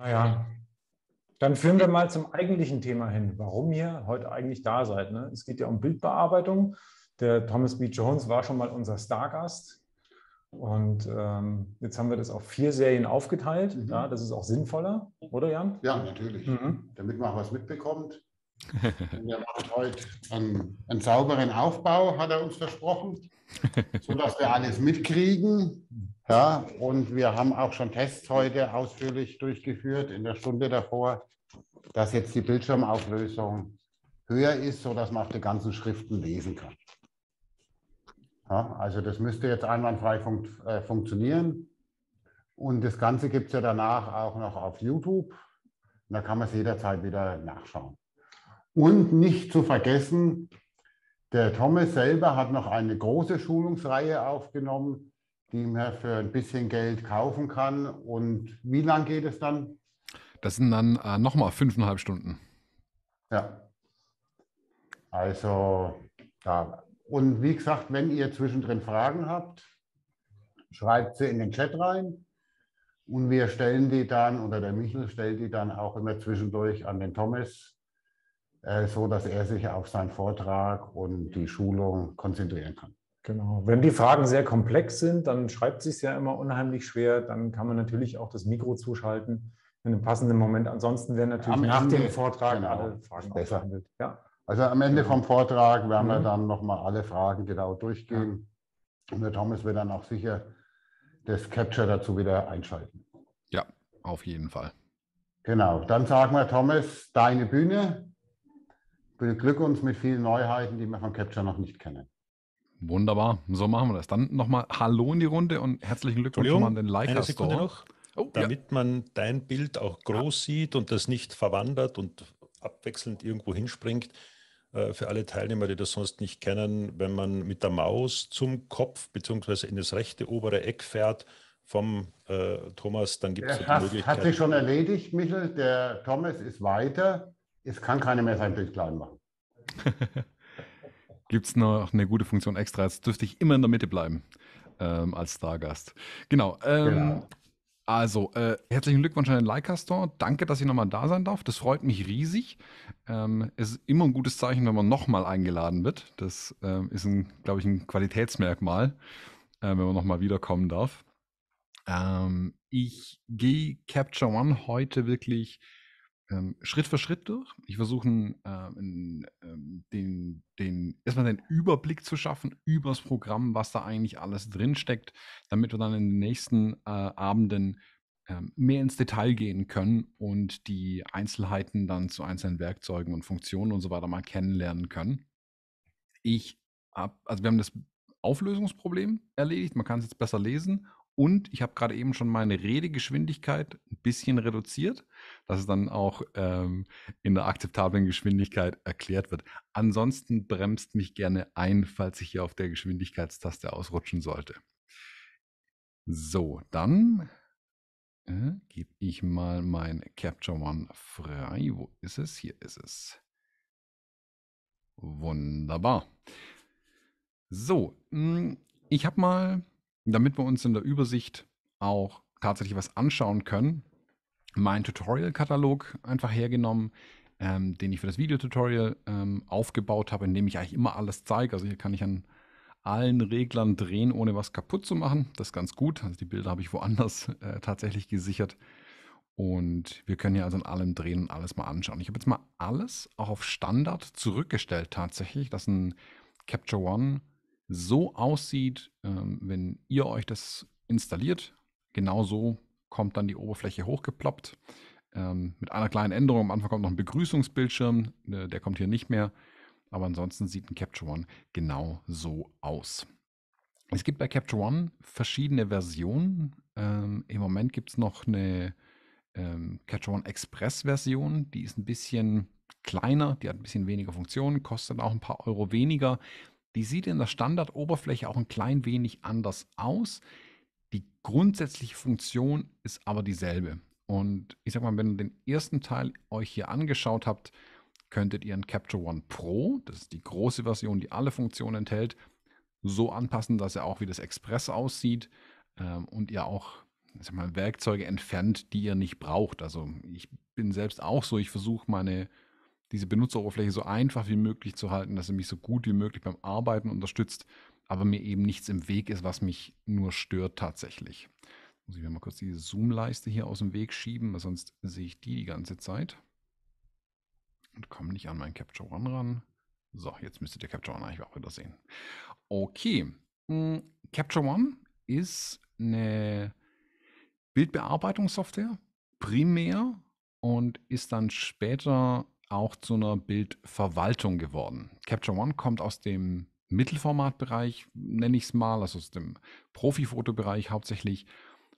Naja, dann führen wir mal zum eigentlichen Thema hin, warum ihr heute eigentlich da seid. Ne? Es geht ja um Bildbearbeitung. Der Thomas B. Jones war schon mal unser Stargast. Und ähm, jetzt haben wir das auf vier Serien aufgeteilt. Mhm. Ja, das ist auch sinnvoller, oder Jan? Ja, natürlich. Mhm. Damit man auch was mitbekommt. er macht heute einen, einen, sauberen Aufbau, hat er uns versprochen, sodass wir alles mitkriegen. Ja, und wir haben auch schon Tests heute ausführlich durchgeführt in der Stunde davor, dass jetzt die Bildschirmauflösung höher ist, sodass man auch die ganzen Schriften lesen kann. Ja, also das müsste jetzt einwandfrei funkt, äh, funktionieren. Und das Ganze gibt es ja danach auch noch auf YouTube. da kann man es jederzeit wieder nachschauen. Und nicht zu vergessen, der Thomas selber hat noch eine große Schulungsreihe aufgenommen die man für ein bisschen Geld kaufen kann. Und wie lang geht es dann? Das sind dann äh, nochmal fünfeinhalb Stunden. Ja. Also, da. Und wie gesagt, wenn ihr zwischendrin Fragen habt, schreibt sie in den Chat rein. Und wir stellen die dann, oder der Michel stellt die dann auch immer zwischendurch an den Thomas, äh, so dass er sich auf seinen Vortrag und die Schulung konzentrieren kann. Genau. Wenn die Fragen sehr komplex sind, dann schreibt es sich ja immer unheimlich schwer. Dann kann man natürlich auch das Mikro zuschalten in einem passenden Moment. Ansonsten werden natürlich am nach dem Vortrag genau, alle Fragen besser. Ja. Also am Ende genau. vom Vortrag werden mhm. wir dann nochmal alle Fragen genau durchgehen. Ja. Und der Thomas wird dann auch sicher das Capture dazu wieder einschalten. Ja, auf jeden Fall. Genau. Dann sagen wir, Thomas, deine Bühne. Beglück uns mit vielen Neuheiten, die wir von Capture noch nicht kennen. Wunderbar, so machen wir das. Dann nochmal Hallo in die Runde und herzlichen Glückwunsch schon mal an den Leica eine Sekunde noch. Oh, damit ja. man dein Bild auch groß ja. sieht und das nicht verwandert und abwechselnd irgendwo hinspringt. Äh, für alle Teilnehmer, die das sonst nicht kennen, wenn man mit der Maus zum Kopf bzw. in das rechte obere Eck fährt vom äh, Thomas, dann gibt es die Möglichkeit. Hat sich schon erledigt, Michel. Der Thomas ist weiter. Es kann keiner mehr sein Bild klein machen. gibt es noch eine gute Funktion extra. Jetzt dürfte ich immer in der Mitte bleiben ähm, als Stargast. Genau. Ähm, genau. Also, äh, herzlichen Glückwunsch an den Leica Store. Danke, dass ich nochmal da sein darf. Das freut mich riesig. Ähm, es ist immer ein gutes Zeichen, wenn man nochmal eingeladen wird. Das ähm, ist, glaube ich, ein Qualitätsmerkmal, äh, wenn man nochmal wiederkommen darf. Ähm, ich gehe Capture One heute wirklich ähm, Schritt für Schritt durch. Ich versuche ähm, ähm, den, den, erstmal den Überblick zu schaffen über das Programm, was da eigentlich alles drinsteckt, damit wir dann in den nächsten äh, Abenden ähm, mehr ins Detail gehen können und die Einzelheiten dann zu einzelnen Werkzeugen und Funktionen und so weiter mal kennenlernen können. Ich habe, also wir haben das Auflösungsproblem erledigt, man kann es jetzt besser lesen und ich habe gerade eben schon meine Redegeschwindigkeit ein bisschen reduziert, dass es dann auch ähm, in der akzeptablen Geschwindigkeit erklärt wird. Ansonsten bremst mich gerne ein, falls ich hier auf der Geschwindigkeitstaste ausrutschen sollte. So, dann äh, gebe ich mal mein Capture One frei. Wo ist es? Hier ist es. Wunderbar. So, hm, ich habe mal damit wir uns in der Übersicht auch tatsächlich was anschauen können, meinen Tutorial-Katalog einfach hergenommen, ähm, den ich für das Videotutorial ähm, aufgebaut habe, in dem ich eigentlich immer alles zeige. Also hier kann ich an allen Reglern drehen, ohne was kaputt zu machen. Das ist ganz gut. Also die Bilder habe ich woanders äh, tatsächlich gesichert. Und wir können hier also an allem drehen und alles mal anschauen. Ich habe jetzt mal alles auch auf Standard zurückgestellt tatsächlich, dass ein Capture One so aussieht, ähm, wenn ihr euch das installiert. Genau so kommt dann die Oberfläche hochgeploppt. Ähm, mit einer kleinen Änderung. Am Anfang kommt noch ein Begrüßungsbildschirm. Äh, der kommt hier nicht mehr. Aber ansonsten sieht ein Capture One genau so aus. Es gibt bei Capture One verschiedene Versionen. Ähm, Im Moment gibt es noch eine ähm, Capture One Express-Version. Die ist ein bisschen kleiner, die hat ein bisschen weniger Funktionen, kostet auch ein paar Euro weniger. Die sieht in der Standardoberfläche auch ein klein wenig anders aus. Die grundsätzliche Funktion ist aber dieselbe. Und ich sag mal, wenn ihr den ersten Teil euch hier angeschaut habt, könntet ihr ein Capture One Pro, das ist die große Version, die alle Funktionen enthält, so anpassen, dass er auch wie das Express aussieht ähm, und ihr auch ich sag mal, Werkzeuge entfernt, die ihr nicht braucht. Also ich bin selbst auch so, ich versuche meine diese Benutzeroberfläche so einfach wie möglich zu halten, dass sie mich so gut wie möglich beim Arbeiten unterstützt, aber mir eben nichts im Weg ist, was mich nur stört tatsächlich. Muss ich mir mal kurz diese Zoom-Leiste hier aus dem Weg schieben, weil sonst sehe ich die die ganze Zeit. Und komme nicht an meinen Capture One ran. So, jetzt müsstet ihr Capture One eigentlich auch wieder sehen. Okay. Hm, Capture One ist eine Bildbearbeitungssoftware primär und ist dann später auch zu einer Bildverwaltung geworden. Capture One kommt aus dem Mittelformatbereich, nenne ich es mal, also aus dem Profifotobereich hauptsächlich,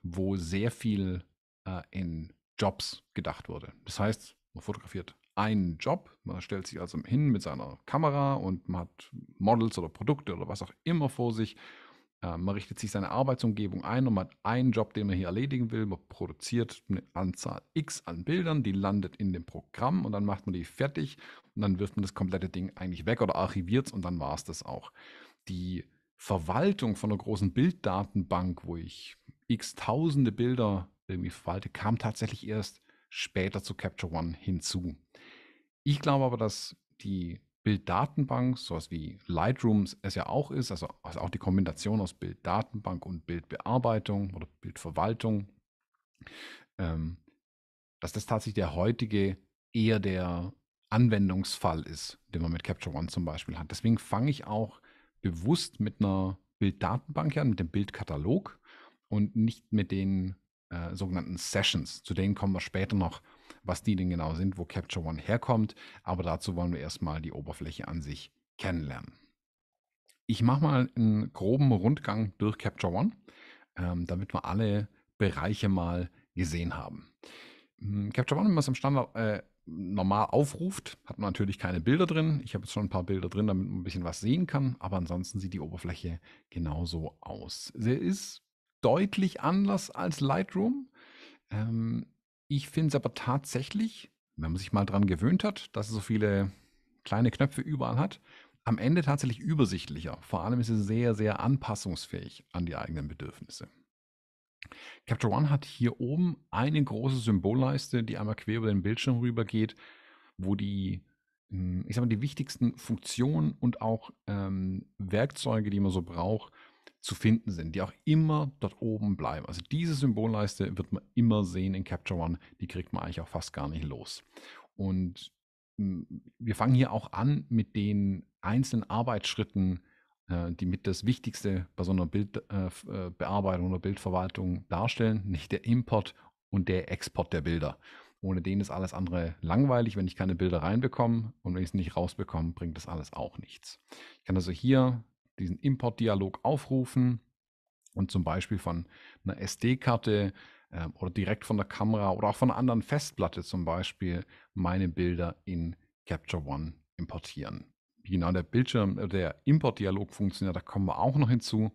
wo sehr viel äh, in Jobs gedacht wurde. Das heißt, man fotografiert einen Job, man stellt sich also hin mit seiner Kamera und man hat Models oder Produkte oder was auch immer vor sich man richtet sich seine Arbeitsumgebung ein und man hat einen Job, den man hier erledigen will. Man produziert eine Anzahl X an Bildern, die landet in dem Programm und dann macht man die fertig und dann wirft man das komplette Ding eigentlich weg oder archiviert es und dann war es das auch. Die Verwaltung von einer großen Bilddatenbank, wo ich X tausende Bilder irgendwie verwalte, kam tatsächlich erst später zu Capture One hinzu. Ich glaube aber, dass die Bilddatenbank, sowas wie Lightroom es ja auch ist, also, also auch die Kombination aus Bilddatenbank und Bildbearbeitung oder Bildverwaltung, ähm, dass das tatsächlich der heutige eher der Anwendungsfall ist, den man mit Capture One zum Beispiel hat. Deswegen fange ich auch bewusst mit einer Bilddatenbank an, mit dem Bildkatalog und nicht mit den äh, sogenannten Sessions. Zu denen kommen wir später noch was die denn genau sind, wo Capture One herkommt. Aber dazu wollen wir erstmal die Oberfläche an sich kennenlernen. Ich mache mal einen groben Rundgang durch Capture One, ähm, damit wir alle Bereiche mal gesehen haben. Hm, Capture One, wenn man es im Standard äh, normal aufruft, hat man natürlich keine Bilder drin. Ich habe jetzt schon ein paar Bilder drin, damit man ein bisschen was sehen kann, aber ansonsten sieht die Oberfläche genauso aus. Sie ist deutlich anders als Lightroom. Ähm, ich finde es aber tatsächlich, wenn man sich mal daran gewöhnt hat, dass es so viele kleine Knöpfe überall hat, am Ende tatsächlich übersichtlicher. Vor allem ist es sehr, sehr anpassungsfähig an die eigenen Bedürfnisse. Capture One hat hier oben eine große Symbolleiste, die einmal quer über den Bildschirm rübergeht, wo die, hm, ich sag mal, die wichtigsten Funktionen und auch ähm, Werkzeuge, die man so braucht, zu finden sind, die auch immer dort oben bleiben. Also diese Symbolleiste wird man immer sehen in Capture One, die kriegt man eigentlich auch fast gar nicht los. Und hm, wir fangen hier auch an mit den einzelnen Arbeitsschritten, äh, die mit das Wichtigste bei so einer Bildbearbeitung äh, äh, oder Bildverwaltung darstellen, nicht der Import und der Export der Bilder. Ohne den ist alles andere langweilig, wenn ich keine Bilder reinbekomme und wenn ich es nicht rausbekomme, bringt das alles auch nichts. Ich kann also hier diesen Import-Dialog aufrufen und zum Beispiel von einer SD-Karte äh, oder direkt von der Kamera oder auch von einer anderen Festplatte zum Beispiel meine Bilder in Capture One importieren. Wie genau der Bildschirm, äh, der Import-Dialog funktioniert, da kommen wir auch noch hinzu,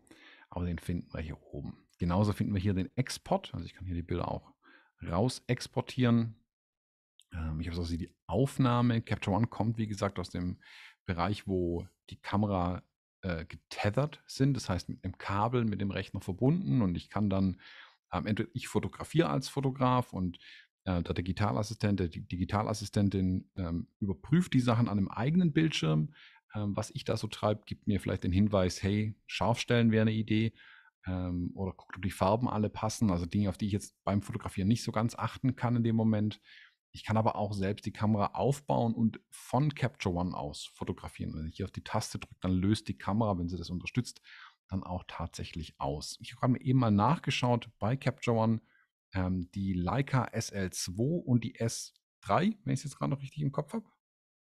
aber den finden wir hier oben. Genauso finden wir hier den Export, also ich kann hier die Bilder auch raus exportieren. Ähm, ich habe also die Aufnahme. Capture One kommt, wie gesagt, aus dem Bereich, wo die Kamera äh, getethert sind, das heißt mit einem Kabel mit dem Rechner verbunden und ich kann dann ähm, entweder ich fotografiere als Fotograf und äh, der Digitalassistent, der Digitalassistentin ähm, überprüft die Sachen an einem eigenen Bildschirm. Ähm, was ich da so treibe, gibt mir vielleicht den Hinweis, hey, scharfstellen wäre eine Idee ähm, oder guckt, ob die Farben alle passen, also Dinge, auf die ich jetzt beim Fotografieren nicht so ganz achten kann in dem Moment. Ich kann aber auch selbst die Kamera aufbauen und von Capture One aus fotografieren. Wenn ich hier auf die Taste drücke, dann löst die Kamera, wenn sie das unterstützt, dann auch tatsächlich aus. Ich habe mir eben mal nachgeschaut bei Capture One ähm, die Leica SL2 und die S3, wenn ich es jetzt gerade noch richtig im Kopf habe.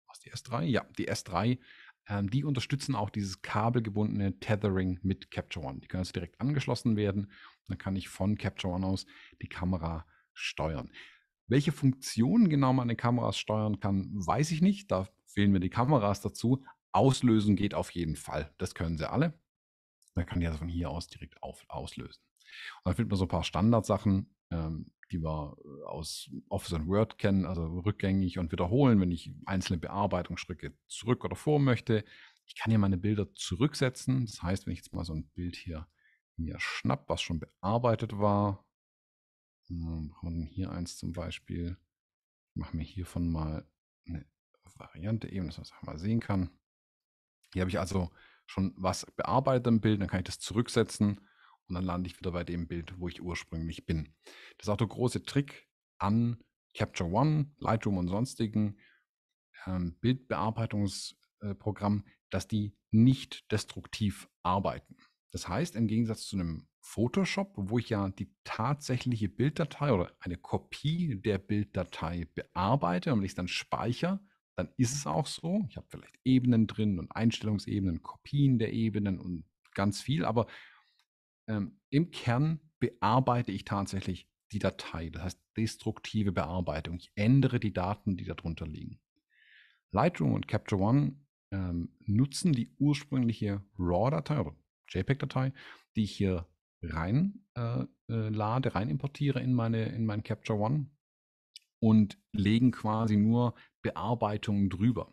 Was die S3? Ja, die S3. Ähm, die unterstützen auch dieses kabelgebundene Tethering mit Capture One. Die können also direkt angeschlossen werden. Dann kann ich von Capture One aus die Kamera steuern. Welche Funktionen genau man in Kameras steuern kann, weiß ich nicht. Da fehlen mir die Kameras dazu. Auslösen geht auf jeden Fall. Das können sie alle. Man kann die also von hier aus direkt auf, auslösen. Und dann findet man so ein paar Standardsachen, ähm, die wir äh, aus Office und Word kennen, also rückgängig und wiederholen, wenn ich einzelne Bearbeitungsschritte zurück oder vor möchte. Ich kann hier meine Bilder zurücksetzen. Das heißt, wenn ich jetzt mal so ein Bild hier mir schnapp, was schon bearbeitet war, ähm, wir hier eins zum Beispiel. Ich mache mir hiervon mal eine Variante eben, dass man es auch mal sehen kann. Hier habe ich also schon was bearbeitet im Bild, dann kann ich das zurücksetzen und dann lande ich wieder bei dem Bild, wo ich ursprünglich bin. Das ist auch der große Trick an Capture One, Lightroom und sonstigen ähm, Bildbearbeitungsprogrammen, dass die nicht destruktiv arbeiten. Das heißt, im Gegensatz zu einem Photoshop, wo ich ja die tatsächliche Bilddatei oder eine Kopie der Bilddatei bearbeite und wenn ich es dann speichere, dann ist es auch so. Ich habe vielleicht Ebenen drin und Einstellungsebenen, Kopien der Ebenen und ganz viel, aber ähm, im Kern bearbeite ich tatsächlich die Datei. Das heißt destruktive Bearbeitung. Ich ändere die Daten, die darunter liegen. Lightroom und Capture One ähm, nutzen die ursprüngliche RAW-Datei oder JPEG-Datei, die ich hier reinlade, äh, äh rein importiere in, meine, in mein Capture One und legen quasi nur Bearbeitungen drüber.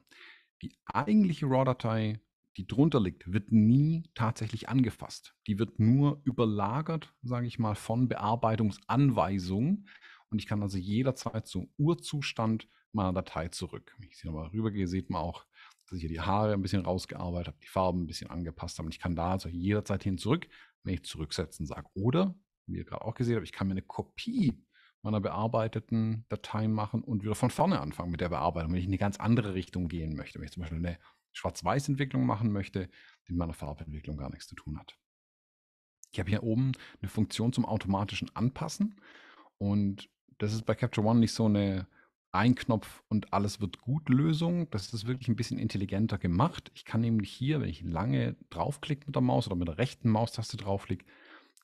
Die eigentliche RAW-Datei, die drunter liegt, wird nie tatsächlich angefasst. Die wird nur überlagert, sage ich mal, von Bearbeitungsanweisungen. Und ich kann also jederzeit zum Urzustand meiner Datei zurück. Wenn ich hier nochmal rübergehe, sieht man auch, dass ich hier die Haare ein bisschen rausgearbeitet habe, die Farben ein bisschen angepasst habe. Und ich kann da also jederzeit hin zurück, wenn ich zurücksetzen sage. Oder, wie ihr gerade auch gesehen habt, ich kann mir eine Kopie meiner bearbeiteten Datei machen und wieder von vorne anfangen mit der Bearbeitung, wenn ich in eine ganz andere Richtung gehen möchte. Wenn ich zum Beispiel eine Schwarz-Weiß-Entwicklung machen möchte, die mit meiner Farbentwicklung gar nichts zu tun hat. Ich habe hier oben eine Funktion zum automatischen Anpassen und das ist bei Capture One nicht so eine ein Knopf und alles wird gut Lösung. Das ist wirklich ein bisschen intelligenter gemacht. Ich kann nämlich hier, wenn ich lange draufklicke mit der Maus oder mit der rechten Maustaste draufklicke,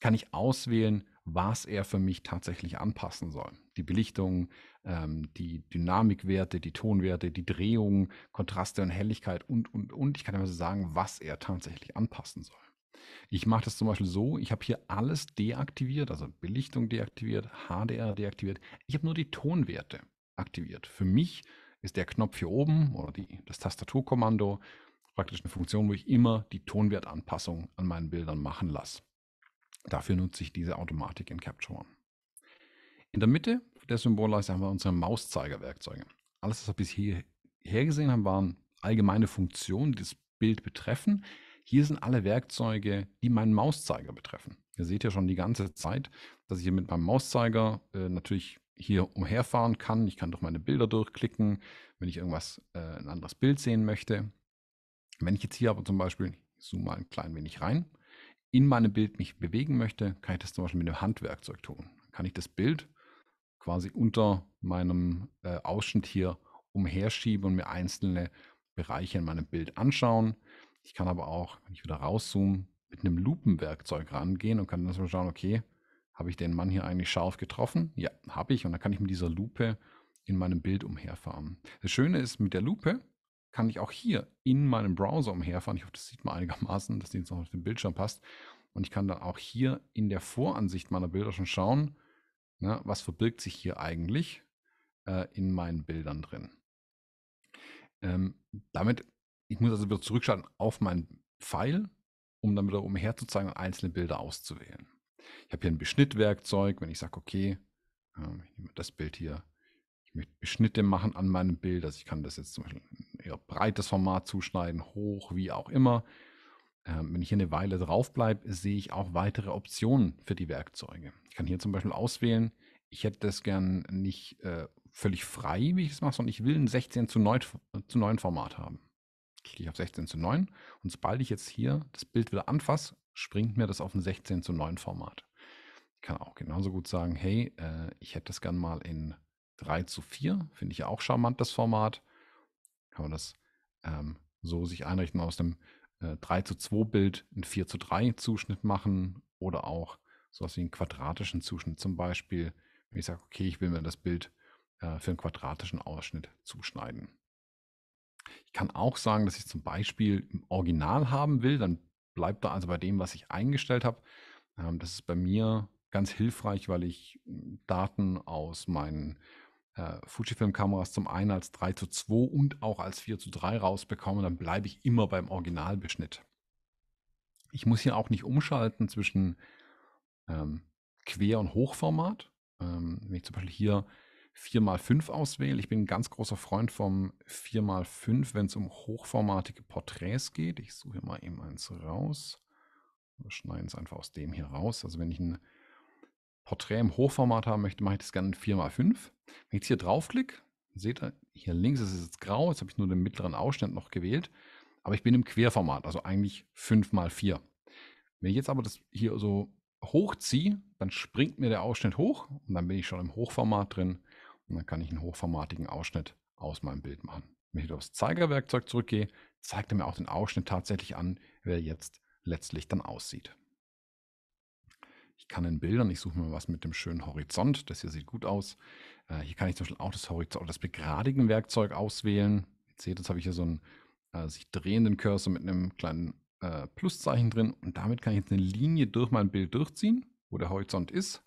kann ich auswählen, was er für mich tatsächlich anpassen soll. Die Belichtung, ähm, die Dynamikwerte, die Tonwerte, die Drehung, Kontraste und Helligkeit und, und, und. Ich kann also sagen, was er tatsächlich anpassen soll. Ich mache das zum Beispiel so, ich habe hier alles deaktiviert, also Belichtung deaktiviert, HDR deaktiviert. Ich habe nur die Tonwerte aktiviert. Für mich ist der Knopf hier oben oder die, das Tastaturkommando praktisch eine Funktion, wo ich immer die Tonwertanpassung an meinen Bildern machen lasse. Dafür nutze ich diese Automatik in Capture One. In der Mitte der Symbolleiste haben wir unsere Mauszeigerwerkzeuge. Alles, was wir bis hierher gesehen haben, waren allgemeine Funktionen, die das Bild betreffen. Hier sind alle Werkzeuge, die meinen Mauszeiger betreffen. Ihr seht ja schon die ganze Zeit, dass ich hier mit meinem Mauszeiger äh, natürlich hier umherfahren kann. Ich kann durch meine Bilder durchklicken, wenn ich irgendwas, äh, ein anderes Bild sehen möchte. Wenn ich jetzt hier aber zum Beispiel, ich zoome mal ein klein wenig rein, in meinem Bild mich bewegen möchte, kann ich das zum Beispiel mit dem Handwerkzeug tun. Kann ich das Bild quasi unter meinem äh, Ausschnitt hier umherschieben und mir einzelne Bereiche in meinem Bild anschauen. Ich kann aber auch, wenn ich wieder rauszoome, mit einem Lupenwerkzeug rangehen und kann dann so schauen, okay, habe ich den Mann hier eigentlich scharf getroffen? Ja, habe ich. Und dann kann ich mit dieser Lupe in meinem Bild umherfahren. Das Schöne ist, mit der Lupe kann ich auch hier in meinem Browser umherfahren. Ich hoffe, das sieht man einigermaßen, dass die jetzt noch auf den Bildschirm passt. Und ich kann dann auch hier in der Voransicht meiner Bilder schon schauen, na, ne, was verbirgt sich hier eigentlich äh, in meinen Bildern drin. Ähm, damit, ich muss also wieder zurückschalten auf meinen Pfeil, um dann wieder umherzuzeigen und einzelne Bilder auszuwählen. Ich habe hier ein Beschnittwerkzeug, wenn ich sage, okay, ähm, ich nehme das Bild hier, ich möchte Beschnitte machen an meinem Bild, also ich kann das jetzt zum Beispiel ein eher breites Format zuschneiden, hoch, wie auch immer. Ähm, wenn ich hier eine Weile drauf bleibe, sehe ich auch weitere Optionen für die Werkzeuge. Ich kann hier zum Beispiel auswählen, ich hätte das gern nicht äh, völlig frei, wie ich es mache, sondern ich will ein 16 zu 9, zu 9 Format haben. Ich gehe auf 16 zu 9 und sobald ich jetzt hier das Bild wieder anfasse, springt mir das auf ein 16 zu 9 Format. Ich kann auch genauso gut sagen, hey, äh, ich hätte das gern mal in 3 zu 4, finde ich ja auch charmant, das Format. Kann man das ähm, so sich einrichten, aus dem äh, 3 zu 2 Bild einen 4 zu 3 Zuschnitt machen oder auch sowas wie einen quadratischen Zuschnitt zum Beispiel, wenn ich sage, okay, ich will mir das Bild äh, für einen quadratischen Ausschnitt zuschneiden. Ich kann auch sagen, dass ich zum Beispiel im Original haben will, dann bleibe da also bei dem, was ich eingestellt habe. Ähm, das ist bei mir ganz hilfreich, weil ich hm, Daten aus meinen äh, Fujifilm-Kameras zum einen als 3 zu 2 und auch als 4 zu 3 rausbekomme, dann bleibe ich immer beim Originalbeschnitt. Ich muss hier auch nicht umschalten zwischen ähm, Quer- und Hochformat. Ähm, wenn ich zum Beispiel hier 4x5 auswähle. Ich bin ein ganz großer Freund vom 4x5, wenn es um hochformatige Porträts geht. Ich suche mal eben eins raus. Wir schneiden es einfach aus dem hier raus. Also wenn ich ein Porträt im Hochformat haben möchte, mache ich das gerne 4x5. Wenn ich jetzt hier draufklicke, seht ihr, hier links ist es jetzt grau. Jetzt habe ich nur den mittleren Ausschnitt noch gewählt. Aber ich bin im Querformat, also eigentlich 5x4. Wenn ich jetzt aber das hier so hochziehe, dann springt mir der Ausschnitt hoch und dann bin ich schon im Hochformat drin. Und dann kann ich einen hochformatigen Ausschnitt aus meinem Bild machen. Wenn ich auf das Zeigerwerkzeug zurückgehe, zeigt er mir auch den Ausschnitt tatsächlich an, wie er jetzt letztlich dann aussieht. Ich kann in Bildern, ich suche mir was mit dem schönen Horizont, das hier sieht gut aus. Äh, hier kann ich zum Beispiel auch das Horizont, das begradigen Werkzeug auswählen. Ihr seht, jetzt habe ich hier so einen äh, sich drehenden Cursor mit einem kleinen äh, Pluszeichen drin und damit kann ich jetzt eine Linie durch mein Bild durchziehen, wo der Horizont ist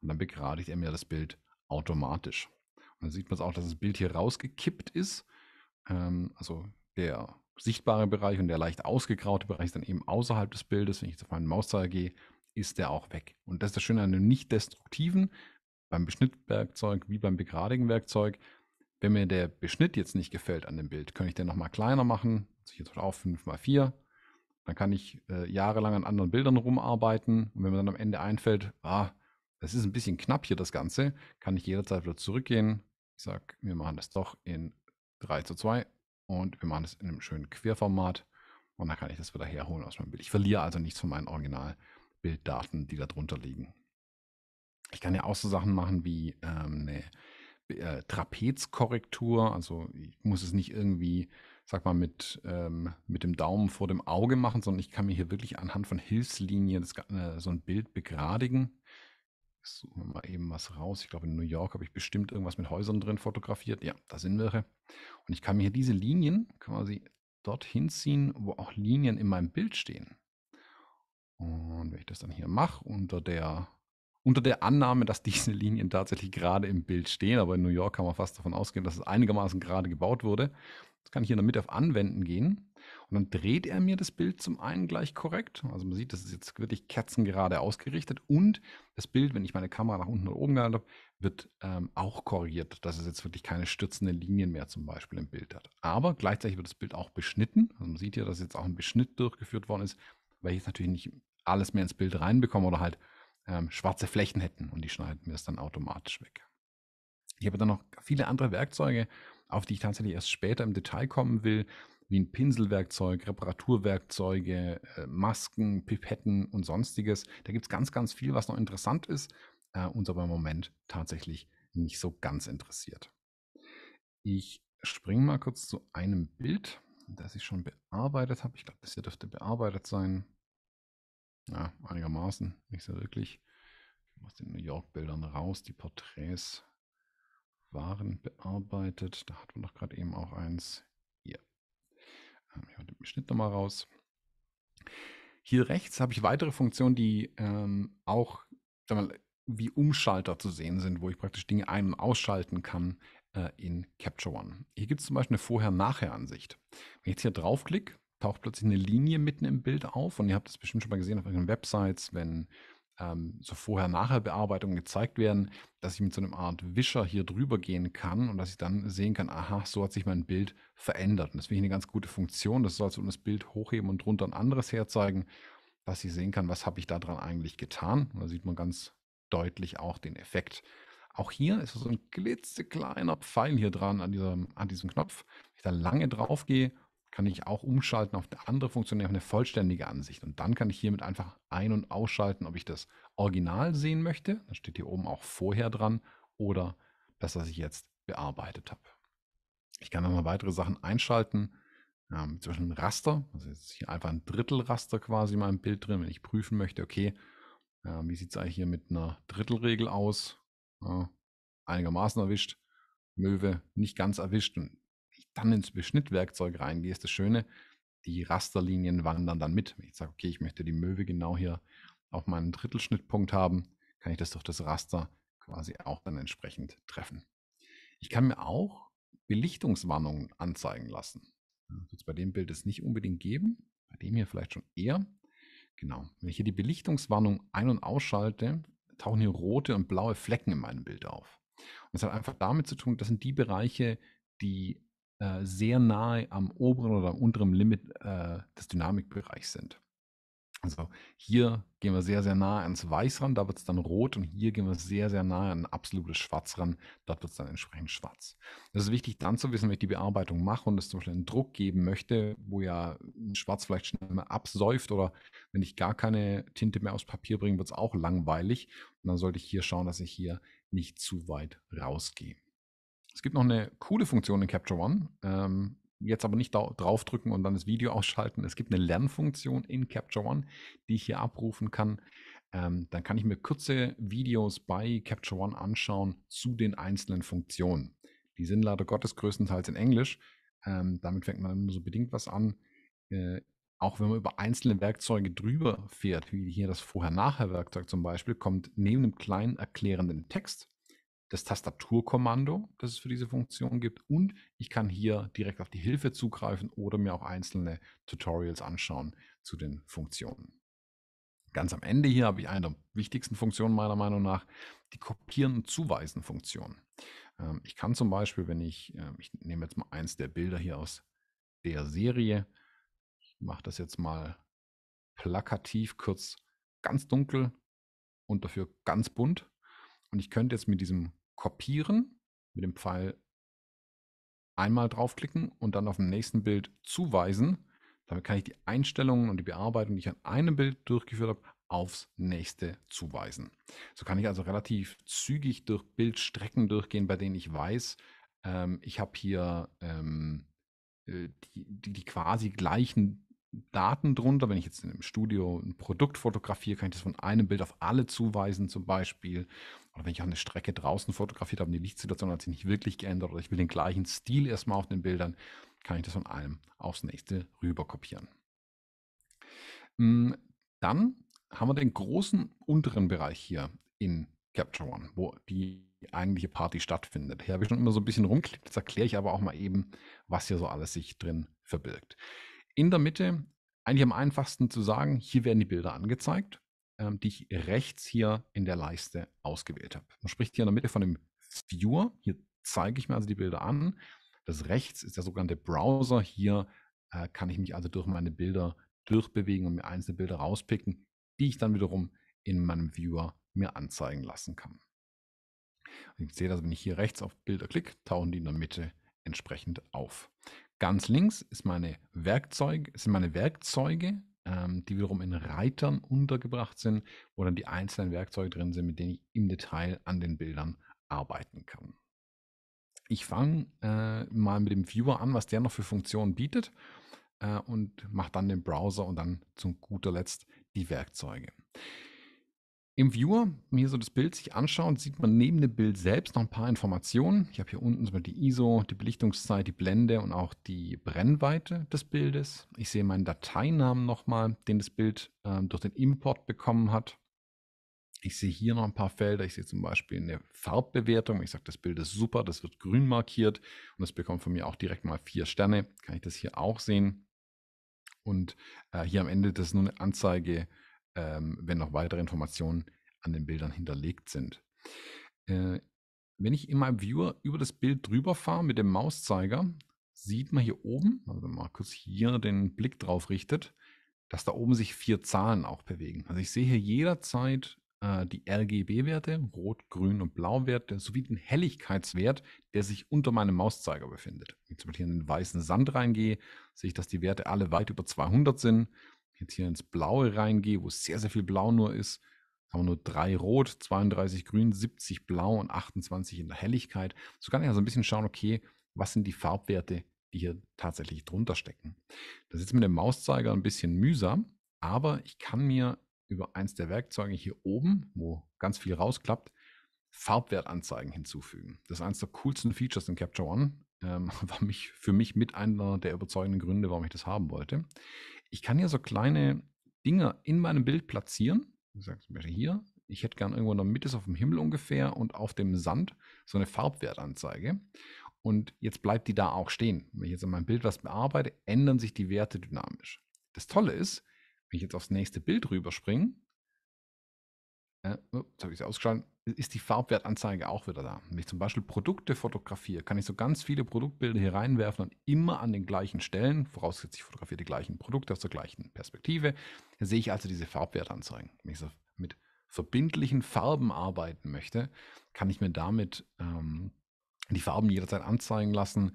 und dann begradigt er mir das Bild automatisch dann sieht man es auch, dass das Bild hier rausgekippt ist. Ähm, also der sichtbare Bereich und der leicht ausgegraute Bereich ist dann eben außerhalb des Bildes. Wenn ich jetzt auf meinen Mauszeiger gehe, ist der auch weg. Und das ist das Schöne an einem nicht destruktiven, beim Beschnittwerkzeug wie beim begradigen Werkzeug. Wenn mir der Beschnitt jetzt nicht gefällt an dem Bild, kann ich den nochmal kleiner machen. Also jetzt auf 5x4. Dann kann ich äh, jahrelang an anderen Bildern rumarbeiten. Und wenn mir dann am Ende einfällt, ah, das ist ein bisschen knapp hier das Ganze. Kann ich jederzeit wieder zurückgehen. Ich sage, wir machen das doch in 3 zu 2 und wir machen das in einem schönen Querformat. Und dann kann ich das wieder herholen aus meinem Bild. Ich verliere also nichts von meinen Originalbilddaten, die da drunter liegen. Ich kann ja auch so Sachen machen wie ähm, eine äh, Trapezkorrektur. Also ich muss es nicht irgendwie, sag mal, mit, ähm, mit dem Daumen vor dem Auge machen, sondern ich kann mir hier wirklich anhand von Hilfslinien das, äh, so ein Bild begradigen. Ich suche mal eben was raus. Ich glaube, in New York habe ich bestimmt irgendwas mit Häusern drin fotografiert. Ja, da sind welche. Und ich kann mir hier diese Linien quasi dorthin ziehen, wo auch Linien in meinem Bild stehen. Und wenn ich das dann hier mache, unter der, unter der Annahme, dass diese Linien tatsächlich gerade im Bild stehen, aber in New York kann man fast davon ausgehen, dass es einigermaßen gerade gebaut wurde, das kann ich hier in der Mitte auf Anwenden gehen. Und dann dreht er mir das Bild zum einen gleich korrekt. Also man sieht, das ist jetzt wirklich kerzengerade ausgerichtet. Und das Bild, wenn ich meine Kamera nach unten oder oben gehalten habe, wird ähm, auch korrigiert, dass es jetzt wirklich keine stürzenden Linien mehr zum Beispiel im Bild hat. Aber gleichzeitig wird das Bild auch beschnitten. Also man sieht ja, dass jetzt auch ein Beschnitt durchgeführt worden ist, weil ich jetzt natürlich nicht alles mehr ins Bild reinbekomme oder halt ähm, schwarze Flächen hätten und die schneiden mir das dann automatisch weg. Ich habe dann noch viele andere Werkzeuge, auf die ich tatsächlich erst später im Detail kommen will, wie ein Pinselwerkzeug, Reparaturwerkzeuge, äh, Masken, Pipetten und sonstiges. Da gibt es ganz, ganz viel, was noch interessant ist, äh, uns aber im Moment tatsächlich nicht so ganz interessiert. Ich springe mal kurz zu einem Bild, das ich schon bearbeitet habe. Ich glaube, das hier dürfte bearbeitet sein. Ja, einigermaßen, nicht so wirklich. Ich mache aus den New York-Bildern raus. Die Porträts waren bearbeitet. Da hatten wir doch gerade eben auch eins. Ja, nimmt den Schnitt nochmal raus. Hier rechts habe ich weitere Funktionen, die ähm, auch mal, wie Umschalter zu sehen sind, wo ich praktisch Dinge ein- und ausschalten kann äh, in Capture One. Hier gibt es zum Beispiel eine Vorher-Nachher-Ansicht. Wenn ich jetzt hier draufklicke, taucht plötzlich eine Linie mitten im Bild auf und ihr habt das bestimmt schon mal gesehen auf euren Websites, wenn ähm, so Vorher-Nachher-Bearbeitung gezeigt werden, dass ich mit so einer Art Wischer hier drüber gehen kann und dass ich dann sehen kann, aha, so hat sich mein Bild verändert. Und das finde ich eine ganz gute Funktion. Das soll so das Bild hochheben und drunter ein anderes herzeigen, dass ich sehen kann, was habe ich daran eigentlich getan. Und da sieht man ganz deutlich auch den Effekt. Auch hier ist so ein klitzekleiner Pfeil hier dran an diesem, an diesem Knopf. Wenn ich da lange drauf gehe, kann ich auch umschalten auf eine andere Funktion, auf eine vollständige Ansicht. Und dann kann ich hiermit einfach ein- und ausschalten, ob ich das Original sehen möchte. Das steht hier oben auch vorher dran oder das, was ich jetzt bearbeitet habe. Ich kann dann nochmal weitere Sachen einschalten. Ähm, zwischen Raster, also jetzt hier einfach ein Drittelraster quasi in meinem Bild drin, wenn ich prüfen möchte, okay, äh, wie sieht es eigentlich hier mit einer Drittelregel aus? Äh, einigermaßen erwischt. Möwe nicht ganz erwischt. Und dann ins Beschnittwerkzeug reingehst, das Schöne, die Rasterlinien wandern dann mit. Wenn ich sage, okay, ich möchte die Möwe genau hier auf meinen Drittelschnittpunkt haben, kann ich das durch das Raster quasi auch dann entsprechend treffen. Ich kann mir auch Belichtungswarnungen anzeigen lassen. Das wird es bei dem Bild es nicht unbedingt geben, bei dem hier vielleicht schon eher. Genau, wenn ich hier die Belichtungswarnung ein- und ausschalte, tauchen hier rote und blaue Flecken in meinem Bild auf. Und das hat einfach damit zu tun, das sind die Bereiche, die äh, sehr nahe am oberen oder am unteren Limit äh, des Dynamikbereichs sind. Also hier gehen wir sehr, sehr nahe ans Weiß ran, da wird es dann rot und hier gehen wir sehr, sehr nahe an absolutes Schwarz ran, dort wird es dann entsprechend schwarz. Das ist wichtig dann zu wissen, wenn ich die Bearbeitung mache und es zum Beispiel einen Druck geben möchte, wo ja Schwarz vielleicht schnell mal absäuft oder wenn ich gar keine Tinte mehr aus Papier bringe, wird es auch langweilig. Und dann sollte ich hier schauen, dass ich hier nicht zu weit rausgehe. Es gibt noch eine coole Funktion in Capture One. Ähm, jetzt aber nicht draufdrücken und dann das Video ausschalten. Es gibt eine Lernfunktion in Capture One, die ich hier abrufen kann. Ähm, dann kann ich mir kurze Videos bei Capture One anschauen zu den einzelnen Funktionen. Die sind leider Gottes größtenteils in Englisch. Ähm, damit fängt man nur so bedingt was an. Äh, auch wenn man über einzelne Werkzeuge drüber fährt, wie hier das Vorher-Nachher-Werkzeug zum Beispiel, kommt neben einem kleinen erklärenden Text das Tastaturkommando, das es für diese Funktion gibt. Und ich kann hier direkt auf die Hilfe zugreifen oder mir auch einzelne Tutorials anschauen zu den Funktionen. Ganz am Ende hier habe ich eine der wichtigsten Funktionen meiner Meinung nach, die Kopieren- und Zuweisen-Funktion. Ähm, ich kann zum Beispiel, wenn ich, ähm, ich nehme jetzt mal eins der Bilder hier aus der Serie, ich mache das jetzt mal plakativ kurz ganz dunkel und dafür ganz bunt. Und ich könnte jetzt mit diesem Kopieren mit dem Pfeil einmal draufklicken und dann auf dem nächsten Bild zuweisen. Damit kann ich die Einstellungen und die Bearbeitung, die ich an einem Bild durchgeführt habe, aufs nächste zuweisen. So kann ich also relativ zügig durch Bildstrecken durchgehen, bei denen ich weiß, ähm, ich habe hier ähm, äh, die, die, die quasi gleichen Daten drunter. Wenn ich jetzt im Studio ein Produkt fotografiere, kann ich das von einem Bild auf alle zuweisen zum Beispiel oder wenn ich auch eine Strecke draußen fotografiert habe und die Lichtsituation hat sich nicht wirklich geändert oder ich will den gleichen Stil erstmal auf den Bildern, kann ich das von einem aufs nächste rüber kopieren. Mm, dann haben wir den großen unteren Bereich hier in Capture One, wo die eigentliche Party stattfindet. Hier habe ich schon immer so ein bisschen rumklickt, jetzt erkläre ich aber auch mal eben, was hier so alles sich drin verbirgt. In der Mitte, eigentlich am einfachsten zu sagen, hier werden die Bilder angezeigt ähm, die ich rechts hier in der Leiste ausgewählt habe. Man spricht hier in der Mitte von dem Viewer. Hier zeige ich mir also die Bilder an. Das rechts ist der sogenannte Browser. Hier äh, kann ich mich also durch meine Bilder durchbewegen und mir einzelne Bilder rauspicken, die ich dann wiederum in meinem Viewer mir anzeigen lassen kann. Und ich sehe, dass wenn ich hier rechts auf Bilder klicke, tauchen die in der Mitte entsprechend auf. Ganz links ist meine Werkzeug, sind meine Werkzeuge, ähm, die wiederum in Reitern untergebracht sind, wo dann die einzelnen Werkzeuge drin sind, mit denen ich im Detail an den Bildern arbeiten kann. Ich fange äh, mal mit dem Viewer an, was der noch für Funktionen bietet äh, und mache dann den Browser und dann zum guter Letzt die Werkzeuge. Im Viewer, mir so das Bild sich anschaut, sieht man neben dem Bild selbst noch ein paar Informationen. Ich habe hier unten zum Beispiel die ISO, die Belichtungszeit, die Blende und auch die Brennweite des Bildes. Ich sehe meinen Dateinamen nochmal, den das Bild ähm, durch den Import bekommen hat. Ich sehe hier noch ein paar Felder. Ich sehe zum Beispiel eine Farbbewertung. Ich sage, das Bild ist super, das wird grün markiert und das bekommt von mir auch direkt mal vier Sterne. Kann ich das hier auch sehen? Und äh, hier am Ende, das ist nur eine Anzeige ähm, wenn noch weitere Informationen an den Bildern hinterlegt sind. Äh, wenn ich in meinem Viewer über das Bild drüber fahre mit dem Mauszeiger, sieht man hier oben, also wenn man kurz hier den Blick drauf richtet, dass da oben sich vier Zahlen auch bewegen. Also ich sehe hier jederzeit äh, die RGB-Werte, Rot, Grün und Blau-Werte, sowie den Helligkeitswert, der sich unter meinem Mauszeiger befindet. Wenn ich zum Beispiel in den weißen Sand reingehe, sehe ich, dass die Werte alle weit über 200 sind jetzt hier ins Blaue reingehe, wo sehr, sehr viel Blau nur ist, haben wir nur drei Rot, 32 Grün, 70 Blau und 28 in der Helligkeit. So kann ich also ein bisschen schauen, okay, was sind die Farbwerte, die hier tatsächlich drunter stecken. Das ist mit dem Mauszeiger ein bisschen mühsam, aber ich kann mir über eins der Werkzeuge hier oben, wo ganz viel rausklappt, Farbwertanzeigen hinzufügen. Das ist eines der coolsten Features in Capture One. Ähm, war mich, für mich mit einer der überzeugenden Gründe, warum ich das haben wollte ich kann ja so kleine Dinger in meinem Bild platzieren. Wie gesagt, zum Beispiel hier, ich hätte gern irgendwo in der Mitte, so auf dem Himmel ungefähr und auf dem Sand so eine Farbwertanzeige. Und jetzt bleibt die da auch stehen. Wenn ich jetzt an meinem Bild was bearbeite, ändern sich die Werte dynamisch. Das Tolle ist, wenn ich jetzt aufs nächste Bild rüberspringe, äh, jetzt habe ich sie ausgeschaltet. Ist die Farbwertanzeige auch wieder da? Wenn ich zum Beispiel Produkte fotografiere, kann ich so ganz viele Produktbilder hier reinwerfen und immer an den gleichen Stellen, vorausgesetzt ich fotografiere die gleichen Produkte aus der gleichen Perspektive, sehe ich also diese Farbwertanzeigen. Wenn ich so mit verbindlichen Farben arbeiten möchte, kann ich mir damit ähm, die Farben jederzeit anzeigen lassen,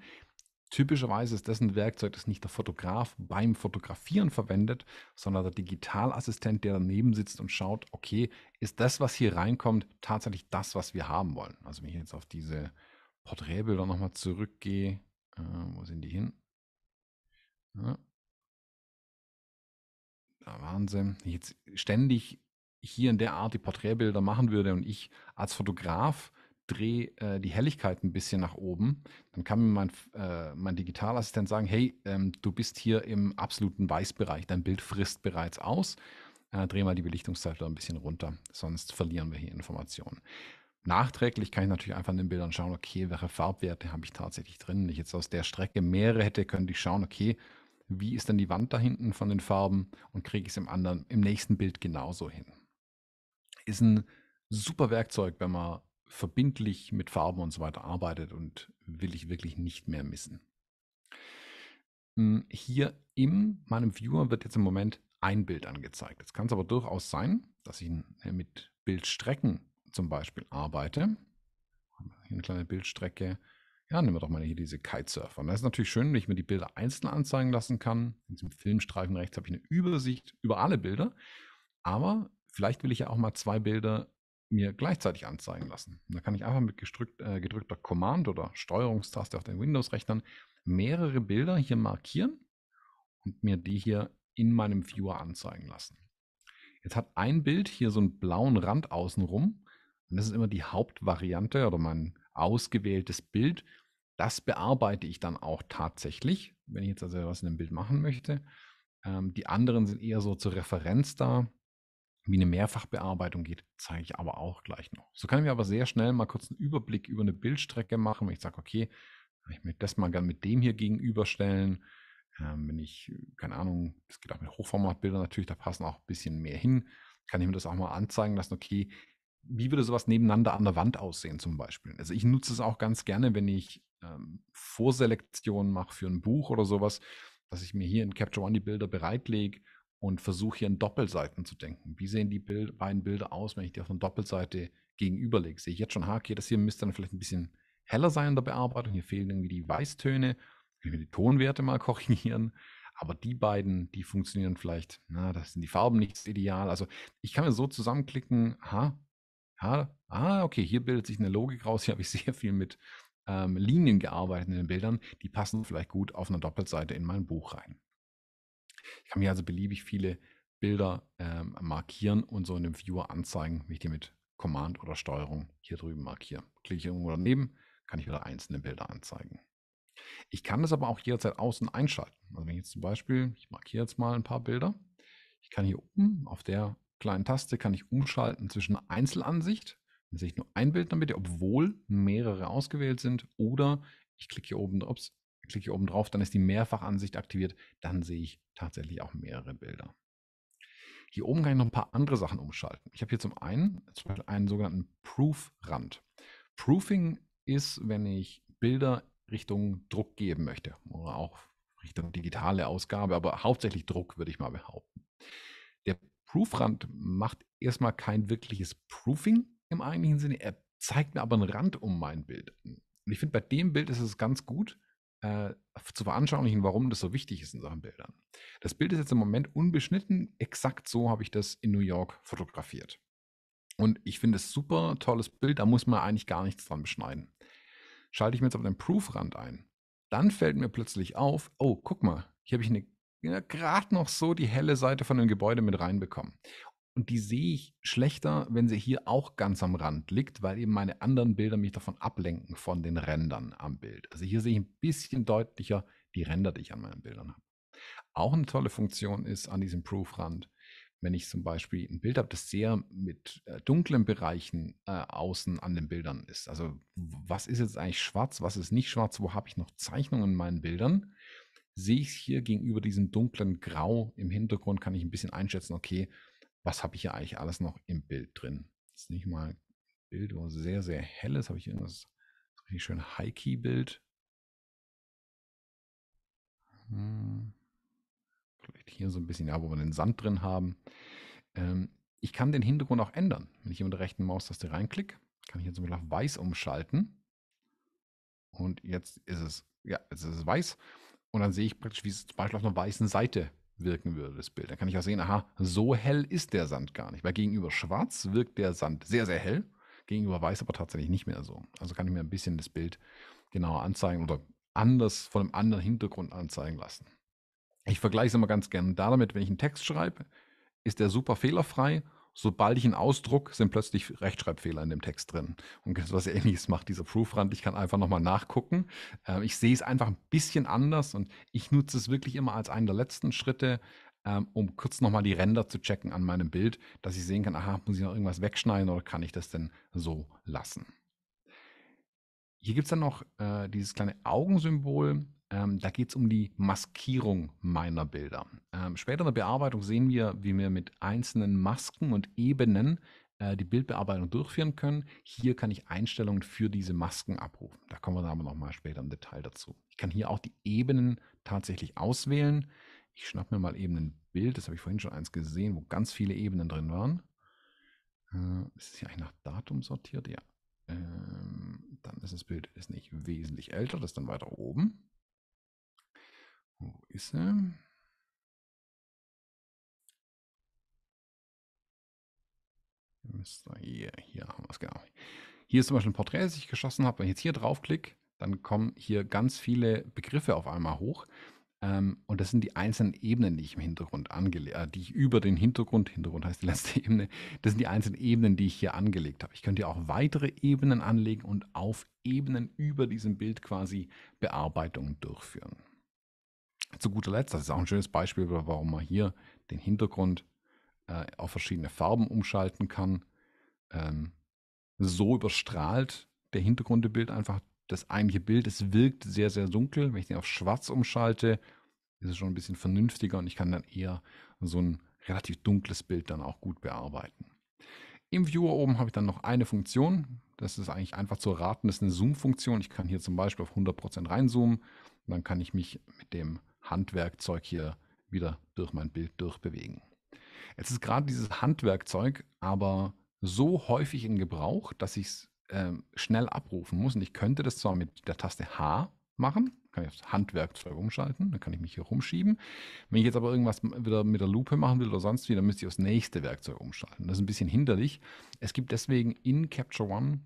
Typischerweise ist das ein Werkzeug, das nicht der Fotograf beim Fotografieren verwendet, sondern der Digitalassistent, der daneben sitzt und schaut, okay, ist das, was hier reinkommt, tatsächlich das, was wir haben wollen? Also wenn ich jetzt auf diese Porträtbilder nochmal zurückgehe, äh, wo sind die hin? Ja. Da waren sie. Jetzt ständig hier in der Art die Porträtbilder machen würde und ich als Fotograf drehe äh, die Helligkeit ein bisschen nach oben, dann kann mir mein, äh, mein Digitalassistent sagen, hey, ähm, du bist hier im absoluten Weißbereich, dein Bild frisst bereits aus, äh, dreh mal die Belichtungszeit wieder ein bisschen runter, sonst verlieren wir hier Informationen. Nachträglich kann ich natürlich einfach in den Bildern schauen, okay, welche Farbwerte habe ich tatsächlich drin. Wenn ich jetzt aus der Strecke mehrere hätte, könnte ich schauen, okay, wie ist denn die Wand da hinten von den Farben und kriege ich es im anderen, im nächsten Bild genauso hin. Ist ein super Werkzeug, wenn man verbindlich mit Farben und so weiter arbeitet und will ich wirklich nicht mehr missen. Hm, hier in meinem Viewer wird jetzt im Moment ein Bild angezeigt. Jetzt kann es aber durchaus sein, dass ich äh, mit Bildstrecken zum Beispiel arbeite. Hier eine kleine Bildstrecke. Ja, nehmen wir doch mal hier diese Kitesurfer. Und das ist natürlich schön, wenn ich mir die Bilder einzeln anzeigen lassen kann. In diesem Filmstreifen rechts habe ich eine Übersicht über alle Bilder. Aber vielleicht will ich ja auch mal zwei Bilder mir gleichzeitig anzeigen lassen. Und da kann ich einfach mit gestrückt, äh, gedrückter Command oder Steuerungstaste auf den Windows-Rechnern mehrere Bilder hier markieren und mir die hier in meinem Viewer anzeigen lassen. Jetzt hat ein Bild hier so einen blauen Rand außenrum. Und das ist immer die Hauptvariante oder mein ausgewähltes Bild. Das bearbeite ich dann auch tatsächlich, wenn ich jetzt also was in dem Bild machen möchte. Ähm, die anderen sind eher so zur Referenz da wie eine Mehrfachbearbeitung geht, zeige ich aber auch gleich noch. So kann ich mir aber sehr schnell mal kurz einen Überblick über eine Bildstrecke machen, wenn ich sage, okay, ich möchte das mal gerne mit dem hier gegenüberstellen. Ähm, wenn ich, äh, keine Ahnung, es geht auch mit Hochformatbildern natürlich, da passen auch ein bisschen mehr hin, kann ich mir das auch mal anzeigen lassen, okay, wie würde sowas nebeneinander an der Wand aussehen zum Beispiel? Also ich nutze es auch ganz gerne, wenn ich ähm, Vorselektionen mache für ein Buch oder sowas, dass ich mir hier in Capture One die Bilder bereitlege und versuche hier in Doppelseiten zu denken. Wie sehen die Bild, beiden Bilder aus, wenn ich die auf einer Doppelseite gegenüberlege? Sehe ich jetzt schon, okay, das hier müsste dann vielleicht ein bisschen heller sein in der Bearbeitung. Hier fehlen irgendwie die Weißtöne. Können mir die Tonwerte mal korrigieren? Aber die beiden, die funktionieren vielleicht, na, da sind die Farben nicht ideal. Also ich kann mir so zusammenklicken, ha, ha, ah, okay, hier bildet sich eine Logik raus. Hier habe ich sehr viel mit ähm, Linien gearbeitet in den Bildern. Die passen vielleicht gut auf einer Doppelseite in mein Buch rein. Ich kann mir also beliebig viele Bilder ähm, markieren und so in dem Viewer anzeigen, wie ich die mit Command oder Steuerung hier drüben markiere. Klicke ich irgendwo daneben, kann ich wieder einzelne Bilder anzeigen. Ich kann das aber auch jederzeit außen einschalten. Also wenn ich jetzt zum Beispiel, ich markiere jetzt mal ein paar Bilder. Ich kann hier oben auf der kleinen Taste kann ich umschalten zwischen Einzelansicht, dann sehe ich nur ein Bild damit, obwohl mehrere ausgewählt sind, oder ich klicke hier oben, ups, klicke ich oben drauf, dann ist die Mehrfachansicht aktiviert, dann sehe ich tatsächlich auch mehrere Bilder. Hier oben kann ich noch ein paar andere Sachen umschalten. Ich habe hier zum einen zum Beispiel einen sogenannten Proof-Rand. Proofing ist, wenn ich Bilder Richtung Druck geben möchte oder auch Richtung digitale Ausgabe, aber hauptsächlich Druck würde ich mal behaupten. Der Proof-Rand macht erstmal kein wirkliches Proofing im eigentlichen Sinne, er zeigt mir aber einen Rand um mein Bild. Und ich finde, bei dem Bild ist es ganz gut, äh, zu veranschaulichen, warum das so wichtig ist in Sachen Bildern. Das Bild ist jetzt im Moment unbeschnitten. Exakt so habe ich das in New York fotografiert. Und ich finde es super tolles Bild. Da muss man eigentlich gar nichts dran beschneiden. Schalte ich mir jetzt auf den Proof-Rand ein. Dann fällt mir plötzlich auf, oh, guck mal, hier habe ich eine gerade noch so die helle Seite von dem Gebäude mit reinbekommen. Und die sehe ich schlechter, wenn sie hier auch ganz am Rand liegt, weil eben meine anderen Bilder mich davon ablenken von den Rändern am Bild. Also hier sehe ich ein bisschen deutlicher die Ränder, die ich an meinen Bildern habe. Auch eine tolle Funktion ist an diesem Proof-Rand, wenn ich zum Beispiel ein Bild habe, das sehr mit äh, dunklen Bereichen äh, außen an den Bildern ist. Also was ist jetzt eigentlich schwarz, was ist nicht schwarz, wo habe ich noch Zeichnungen in meinen Bildern? Sehe ich es hier gegenüber diesem dunklen Grau im Hintergrund, kann ich ein bisschen einschätzen, okay, was habe ich hier eigentlich alles noch im Bild drin? Das ist nicht mal ein Bild, wo sehr, sehr helles. Habe ich irgendwas richtig schön High-Key-Bild? Hm. Vielleicht hier so ein bisschen, ja, wo wir den Sand drin haben. Ähm, ich kann den Hintergrund auch ändern. Wenn ich hier mit der rechten Maustaste reinklicke, kann ich jetzt zum Beispiel auf weiß umschalten. Und jetzt ist es, ja, jetzt ist es weiß. Und dann sehe ich praktisch, wie es zum Beispiel auf einer weißen Seite wirken würde, das Bild. Dann kann ich ja sehen, aha, so hell ist der Sand gar nicht. Weil gegenüber schwarz wirkt der Sand sehr, sehr hell, gegenüber weiß aber tatsächlich nicht mehr so. Also kann ich mir ein bisschen das Bild genauer anzeigen oder anders von einem anderen Hintergrund anzeigen lassen. Ich vergleiche es immer ganz gerne damit, wenn ich einen Text schreibe, ist der super fehlerfrei sobald ich einen ausdruck, sind plötzlich Rechtschreibfehler in dem Text drin. Und was ähnliches macht dieser Proofrand. Ich kann einfach nochmal nachgucken. Ähm, ich sehe es einfach ein bisschen anders und ich nutze es wirklich immer als einen der letzten Schritte, ähm, um kurz nochmal die Ränder zu checken an meinem Bild, dass ich sehen kann, aha, muss ich noch irgendwas wegschneiden oder kann ich das denn so lassen? Hier gibt es dann noch äh, dieses kleine Augensymbol ähm, da geht es um die Maskierung meiner Bilder. Ähm, später in der Bearbeitung sehen wir, wie wir mit einzelnen Masken und Ebenen äh, die Bildbearbeitung durchführen können. Hier kann ich Einstellungen für diese Masken abrufen. Da kommen wir dann aber nochmal später im Detail dazu. Ich kann hier auch die Ebenen tatsächlich auswählen. Ich schnapp mir mal eben ein Bild, das habe ich vorhin schon eins gesehen, wo ganz viele Ebenen drin waren. Äh, ist es hier eigentlich nach Datum sortiert? Ja. Ähm, dann ist das Bild ist nicht wesentlich älter, das ist dann weiter oben. Wo ist er? Hier, hier haben wir es genau. Hier ist zum Beispiel ein Porträt, das ich geschossen habe. Wenn ich jetzt hier draufklicke, dann kommen hier ganz viele Begriffe auf einmal hoch. Ähm, und das sind die einzelnen Ebenen, die ich im Hintergrund angelegt, äh, die ich über den Hintergrund, Hintergrund heißt die letzte Ebene, das sind die einzelnen Ebenen, die ich hier angelegt habe. Ich könnte ja auch weitere Ebenen anlegen und auf Ebenen über diesem Bild quasi Bearbeitungen durchführen. Zu guter Letzt, das ist auch ein schönes Beispiel, warum man hier den Hintergrund äh, auf verschiedene Farben umschalten kann. Ähm, so überstrahlt der Hintergrundbild einfach das eigentliche Bild. Es wirkt sehr, sehr dunkel. Wenn ich den auf schwarz umschalte, ist es schon ein bisschen vernünftiger und ich kann dann eher so ein relativ dunkles Bild dann auch gut bearbeiten. Im Viewer oben habe ich dann noch eine Funktion. Das ist eigentlich einfach zu raten. Das ist eine Zoom-Funktion. Ich kann hier zum Beispiel auf 100% reinzoomen. Dann kann ich mich mit dem Handwerkzeug hier wieder durch mein Bild durchbewegen. Jetzt ist gerade dieses Handwerkzeug aber so häufig in Gebrauch, dass ich es äh, schnell abrufen muss. Und ich könnte das zwar mit der Taste H machen, kann ich das Handwerkzeug umschalten, dann kann ich mich hier rumschieben. Wenn ich jetzt aber irgendwas wieder mit der Lupe machen will oder sonst wie, dann müsste ich das nächste Werkzeug umschalten. Das ist ein bisschen hinderlich. Es gibt deswegen in Capture One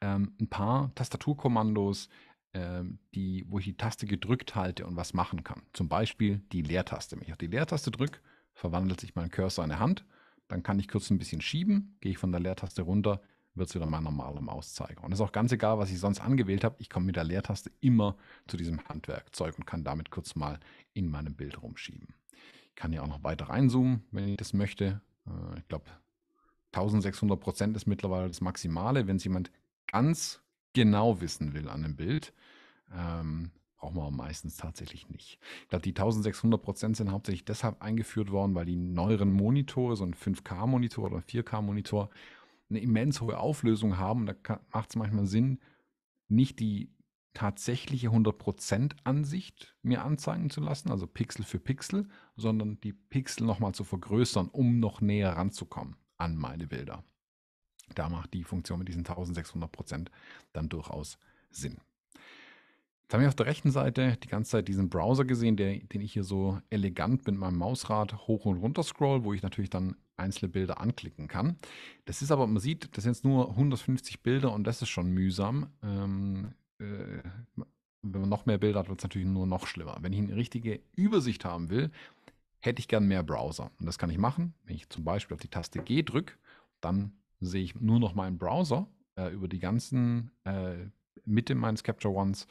ähm, ein paar Tastaturkommandos, ähm, die, wo ich die Taste gedrückt halte und was machen kann. Zum Beispiel die Leertaste. Wenn ich auf die Leertaste drücke, verwandelt sich mein Cursor in eine Hand. Dann kann ich kurz ein bisschen schieben, gehe ich von der Leertaste runter, wird es wieder mein normaler Mauszeiger. Und es ist auch ganz egal, was ich sonst angewählt habe. Ich komme mit der Leertaste immer zu diesem Handwerkzeug und kann damit kurz mal in meinem Bild rumschieben. Ich kann hier auch noch weiter reinzoomen, wenn ich das möchte. Äh, ich glaube, 1600 Prozent ist mittlerweile das Maximale. Wenn es jemand ganz genau wissen will an einem Bild, ähm, braucht man meistens tatsächlich nicht. Ich glaube, die 1600 Prozent sind hauptsächlich deshalb eingeführt worden, weil die neueren Monitore, so ein 5K-Monitor oder 4K-Monitor, eine immens hohe Auflösung haben. da macht es manchmal Sinn, nicht die tatsächliche 100%-Ansicht mir anzeigen zu lassen, also Pixel für Pixel, sondern die Pixel nochmal zu vergrößern, um noch näher ranzukommen an meine Bilder. Da macht die Funktion mit diesen 1600 Prozent dann durchaus Sinn. Jetzt haben wir auf der rechten Seite die ganze Zeit diesen Browser gesehen, der, den ich hier so elegant mit meinem Mausrad hoch und runter scroll, wo ich natürlich dann einzelne Bilder anklicken kann. Das ist aber, man sieht, das sind jetzt nur 150 Bilder und das ist schon mühsam. Ähm, äh, wenn man noch mehr Bilder hat, wird es natürlich nur noch schlimmer. Wenn ich eine richtige Übersicht haben will, hätte ich gern mehr Browser. Und das kann ich machen, wenn ich zum Beispiel auf die Taste G drücke, dann sehe ich nur noch meinen Browser äh, über die ganzen äh, Mitte meines Capture Ones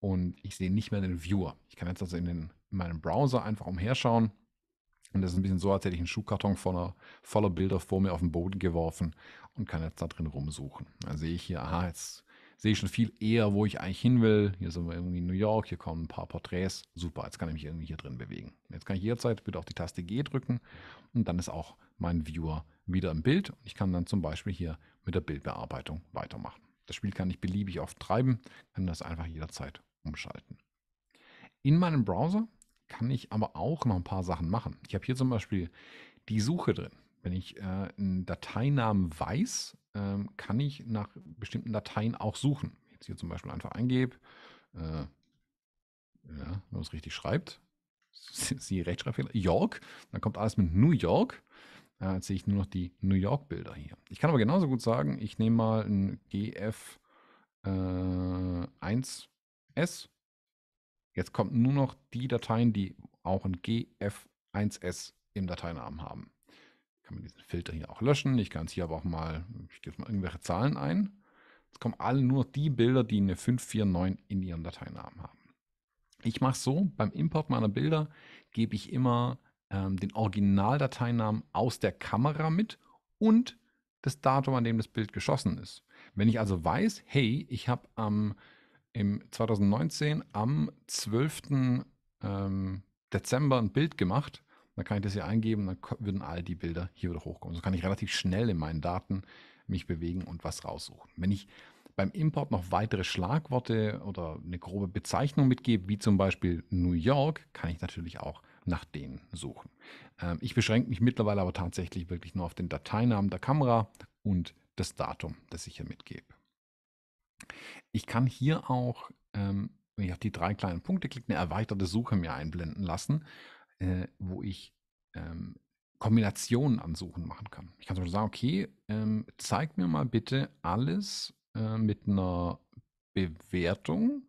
und ich sehe nicht mehr den Viewer. Ich kann jetzt also in, den, in meinem Browser einfach umherschauen und das ist ein bisschen so, als hätte ich einen Schuhkarton voller, voller Bilder vor mir auf den Boden geworfen und kann jetzt da drin rumsuchen. Da sehe ich hier, aha, jetzt sehe ich schon viel eher, wo ich eigentlich hin will. Hier sind wir irgendwie in New York, hier kommen ein paar Porträts. Super, jetzt kann ich mich irgendwie hier drin bewegen. Jetzt kann ich jederzeit bitte auf die Taste G drücken und dann ist auch mein Viewer wieder im Bild und ich kann dann zum Beispiel hier mit der Bildbearbeitung weitermachen. Das Spiel kann ich beliebig oft treiben, kann das einfach jederzeit umschalten. In meinem Browser kann ich aber auch noch ein paar Sachen machen. Ich habe hier zum Beispiel die Suche drin. Wenn ich äh, einen Dateinamen weiß, äh, kann ich nach bestimmten Dateien auch suchen. Jetzt hier zum Beispiel einfach eingebe, äh, ja, wenn man es richtig schreibt, sie Rechtschreibfehler, York, dann kommt alles mit New York ja, jetzt sehe ich nur noch die New York-Bilder hier. Ich kann aber genauso gut sagen, ich nehme mal ein GF1S. Äh, jetzt kommt nur noch die Dateien, die auch ein GF1S im Dateinamen haben. Ich kann man diesen Filter hier auch löschen. Ich kann es hier aber auch mal, ich gebe mal irgendwelche Zahlen ein. Jetzt kommen alle nur die Bilder, die eine 549 in ihrem Dateinamen haben. Ich mache es so, beim Import meiner Bilder gebe ich immer ähm, den Originaldateinamen aus der Kamera mit und das Datum, an dem das Bild geschossen ist. Wenn ich also weiß, hey, ich habe am im 2019 am 12. Ähm, Dezember ein Bild gemacht, dann kann ich das hier eingeben, dann würden all die Bilder hier wieder hochkommen. So kann ich relativ schnell in meinen Daten mich bewegen und was raussuchen. Wenn ich beim Import noch weitere Schlagworte oder eine grobe Bezeichnung mitgebe, wie zum Beispiel New York, kann ich natürlich auch nach denen suchen. Ähm, ich beschränke mich mittlerweile aber tatsächlich wirklich nur auf den Dateinamen der Kamera und das Datum, das ich hier mitgebe. Ich kann hier auch, ähm, wenn ich auf die drei kleinen Punkte klicke, eine erweiterte Suche mir einblenden lassen, äh, wo ich ähm, Kombinationen an Suchen machen kann. Ich kann zum Beispiel sagen, okay, zeig mir mal bitte alles äh, mit einer Bewertung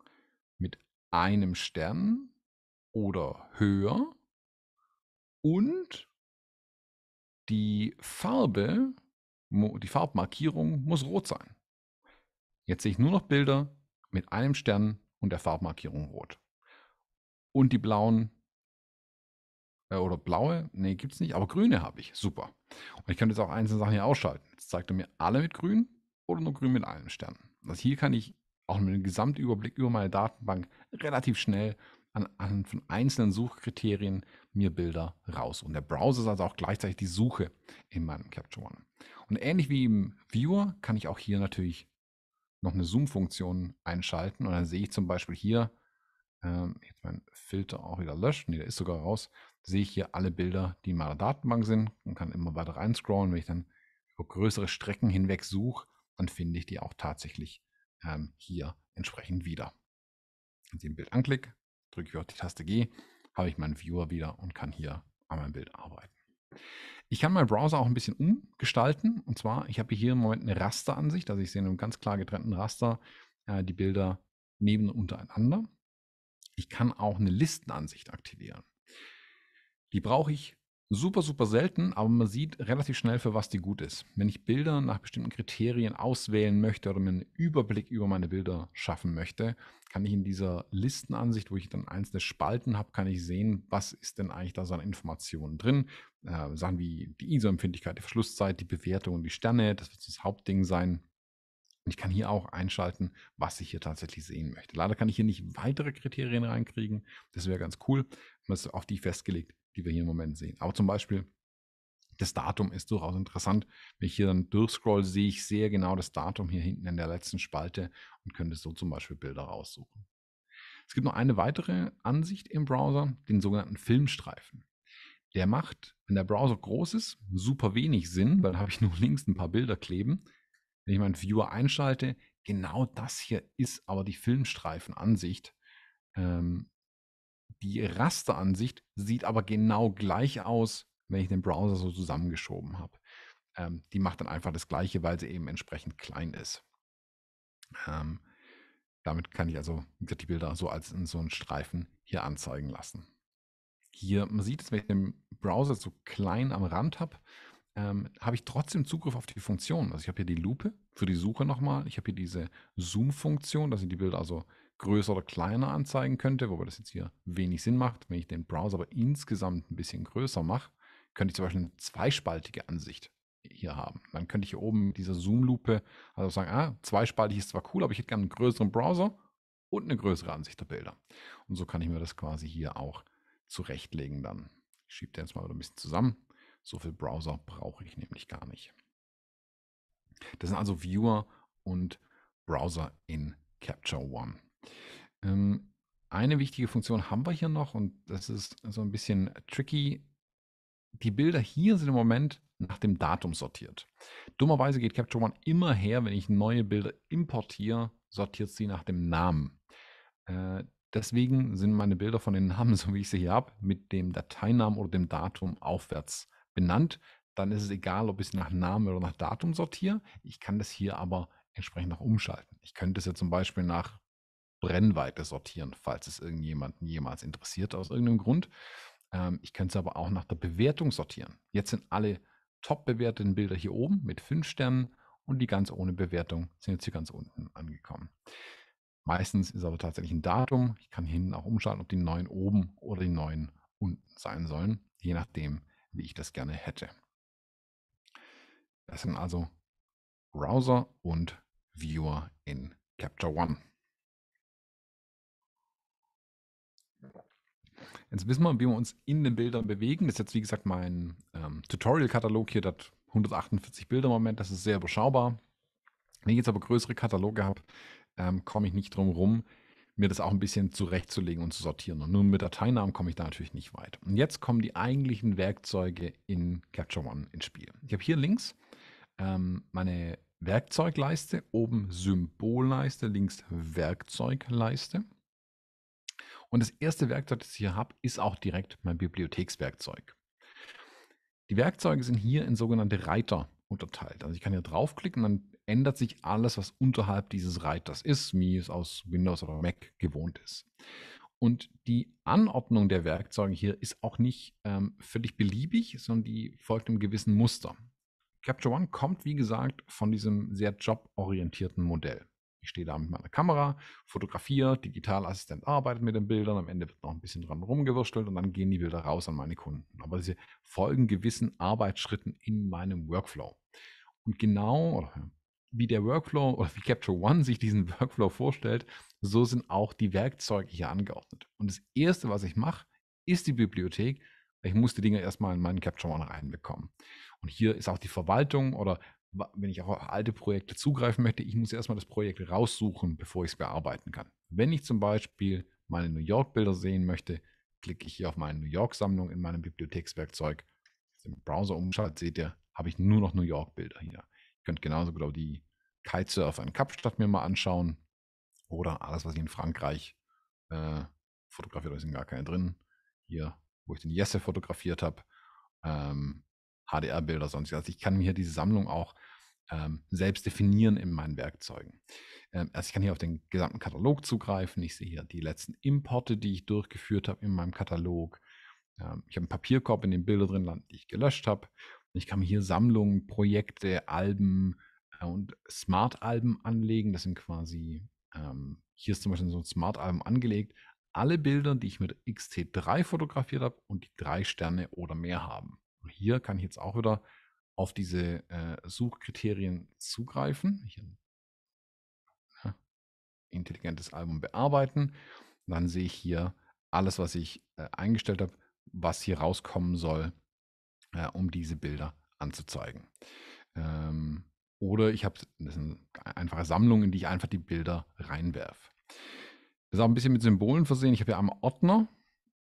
mit einem Stern oder höher und die Farbe, die Farbmarkierung muss rot sein. Jetzt sehe ich nur noch Bilder mit einem Stern und der Farbmarkierung rot. Und die blauen äh, oder blaue, nee, gibt es nicht, aber grüne habe ich. Super. Und ich könnte jetzt auch einzelne Sachen hier ausschalten. Jetzt zeigt er mir alle mit grün oder nur grün mit einem Stern. Also hier kann ich auch mit dem Gesamtüberblick über meine Datenbank relativ schnell anhand von einzelnen Suchkriterien mir Bilder raus. Und der Browser ist also auch gleichzeitig die Suche in meinem Capture One. Und ähnlich wie im Viewer kann ich auch hier natürlich noch eine Zoom-Funktion einschalten. Und dann sehe ich zum Beispiel hier, ähm, jetzt mein Filter auch wieder löscht, nee, der ist sogar raus, sehe ich hier alle Bilder, die in meiner Datenbank sind und kann immer weiter reinscrollen. Wenn ich dann über größere Strecken hinweg suche, dann finde ich die auch tatsächlich ähm, hier entsprechend wieder. Wenn ich ein Bild anklicke, drücke ich auf die Taste G, habe ich meinen Viewer wieder und kann hier an meinem Bild arbeiten. Ich kann meinen Browser auch ein bisschen umgestalten. Und zwar, ich habe hier im Moment eine Rasteransicht. Also ich sehe in einem ganz klar getrennten Raster äh, die Bilder neben und untereinander. Ich kann auch eine Listenansicht aktivieren. Die brauche ich super, super selten, aber man sieht relativ schnell, für was die gut ist. Wenn ich Bilder nach bestimmten Kriterien auswählen möchte oder mir einen Überblick über meine Bilder schaffen möchte, kann ich in dieser Listenansicht, wo ich dann einzelne Spalten habe, kann ich sehen, was ist denn eigentlich da so an Informationen drin. Äh, Sachen wie die ISO-Empfindlichkeit, die Verschlusszeit, die Bewertung und die Sterne, das wird das Hauptding sein. Und ich kann hier auch einschalten, was ich hier tatsächlich sehen möchte. Leider kann ich hier nicht weitere Kriterien reinkriegen. Das wäre ganz cool ist auf die festgelegt, die wir hier im Moment sehen. Aber zum Beispiel das Datum ist durchaus interessant. Wenn ich hier dann durchscroll, sehe ich sehr genau das Datum hier hinten in der letzten Spalte und könnte so zum Beispiel Bilder raussuchen. Es gibt noch eine weitere Ansicht im Browser, den sogenannten Filmstreifen. Der macht, wenn der Browser groß ist, super wenig Sinn, weil da habe ich nur links ein paar Bilder kleben. Wenn ich meinen Viewer einschalte, genau das hier ist aber die Filmstreifenansicht. Ähm, die Rasteransicht sieht aber genau gleich aus, wenn ich den Browser so zusammengeschoben habe. Ähm, die macht dann einfach das Gleiche, weil sie eben entsprechend klein ist. Ähm, damit kann ich also die Bilder so als in so einen Streifen hier anzeigen lassen. Hier, man sieht es, wenn ich den Browser so klein am Rand habe, ähm, habe ich trotzdem Zugriff auf die Funktion. Also ich habe hier die Lupe für die Suche nochmal. Ich habe hier diese Zoom-Funktion, dass ich die Bilder also größer oder kleiner anzeigen könnte, wobei das jetzt hier wenig Sinn macht. Wenn ich den Browser aber insgesamt ein bisschen größer mache, könnte ich zum Beispiel eine zweispaltige Ansicht hier haben. Dann könnte ich hier oben mit dieser Zoom-Lupe also sagen, ah, zweispaltig ist zwar cool, aber ich hätte gerne einen größeren Browser und eine größere Ansicht der Bilder. Und so kann ich mir das quasi hier auch zurechtlegen dann. Ich schiebe den jetzt mal wieder ein bisschen zusammen. So viel Browser brauche ich nämlich gar nicht. Das sind also Viewer und Browser in Capture One. Ähm, eine wichtige Funktion haben wir hier noch und das ist so ein bisschen tricky. Die Bilder hier sind im Moment nach dem Datum sortiert. Dummerweise geht Capture One immer her, wenn ich neue Bilder importiere, sortiert sie nach dem Namen. Äh, deswegen sind meine Bilder von den Namen, so wie ich sie hier habe, mit dem Dateinamen oder dem Datum aufwärts benannt. Dann ist es egal, ob ich es nach Namen oder nach Datum sortiere. Ich kann das hier aber entsprechend noch umschalten. Ich könnte es ja zum Beispiel nach Brennweite sortieren, falls es irgendjemanden jemals interessiert aus irgendeinem Grund. Ähm, ich könnte es aber auch nach der Bewertung sortieren. Jetzt sind alle top bewerteten Bilder hier oben mit fünf Sternen und die ganz ohne Bewertung sind jetzt hier ganz unten angekommen. Meistens ist aber tatsächlich ein Datum. Ich kann hinten auch umschalten, ob die neuen oben oder die neuen unten sein sollen, je nachdem, wie ich das gerne hätte. Das sind also Browser und Viewer in Capture One. Jetzt wissen wir, wie wir uns in den Bildern bewegen. Das ist jetzt, wie gesagt, mein ähm, Tutorial-Katalog hier, das 148 Bilder im Moment, das ist sehr überschaubar. Wenn ich jetzt aber größere Kataloge habe, ähm, komme ich nicht drum rum, mir das auch ein bisschen zurechtzulegen und zu sortieren. Und nur mit Dateinamen komme ich da natürlich nicht weit. Und jetzt kommen die eigentlichen Werkzeuge in Capture One ins Spiel. Ich habe hier links ähm, meine Werkzeugleiste, oben Symbolleiste, links Werkzeugleiste. Und das erste Werkzeug, das ich hier habe, ist auch direkt mein Bibliothekswerkzeug. Die Werkzeuge sind hier in sogenannte Reiter unterteilt. Also ich kann hier draufklicken, dann ändert sich alles, was unterhalb dieses Reiters ist, wie es aus Windows oder Mac gewohnt ist. Und die Anordnung der Werkzeuge hier ist auch nicht ähm, völlig beliebig, sondern die folgt einem gewissen Muster. Capture One kommt, wie gesagt, von diesem sehr joborientierten Modell. Ich stehe da mit meiner Kamera, fotografiere, Digitalassistent arbeitet mit den Bildern, am Ende wird noch ein bisschen dran rumgewürstelt und dann gehen die Bilder raus an meine Kunden. Aber sie folgen gewissen Arbeitsschritten in meinem Workflow. Und genau wie der Workflow oder wie Capture One sich diesen Workflow vorstellt, so sind auch die Werkzeuge hier angeordnet. Und das Erste, was ich mache, ist die Bibliothek. Ich muss die Dinge erstmal in meinen Capture One reinbekommen. Und hier ist auch die Verwaltung oder wenn ich auf alte Projekte zugreifen möchte, ich muss erstmal das Projekt raussuchen, bevor ich es bearbeiten kann. Wenn ich zum Beispiel meine New York-Bilder sehen möchte, klicke ich hier auf meine New York-Sammlung in meinem Bibliothekswerkzeug. Im Browser umschaltet, seht ihr, habe ich nur noch New York-Bilder hier. Ihr könnt genauso gut auch die Kitesurfer in Kapstadt mir mal anschauen oder alles, was ich in Frankreich äh, fotografiert habe, sind gar keine drin. Hier, wo ich den Jesse fotografiert habe. Ähm, HDR-Bilder, sonst. Also ich kann mir hier diese Sammlung auch ähm, selbst definieren in meinen Werkzeugen. Ähm, also ich kann hier auf den gesamten Katalog zugreifen. Ich sehe hier die letzten Importe, die ich durchgeführt habe in meinem Katalog. Ähm, ich habe einen Papierkorb, in dem Bilder drin landen, die ich gelöscht habe. Und ich kann mir hier Sammlungen, Projekte, Alben äh, und Smart-Alben anlegen. Das sind quasi, ähm, hier ist zum Beispiel so ein Smart-Album angelegt. Alle Bilder, die ich mit XT3 fotografiert habe und die drei Sterne oder mehr haben hier kann ich jetzt auch wieder auf diese äh, Suchkriterien zugreifen. Hier, ja, intelligentes Album bearbeiten. dann sehe ich hier alles, was ich äh, eingestellt habe, was hier rauskommen soll, äh, um diese Bilder anzuzeigen. Ähm, oder ich habe eine einfache Sammlung, in die ich einfach die Bilder reinwerfe. Das ist auch ein bisschen mit Symbolen versehen. Ich habe hier einmal Ordner.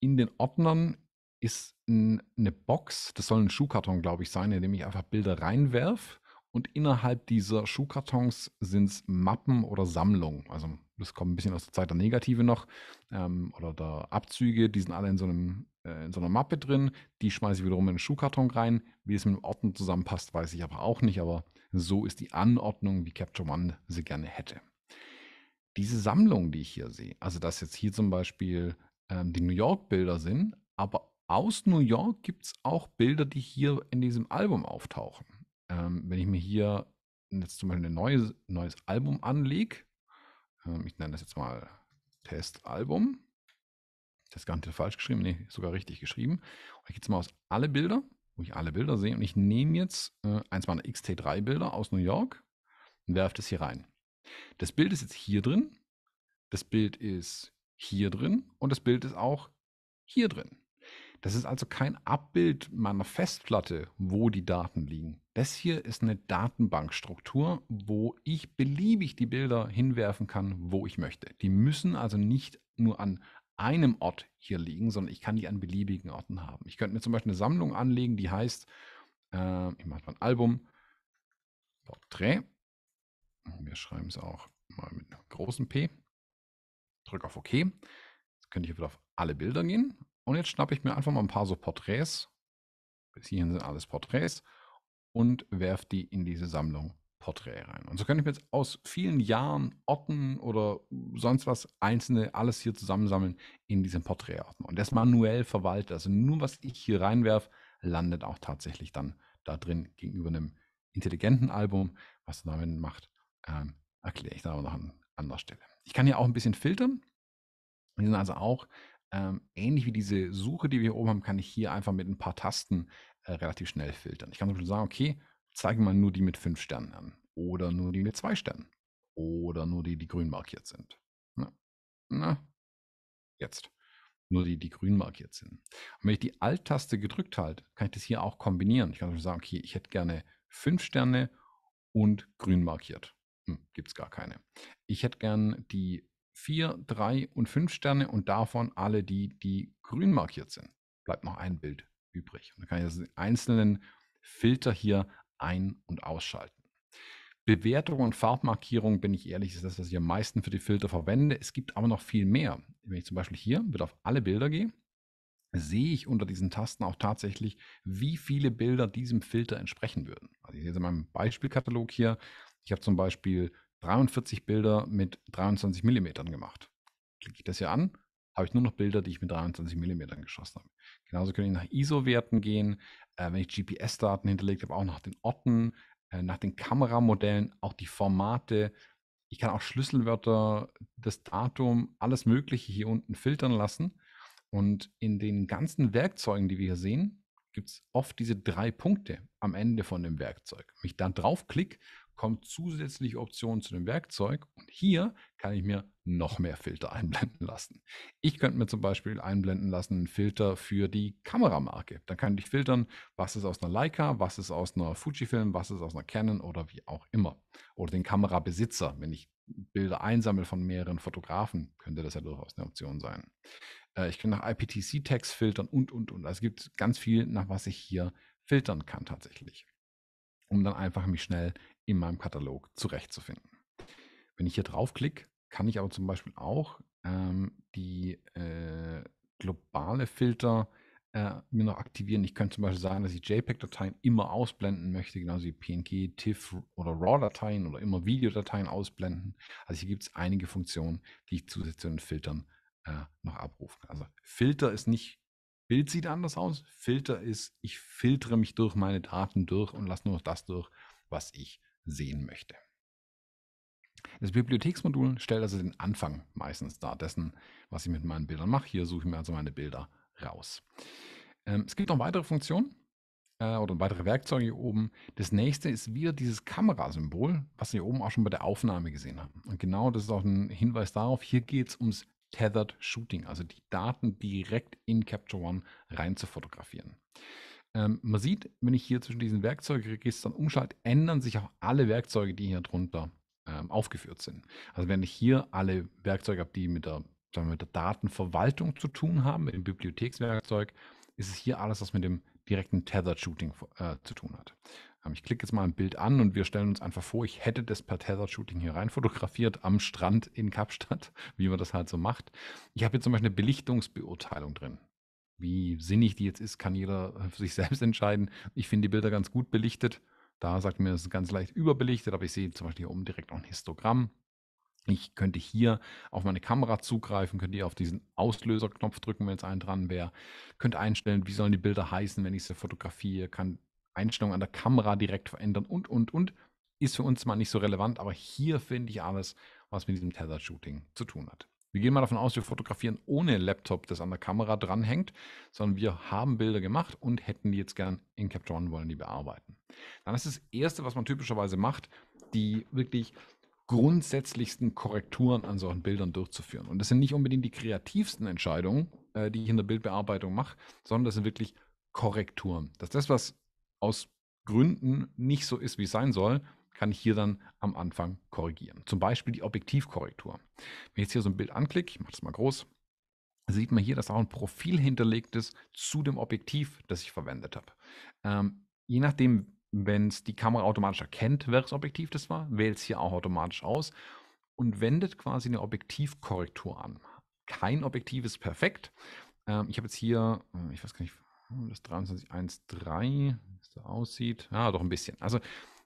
In den Ordnern ist ein, eine Box, das soll ein Schuhkarton, glaube ich, sein, in dem ich einfach Bilder reinwerf. Und innerhalb dieser Schuhkartons sind es Mappen oder Sammlungen. Also das kommt ein bisschen aus der Zeit der Negative noch. Ähm, oder der Abzüge, die sind alle in so, einem, äh, in so einer Mappe drin. Die schmeiße ich wiederum in den Schuhkarton rein. Wie es mit dem Ordner zusammenpasst, weiß ich aber auch nicht. Aber so ist die Anordnung, wie Capture One sie gerne hätte. Diese Sammlung, die ich hier sehe, also dass jetzt hier zum Beispiel ähm, die New York-Bilder sind, aber aus New York gibt es auch Bilder, die hier in diesem Album auftauchen. Ähm, wenn ich mir hier jetzt zum Beispiel ein neues, neues Album anlege, ähm, ich nenne das jetzt mal Testalbum. Das Ganze falsch geschrieben, nee, sogar richtig geschrieben. Und ich gehe jetzt mal aus alle Bilder, wo ich alle Bilder sehe. Und ich nehme jetzt äh, eins meiner XT3-Bilder aus New York und werfe das hier rein. Das Bild ist jetzt hier drin, das Bild ist hier drin und das Bild ist auch hier drin. Das ist also kein Abbild meiner Festplatte, wo die Daten liegen. Das hier ist eine Datenbankstruktur, wo ich beliebig die Bilder hinwerfen kann, wo ich möchte. Die müssen also nicht nur an einem Ort hier liegen, sondern ich kann die an beliebigen Orten haben. Ich könnte mir zum Beispiel eine Sammlung anlegen, die heißt, äh, ich mache mal ein Album, Porträt. Wir schreiben es auch mal mit einem großen P. Drücke auf OK. Jetzt könnte ich wieder auf alle Bilder gehen und jetzt schnappe ich mir einfach mal ein paar so Porträts. Bis hierhin sind alles Porträts. Und werfe die in diese Sammlung Porträt rein. Und so kann ich mir jetzt aus vielen Jahren, Orten oder sonst was einzelne alles hier zusammensammeln in diesem Porträtordner. Und das manuell verwalte. Also nur was ich hier reinwerfe, landet auch tatsächlich dann da drin gegenüber einem intelligenten Album. Was man damit macht, ähm, erkläre ich dann aber noch an anderer Stelle. Ich kann hier auch ein bisschen filtern. Wir sind also auch ähm, ähnlich wie diese Suche, die wir hier oben haben, kann ich hier einfach mit ein paar Tasten äh, relativ schnell filtern. Ich kann zum Beispiel sagen, okay, zeige mal nur die mit fünf Sternen an oder nur die mit zwei Sternen oder nur die, die grün markiert sind. Na, ne? na jetzt. Nur die, die grün markiert sind. Und wenn ich die Alt-Taste gedrückt halte, kann ich das hier auch kombinieren. Ich kann zum Beispiel sagen, okay, ich hätte gerne fünf Sterne und grün markiert. Hm, Gibt es gar keine. Ich hätte gern die 4, 3 und 5 Sterne und davon alle die, die grün markiert sind. Bleibt noch ein Bild übrig. Und dann kann ich also den einzelnen Filter hier ein- und ausschalten. Bewertung und Farbmarkierung, bin ich ehrlich, ist das, was ich am meisten für die Filter verwende. Es gibt aber noch viel mehr. Wenn ich zum Beispiel hier wieder auf alle Bilder gehe, sehe ich unter diesen Tasten auch tatsächlich, wie viele Bilder diesem Filter entsprechen würden. Also ich sehe jetzt in meinem Beispielkatalog hier, ich habe zum Beispiel 43 Bilder mit 23 mm gemacht. Klicke ich das hier an, habe ich nur noch Bilder, die ich mit 23 mm geschossen habe. Genauso könnte ich nach ISO-Werten gehen, äh, wenn ich GPS-Daten hinterlegt habe, auch nach den Orten, äh, nach den Kameramodellen, auch die Formate. Ich kann auch Schlüsselwörter, das Datum, alles Mögliche hier unten filtern lassen. Und in den ganzen Werkzeugen, die wir hier sehen, gibt es oft diese drei Punkte am Ende von dem Werkzeug. Wenn ich da draufklicke, kommt zusätzliche Optionen zu dem Werkzeug und hier kann ich mir noch mehr Filter einblenden lassen. Ich könnte mir zum Beispiel einblenden lassen einen Filter für die Kameramarke. Dann kann ich filtern, was ist aus einer Leica, was ist aus einer Fujifilm, was ist aus einer Canon oder wie auch immer. Oder den Kamerabesitzer, wenn ich Bilder einsammle von mehreren Fotografen, könnte das ja durchaus eine Option sein. Äh, ich kann nach IPTC-Tags filtern und, und, und. Also es gibt ganz viel, nach was ich hier filtern kann tatsächlich, um dann einfach mich schnell in meinem Katalog zurechtzufinden. Wenn ich hier draufklicke, kann ich aber zum Beispiel auch ähm, die äh, globale Filter äh, mir noch aktivieren. Ich könnte zum Beispiel sagen, dass ich JPEG-Dateien immer ausblenden möchte, genauso wie PNG, TIFF oder RAW-Dateien oder immer Videodateien ausblenden. Also hier gibt es einige Funktionen, die ich zusätzlich zu den Filtern äh, noch abrufen kann. Also Filter ist nicht, Bild sieht anders aus. Filter ist, ich filtere mich durch meine Daten durch und lasse nur das durch, was ich sehen möchte. Das Bibliotheksmodul stellt also den Anfang meistens dar, dessen, was ich mit meinen Bildern mache. Hier suche ich mir also meine Bilder raus. Ähm, es gibt noch weitere Funktionen äh, oder weitere Werkzeuge hier oben. Das nächste ist wieder dieses Kamerasymbol, was wir hier oben auch schon bei der Aufnahme gesehen haben. Und genau das ist auch ein Hinweis darauf, hier geht es ums Tethered Shooting, also die Daten direkt in Capture One rein zu fotografieren. Ähm, man sieht, wenn ich hier zwischen diesen Werkzeugregistern umschalte, ändern sich auch alle Werkzeuge, die hier drunter ähm, aufgeführt sind. Also wenn ich hier alle Werkzeuge habe, die mit der, wir, mit der Datenverwaltung zu tun haben, mit dem Bibliothekswerkzeug, ist es hier alles, was mit dem direkten Tethered Shooting äh, zu tun hat. Ähm, ich klicke jetzt mal ein Bild an und wir stellen uns einfach vor, ich hätte das per Tethered Shooting hier rein fotografiert am Strand in Kapstadt, wie man das halt so macht. Ich habe hier zum Beispiel eine Belichtungsbeurteilung drin. Wie sinnig die jetzt ist, kann jeder äh, für sich selbst entscheiden. Ich finde die Bilder ganz gut belichtet. Da sagt mir, es ist ganz leicht überbelichtet, aber ich sehe zum Beispiel hier oben direkt noch ein Histogramm. Ich könnte hier auf meine Kamera zugreifen, könnte hier auf diesen Auslöserknopf drücken, wenn es ein dran wäre. Könnte einstellen, wie sollen die Bilder heißen, wenn ich sie fotografiere. Kann Einstellungen an der Kamera direkt verändern und, und, und. Ist für uns mal nicht so relevant, aber hier finde ich alles, was mit diesem tether Shooting zu tun hat. Wir gehen mal davon aus, wir fotografieren ohne Laptop, das an der Kamera dranhängt, sondern wir haben Bilder gemacht und hätten die jetzt gern in Capture One wollen die bearbeiten. Dann ist das Erste, was man typischerweise macht, die wirklich grundsätzlichsten Korrekturen an solchen Bildern durchzuführen. Und das sind nicht unbedingt die kreativsten Entscheidungen, äh, die ich in der Bildbearbeitung mache, sondern das sind wirklich Korrekturen. Dass das, was aus Gründen nicht so ist, wie es sein soll, kann ich hier dann am Anfang korrigieren. Zum Beispiel die Objektivkorrektur. Wenn ich jetzt hier so ein Bild anklicke, ich mache das mal groß, sieht man hier, dass auch ein Profil hinterlegt ist zu dem Objektiv, das ich verwendet habe. Ähm, je nachdem, wenn es die Kamera automatisch erkennt, welches Objektiv das war, wählt es hier auch automatisch aus und wendet quasi eine Objektivkorrektur an. Kein Objektiv ist perfekt. Ähm, ich habe jetzt hier, äh, ich weiß gar nicht, hm, das 23.1.3, wie es da aussieht. Ja, doch ein bisschen. Also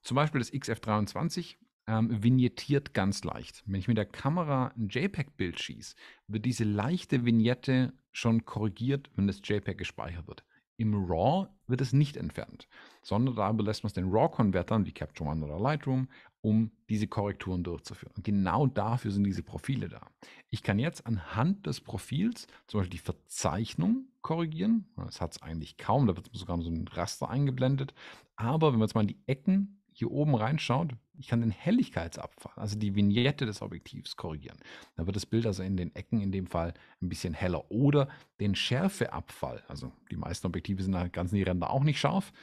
zum Beispiel das XF23 ähm, vignettiert ganz leicht. Wenn ich mit der Kamera ein JPEG-Bild schieße, wird diese leichte Vignette schon korrigiert, wenn das JPEG gespeichert wird. Im RAW wird es nicht entfernt, sondern da überlässt man es den RAW-Konvertern wie Capture One oder Lightroom, um diese Korrekturen durchzuführen. Und genau dafür sind diese Profile da. Ich kann jetzt anhand des Profils zum Beispiel die Verzeichnung korrigieren. Das hat es eigentlich kaum, da wird sogar so ein Raster eingeblendet. Aber wenn wir jetzt mal in die Ecken hier oben reinschaut, ich kann den Helligkeitsabfall, also die Vignette des Objektivs korrigieren. Da wird das Bild also in den Ecken in dem Fall ein bisschen heller. Oder den Schärfeabfall, also die meisten Objektive sind ganz in die Ränder auch nicht scharf,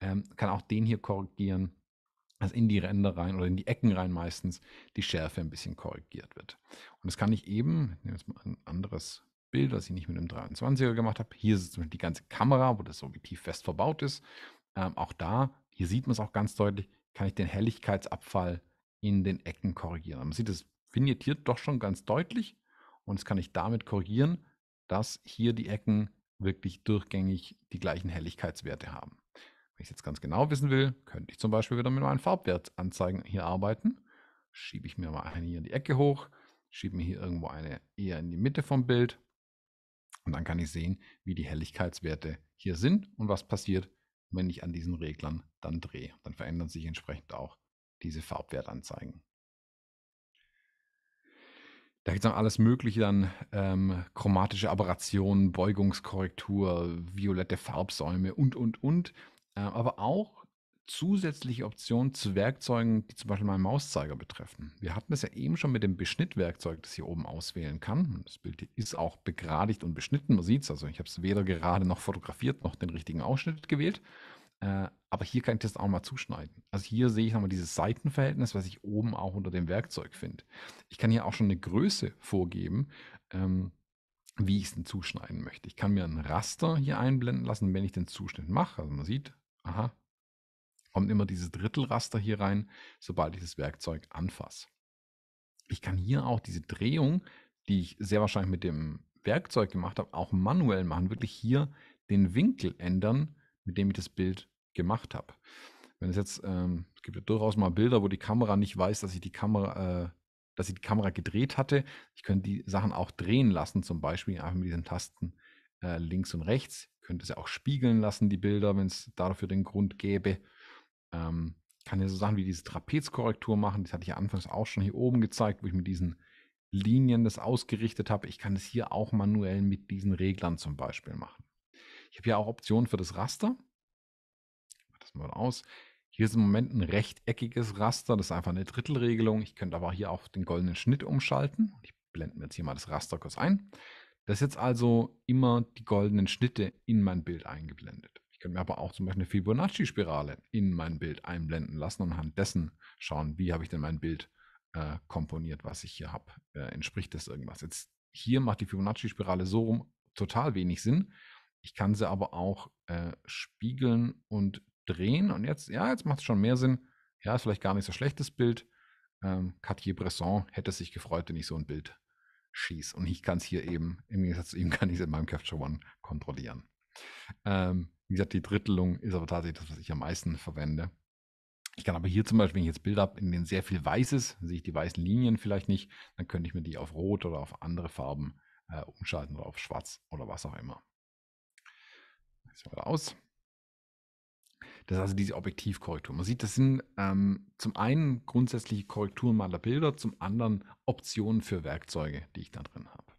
ähm, kann auch den hier korrigieren, dass in die Ränder rein oder in die Ecken rein meistens die Schärfe ein bisschen korrigiert wird. Und das kann ich eben, ich nehme jetzt mal ein anderes Bild, was ich nicht mit einem 23er gemacht habe. Hier ist zum Beispiel die ganze Kamera, wo das Objektiv fest verbaut ist. Ähm, auch da hier sieht man es auch ganz deutlich, kann ich den Helligkeitsabfall in den Ecken korrigieren. Man sieht es vignettiert doch schon ganz deutlich und das kann ich damit korrigieren, dass hier die Ecken wirklich durchgängig die gleichen Helligkeitswerte haben. Wenn ich es jetzt ganz genau wissen will, könnte ich zum Beispiel wieder mit meinen Farbwertanzeigen hier arbeiten. Schiebe ich mir mal eine hier in die Ecke hoch, schiebe mir hier irgendwo eine eher in die Mitte vom Bild und dann kann ich sehen, wie die Helligkeitswerte hier sind und was passiert, wenn ich an diesen Reglern dann drehe. Dann verändern sich entsprechend auch diese Farbwertanzeigen. Da gibt es dann alles Mögliche, dann ähm, chromatische Aberrationen, Beugungskorrektur, violette Farbsäume und, und, und. Äh, aber auch zusätzliche Optionen zu Werkzeugen, die zum Beispiel meinen Mauszeiger betreffen. Wir hatten das ja eben schon mit dem Beschnittwerkzeug, das hier oben auswählen kann. Das Bild ist auch begradigt und beschnitten, man sieht es. Also ich habe es weder gerade noch fotografiert, noch den richtigen Ausschnitt gewählt. Äh, aber hier kann ich das auch mal zuschneiden. Also hier sehe ich nochmal dieses Seitenverhältnis, was ich oben auch unter dem Werkzeug finde. Ich kann hier auch schon eine Größe vorgeben. Ähm, wie ich es denn zuschneiden möchte. Ich kann mir ein Raster hier einblenden lassen, wenn ich den Zuschnitt mache. Also man sieht, aha, kommt immer dieses Drittelraster hier rein, sobald ich das Werkzeug anfasse. Ich kann hier auch diese Drehung, die ich sehr wahrscheinlich mit dem Werkzeug gemacht habe, auch manuell machen. Wirklich hier den Winkel ändern, mit dem ich das Bild gemacht habe. Wenn es jetzt, ähm, es gibt ja durchaus mal Bilder, wo die Kamera nicht weiß, dass ich die Kamera, äh, dass ich die Kamera gedreht hatte. Ich könnte die Sachen auch drehen lassen, zum Beispiel einfach mit diesen Tasten äh, links und rechts. Ich könnte es ja auch spiegeln lassen, die Bilder, wenn es dafür den Grund gäbe. Ähm, kann ja so Sachen wie diese Trapezkorrektur machen. Das hatte ich ja anfangs auch schon hier oben gezeigt, wo ich mit diesen Linien das ausgerichtet habe. Ich kann es hier auch manuell mit diesen Reglern zum Beispiel machen. Ich habe ja auch Optionen für das Raster. Das mal aus. Hier ist im Moment ein rechteckiges Raster. Das ist einfach eine Drittelregelung. Ich könnte aber hier auch den goldenen Schnitt umschalten. Ich blende mir jetzt hier mal das Raster kurz ein. Das ist jetzt also immer die goldenen Schnitte in mein Bild eingeblendet kann mir aber auch zum Beispiel eine Fibonacci-Spirale in mein Bild einblenden lassen und anhand dessen schauen, wie habe ich denn mein Bild äh, komponiert, was ich hier habe. Äh, entspricht das irgendwas? Jetzt hier macht die Fibonacci-Spirale so rum total wenig Sinn. Ich kann sie aber auch äh, spiegeln und drehen. Und jetzt, ja, jetzt macht es schon mehr Sinn. Ja, ist vielleicht gar nicht so schlechtes Bild. Ähm, Cartier-Bresson hätte sich gefreut, wenn ich so ein Bild schieße. Und ich kann es hier eben, im Gegensatz zu ihm, kann ich es in meinem Capture One kontrollieren. Ähm, wie gesagt, die Drittelung ist aber tatsächlich das, was ich am meisten verwende. Ich kann aber hier zum Beispiel, wenn ich jetzt Bilder habe, in denen sehr viel weiß ist, sehe ich die weißen Linien vielleicht nicht, dann könnte ich mir die auf Rot oder auf andere Farben äh, umschalten oder auf Schwarz oder was auch immer. Das mal aus. Das ist also diese Objektivkorrektur. Man sieht, das sind ähm, zum einen grundsätzliche Korrekturen meiner Bilder, zum anderen Optionen für Werkzeuge, die ich da drin habe.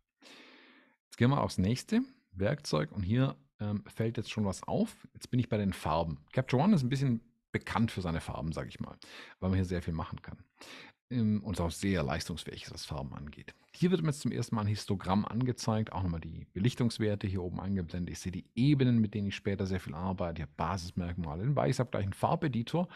Jetzt gehen wir aufs nächste Werkzeug und hier ähm, fällt jetzt schon was auf. Jetzt bin ich bei den Farben. Capture One ist ein bisschen bekannt für seine Farben, sage ich mal, weil man hier sehr viel machen kann. Ähm, und auch sehr leistungsfähig ist, was Farben angeht. Hier wird mir jetzt zum ersten Mal ein Histogramm angezeigt, auch nochmal die Belichtungswerte hier oben eingeblendet. Ich sehe die Ebenen, mit denen ich später sehr viel arbeite. Ich habe Basismerkmale, den Weißabgleich, einen Farbeditor.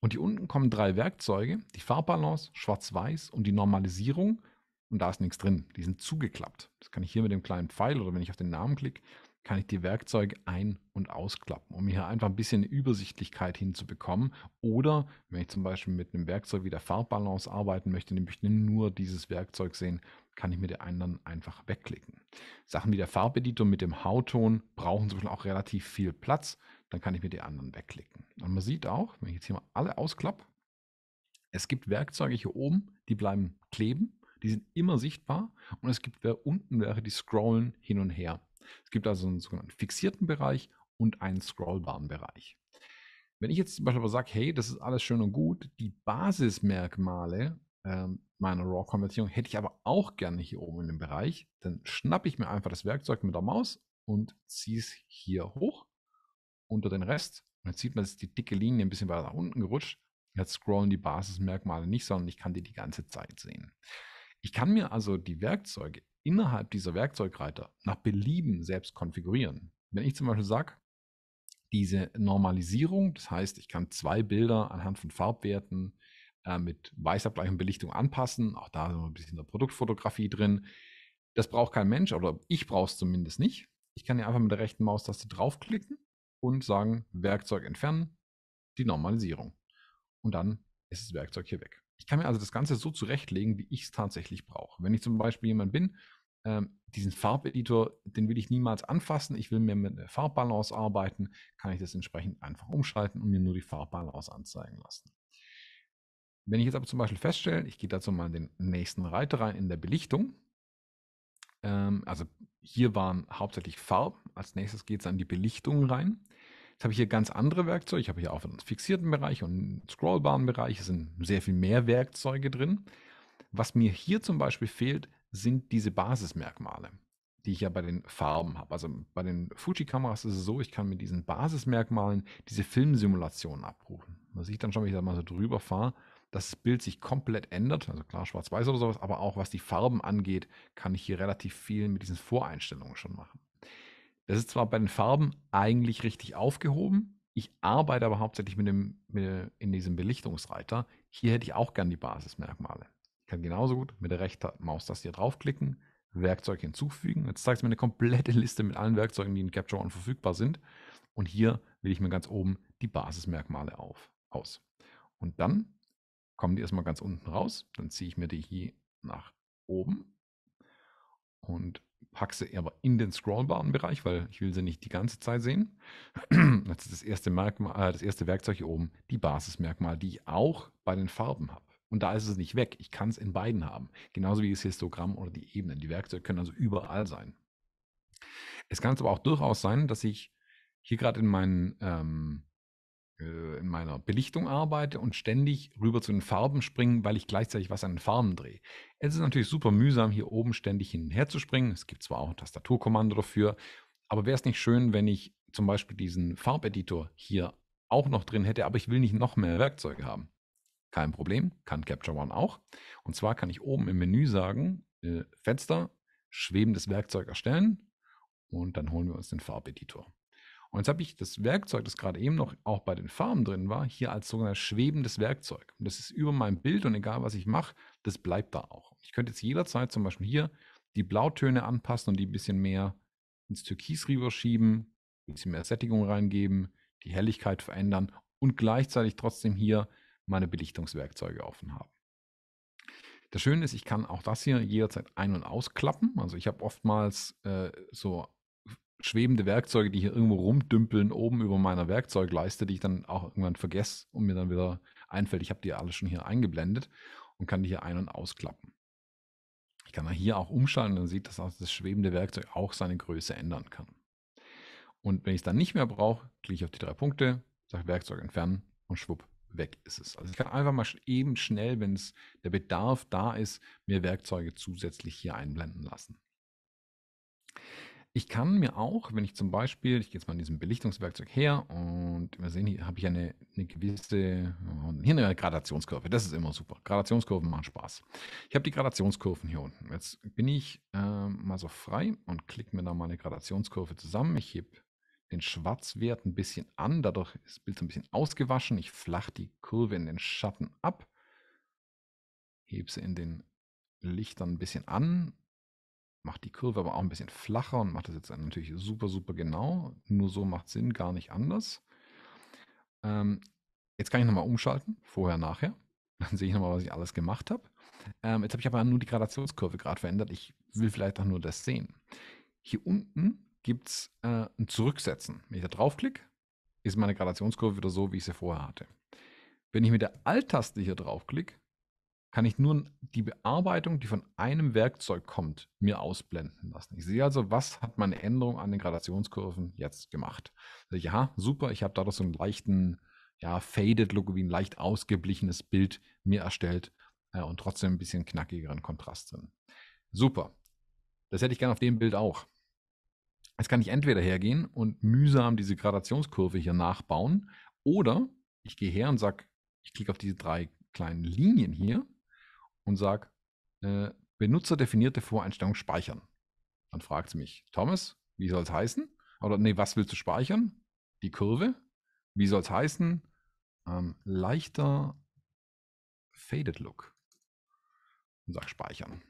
Und hier unten kommen drei Werkzeuge, die Farbbalance, Schwarz-Weiß und die Normalisierung. Und da ist nichts drin. Die sind zugeklappt. Das kann ich hier mit dem kleinen Pfeil oder wenn ich auf den Namen klicke, kann ich die Werkzeuge ein- und ausklappen, um hier einfach ein bisschen Übersichtlichkeit hinzubekommen. Oder wenn ich zum Beispiel mit einem Werkzeug wie der Farbbalance arbeiten möchte, nämlich nur dieses Werkzeug sehen, kann ich mir die anderen einfach wegklicken. Sachen wie der Farbeditor mit dem Hautton brauchen zum Beispiel auch relativ viel Platz, dann kann ich mir die anderen wegklicken. Und man sieht auch, wenn ich jetzt hier mal alle ausklappe, es gibt Werkzeuge hier oben, die bleiben kleben, die sind immer sichtbar und es gibt unten welche, die scrollen hin und her. Es gibt also einen sogenannten fixierten Bereich und einen scrollbaren Bereich. Wenn ich jetzt zum Beispiel aber sage, hey, das ist alles schön und gut, die Basismerkmale ähm, meiner RAW-Konvertierung hätte ich aber auch gerne hier oben in dem Bereich, dann schnappe ich mir einfach das Werkzeug mit der Maus und ziehe es hier hoch unter den Rest. Und jetzt sieht man, dass die dicke Linie ein bisschen weiter nach unten gerutscht. Jetzt scrollen die Basismerkmale nicht, sondern ich kann die die ganze Zeit sehen. Ich kann mir also die Werkzeuge innerhalb dieser Werkzeugreiter nach Belieben selbst konfigurieren. Wenn ich zum Beispiel sage, diese Normalisierung, das heißt, ich kann zwei Bilder anhand von Farbwerten äh, mit Weißabgleich und Belichtung anpassen, auch da so ein bisschen der Produktfotografie drin. Das braucht kein Mensch oder ich brauche es zumindest nicht. Ich kann ja einfach mit der rechten Maustaste draufklicken und sagen, Werkzeug entfernen, die Normalisierung. Und dann ist das Werkzeug hier weg. Ich kann mir also das Ganze so zurechtlegen, wie ich es tatsächlich brauche. Wenn ich zum Beispiel jemand bin ähm, diesen Farbeditor, den will ich niemals anfassen. Ich will mir mit der Farbbalance arbeiten, kann ich das entsprechend einfach umschalten und mir nur die Farbbalance anzeigen lassen. Wenn ich jetzt aber zum Beispiel feststelle, ich gehe dazu mal in den nächsten Reiter rein in der Belichtung. Ähm, also hier waren hauptsächlich Farben. Als nächstes geht es an die Belichtung rein. Jetzt habe ich hier ganz andere Werkzeuge. Ich habe hier auch einen fixierten Bereich und einen scrollbaren Bereich. Es sind sehr viel mehr Werkzeuge drin. Was mir hier zum Beispiel fehlt, sind diese Basismerkmale, die ich ja bei den Farben habe. Also bei den Fuji-Kameras ist es so, ich kann mit diesen Basismerkmalen diese Filmsimulation abrufen. Da sehe ich dann schon, wenn ich da mal so drüber fahre, dass das Bild sich komplett ändert. Also klar, schwarz-weiß oder sowas, aber auch was die Farben angeht, kann ich hier relativ viel mit diesen Voreinstellungen schon machen. Das ist zwar bei den Farben eigentlich richtig aufgehoben, ich arbeite aber hauptsächlich mit dem, mit, in diesem Belichtungsreiter. Hier hätte ich auch gern die Basismerkmale kann genauso gut mit der rechten Maustaste hier draufklicken, Werkzeug hinzufügen. Jetzt zeigt es mir eine komplette Liste mit allen Werkzeugen, die in Capture One verfügbar sind. Und hier wähle ich mir ganz oben die Basismerkmale auf, aus. Und dann kommen die erstmal ganz unten raus. Dann ziehe ich mir die hier nach oben und packe sie aber in den scrollbaren Bereich, weil ich will sie nicht die ganze Zeit sehen. Das ist das erste, Merkmal, äh, das erste Werkzeug hier oben, die Basismerkmale, die ich auch bei den Farben habe. Und da ist es nicht weg. Ich kann es in beiden haben. Genauso wie das Histogramm oder die Ebenen. Die Werkzeuge können also überall sein. Es kann aber auch durchaus sein, dass ich hier gerade in, ähm, äh, in meiner Belichtung arbeite und ständig rüber zu den Farben springe, weil ich gleichzeitig was an den Farben drehe. Es ist natürlich super mühsam, hier oben ständig hin und her zu springen. Es gibt zwar auch ein Tastaturkommando dafür, aber wäre es nicht schön, wenn ich zum Beispiel diesen Farbeditor hier auch noch drin hätte, aber ich will nicht noch mehr Werkzeuge haben. Kein Problem, kann Capture One auch. Und zwar kann ich oben im Menü sagen, äh, Fenster, schwebendes Werkzeug erstellen und dann holen wir uns den Farbeditor. Und jetzt habe ich das Werkzeug, das gerade eben noch auch bei den Farben drin war, hier als sogenanntes schwebendes Werkzeug. Und das ist über meinem Bild und egal was ich mache, das bleibt da auch. Ich könnte jetzt jederzeit zum Beispiel hier die Blautöne anpassen und die ein bisschen mehr ins Türkis rüber schieben, ein bisschen mehr Sättigung reingeben, die Helligkeit verändern und gleichzeitig trotzdem hier meine Belichtungswerkzeuge offen haben. Das Schöne ist, ich kann auch das hier jederzeit ein- und ausklappen. Also ich habe oftmals äh, so schwebende Werkzeuge, die hier irgendwo rumdümpeln, oben über meiner Werkzeugleiste, die ich dann auch irgendwann vergesse und mir dann wieder einfällt, ich habe die alle schon hier eingeblendet und kann die hier ein- und ausklappen. Ich kann hier auch umschalten, dann sieht das, dass das schwebende Werkzeug auch seine Größe ändern kann. Und wenn ich es dann nicht mehr brauche, klicke ich auf die drei Punkte, sage Werkzeug entfernen und schwupp, weg ist es. Also ich kann einfach mal eben schnell, wenn es der Bedarf da ist, mir Werkzeuge zusätzlich hier einblenden lassen. Ich kann mir auch, wenn ich zum Beispiel, ich gehe jetzt mal in diesem Belichtungswerkzeug her und wir sehen, hier habe ich eine, eine gewisse, oh, hier eine Gradationskurve, das ist immer super. Gradationskurven machen Spaß. Ich habe die Gradationskurven hier unten. Jetzt bin ich äh, mal so frei und klicke mir da meine Gradationskurve zusammen. Ich hebe den Schwarzwert ein bisschen an. Dadurch ist das Bild so ein bisschen ausgewaschen. Ich flach die Kurve in den Schatten ab, hebe sie in den Lichtern ein bisschen an, mache die Kurve aber auch ein bisschen flacher und mache das jetzt natürlich super, super genau. Nur so macht Sinn, gar nicht anders. Ähm, jetzt kann ich nochmal umschalten, vorher, nachher. Dann sehe ich nochmal, was ich alles gemacht habe. Ähm, jetzt habe ich aber nur die Gradationskurve gerade verändert. Ich will vielleicht auch nur das sehen. Hier unten gibt es äh, ein Zurücksetzen. Wenn ich da draufklicke, ist meine Gradationskurve wieder so, wie ich sie vorher hatte. Wenn ich mit der Alt-Taste hier draufklicke, kann ich nur die Bearbeitung, die von einem Werkzeug kommt, mir ausblenden lassen. Ich sehe also, was hat meine Änderung an den Gradationskurven jetzt gemacht. Also, ja, super, ich habe dadurch so einen leichten, ja, faded Look, wie ein leicht ausgeblichenes Bild mir erstellt äh, und trotzdem ein bisschen knackigeren Kontrast drin. Super. Das hätte ich gerne auf dem Bild auch. Jetzt kann ich entweder hergehen und mühsam diese Gradationskurve hier nachbauen oder ich gehe her und sage, ich klicke auf diese drei kleinen Linien hier und sage, äh, benutzerdefinierte Voreinstellung speichern. Dann fragt es mich, Thomas, wie soll es heißen? Oder nee, was willst du speichern? Die Kurve. Wie soll es heißen? Ähm, leichter Faded Look. Und sage speichern.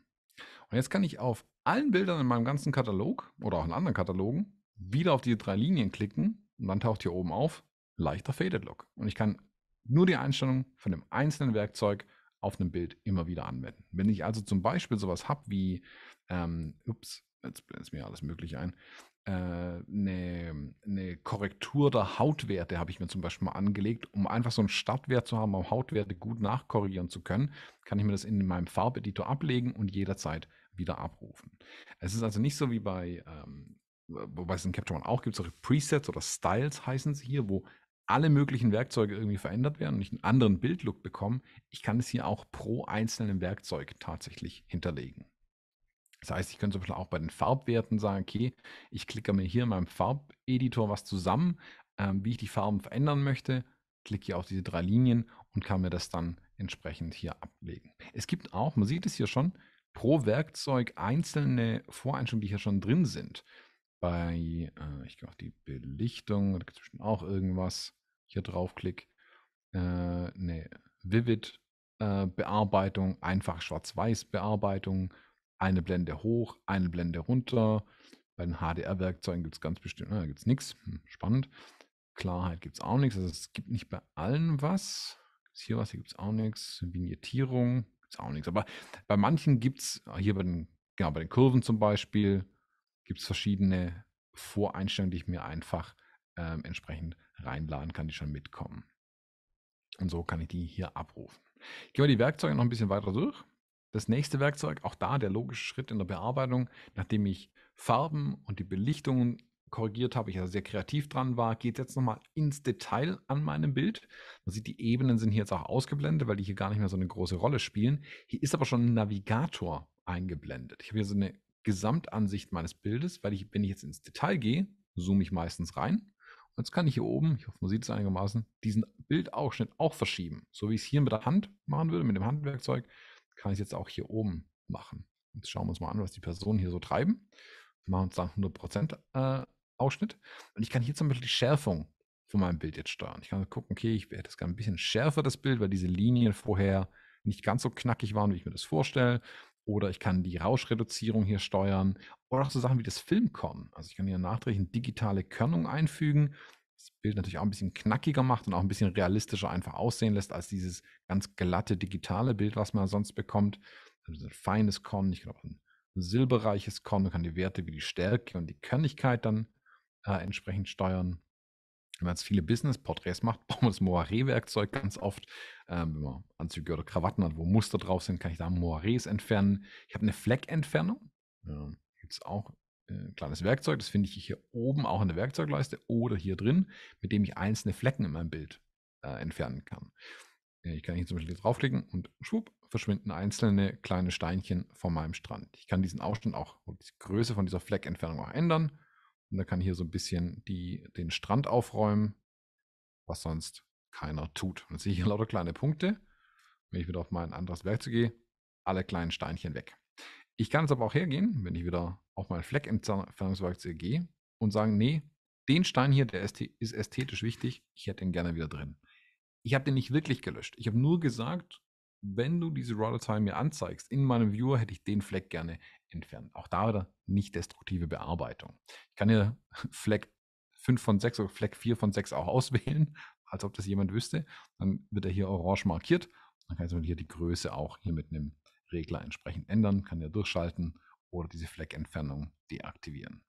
Und jetzt kann ich auf allen Bildern in meinem ganzen Katalog oder auch in anderen Katalogen wieder auf die drei Linien klicken und dann taucht hier oben auf leichter Faded Look. Und ich kann nur die Einstellung von dem einzelnen Werkzeug auf einem Bild immer wieder anwenden. Wenn ich also zum Beispiel sowas habe wie, ähm, ups, jetzt blendet es mir alles Mögliche ein, eine, äh, eine, Korrektur der Hautwerte habe ich mir zum Beispiel mal angelegt, um einfach so einen Startwert zu haben, um Hautwerte gut nachkorrigieren zu können, kann ich mir das in meinem Farbeditor ablegen und jederzeit wieder abrufen. Es ist also nicht so wie bei, ähm, wobei es in Capture One auch gibt, solche Presets oder Styles heißen sie hier, wo alle möglichen Werkzeuge irgendwie verändert werden und ich einen anderen Bildlook bekomme. Ich kann es hier auch pro einzelnen Werkzeug tatsächlich hinterlegen. Das heißt, ich könnte zum Beispiel auch bei den Farbwerten sagen, okay, ich klicke mir hier in meinem Farbeditor was zusammen, ähm, wie ich die Farben verändern möchte, klicke hier auf diese drei Linien und kann mir das dann entsprechend hier ablegen. Es gibt auch, man sieht es hier schon, pro Werkzeug einzelne Voreinstellungen, die hier schon drin sind. Bei, äh, ich glaube, die Belichtung, da gibt es bestimmt auch irgendwas. Hier draufklick. Äh, eine Vivid-Bearbeitung, äh, einfach Schwarz-Weiß-Bearbeitung, eine Blende hoch, eine Blende runter. Bei den HDR-Werkzeugen gibt es ganz bestimmt, ne, da gibt es nichts. Hm, spannend. Klarheit gibt es auch nichts. Also es gibt nicht bei allen was. Gibt's hier was, hier gibt es auch nichts. Vignettierung ist auch nichts. Aber bei manchen gibt es, äh, hier bei den, genau, bei den Kurven zum Beispiel, gibt es verschiedene Voreinstellungen, die ich mir einfach ähm, entsprechend reinladen kann, die schon mitkommen. Und so kann ich die hier abrufen. Ich gehe mal die Werkzeuge noch ein bisschen weiter durch. Das nächste Werkzeug, auch da der logische Schritt in der Bearbeitung, nachdem ich Farben und die Belichtungen korrigiert habe, ich also sehr kreativ dran war, geht jetzt nochmal ins Detail an meinem Bild. Man sieht, die Ebenen sind hier jetzt auch ausgeblendet, weil die hier gar nicht mehr so eine große Rolle spielen. Hier ist aber schon ein Navigator eingeblendet. Ich habe hier so eine Gesamtansicht meines Bildes, weil ich, wenn ich jetzt ins Detail gehe, zoome ich meistens rein. Und jetzt kann ich hier oben, ich hoffe, man sieht es einigermaßen, diesen Bildausschnitt auch verschieben. So wie ich es hier mit der Hand machen würde, mit dem Handwerkzeug, kann ich es jetzt auch hier oben machen. Jetzt schauen wir uns mal an, was die Personen hier so treiben. Machen uns dann 100% äh, Ausschnitt. Und ich kann hier zum Beispiel die Schärfung von meinem Bild jetzt steuern. Ich kann gucken, okay, ich werde das gerne ein bisschen schärfer, das Bild, weil diese Linien vorher nicht ganz so knackig waren, wie ich mir das vorstelle. Oder ich kann die Rauschreduzierung hier steuern. Oder auch so Sachen wie das Filmkorn. Also ich kann hier nachträglich eine digitale Körnung einfügen. Das Bild natürlich auch ein bisschen knackiger macht und auch ein bisschen realistischer einfach aussehen lässt, als dieses ganz glatte digitale Bild, was man sonst bekommt. Also ein feines Korn, ich kann auch ein silberreiches Korn, man kann die Werte wie die Stärke und die Körnigkeit dann äh, entsprechend steuern. Wenn man jetzt viele Business-Porträts macht, braucht man das Moiré-Werkzeug ganz oft. Ähm, wenn man Anzüge oder Krawatten hat, wo Muster drauf sind, kann ich da Moirés entfernen. Ich habe eine Fleckentfernung. Ja, Gibt es auch äh, ein kleines Werkzeug, das finde ich hier oben auch in der Werkzeugleiste oder hier drin, mit dem ich einzelne Flecken in meinem Bild äh, entfernen kann. Ich kann hier zum Beispiel draufklicken und schwupp, verschwinden einzelne kleine Steinchen von meinem Strand. Ich kann diesen Ausstand auch, die Größe von dieser Fleckentfernung auch ändern. Und er kann hier so ein bisschen die, den Strand aufräumen, was sonst keiner tut. Und dann sehe ich hier lauter kleine Punkte. Wenn ich wieder auf mein anderes Werkzeug gehe, alle kleinen Steinchen weg. Ich kann es aber auch hergehen, wenn ich wieder auf mein Fleckentfernungswerkzeug gehe und sagen, nee, den Stein hier, der ist ästhetisch wichtig, ich hätte ihn gerne wieder drin. Ich habe den nicht wirklich gelöscht. Ich habe nur gesagt, wenn du diese raw time mir anzeigst, in meinem Viewer hätte ich den Fleck gerne entfernen. Auch da wieder nicht destruktive Bearbeitung. Ich kann hier Fleck 5 von 6 oder Fleck 4 von 6 auch auswählen, als ob das jemand wüsste. Dann wird er hier orange markiert. Dann kann ich hier die Größe auch hier mit einem Regler entsprechend ändern, kann ja durchschalten oder diese Fleckentfernung deaktivieren.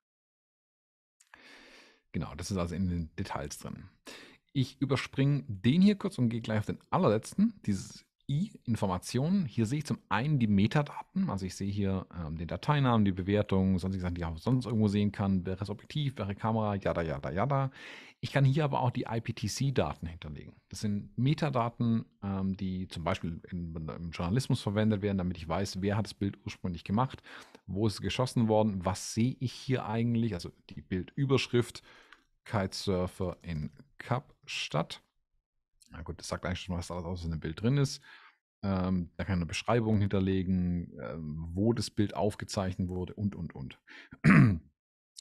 Genau, das ist also in den Details drin. Ich überspringe den hier kurz und gehe gleich auf den allerletzten, dieses Informationen. Hier sehe ich zum einen die Metadaten, also ich sehe hier ähm, den Dateinamen, die Bewertung, sonstige Sachen, die ich auch sonst irgendwo sehen kann, welches Objektiv, welche Kamera, jada, jada, jada. Ich kann hier aber auch die IPTC-Daten hinterlegen. Das sind Metadaten, ähm, die zum Beispiel in, im Journalismus verwendet werden, damit ich weiß, wer hat das Bild ursprünglich gemacht, wo ist es geschossen worden, was sehe ich hier eigentlich, also die Bildüberschrift Kitesurfer in Kapstadt na gut, das sagt eigentlich schon was aus, in dem Bild drin ist. Ähm, da kann eine Beschreibung hinterlegen, ähm, wo das Bild aufgezeichnet wurde und, und, und.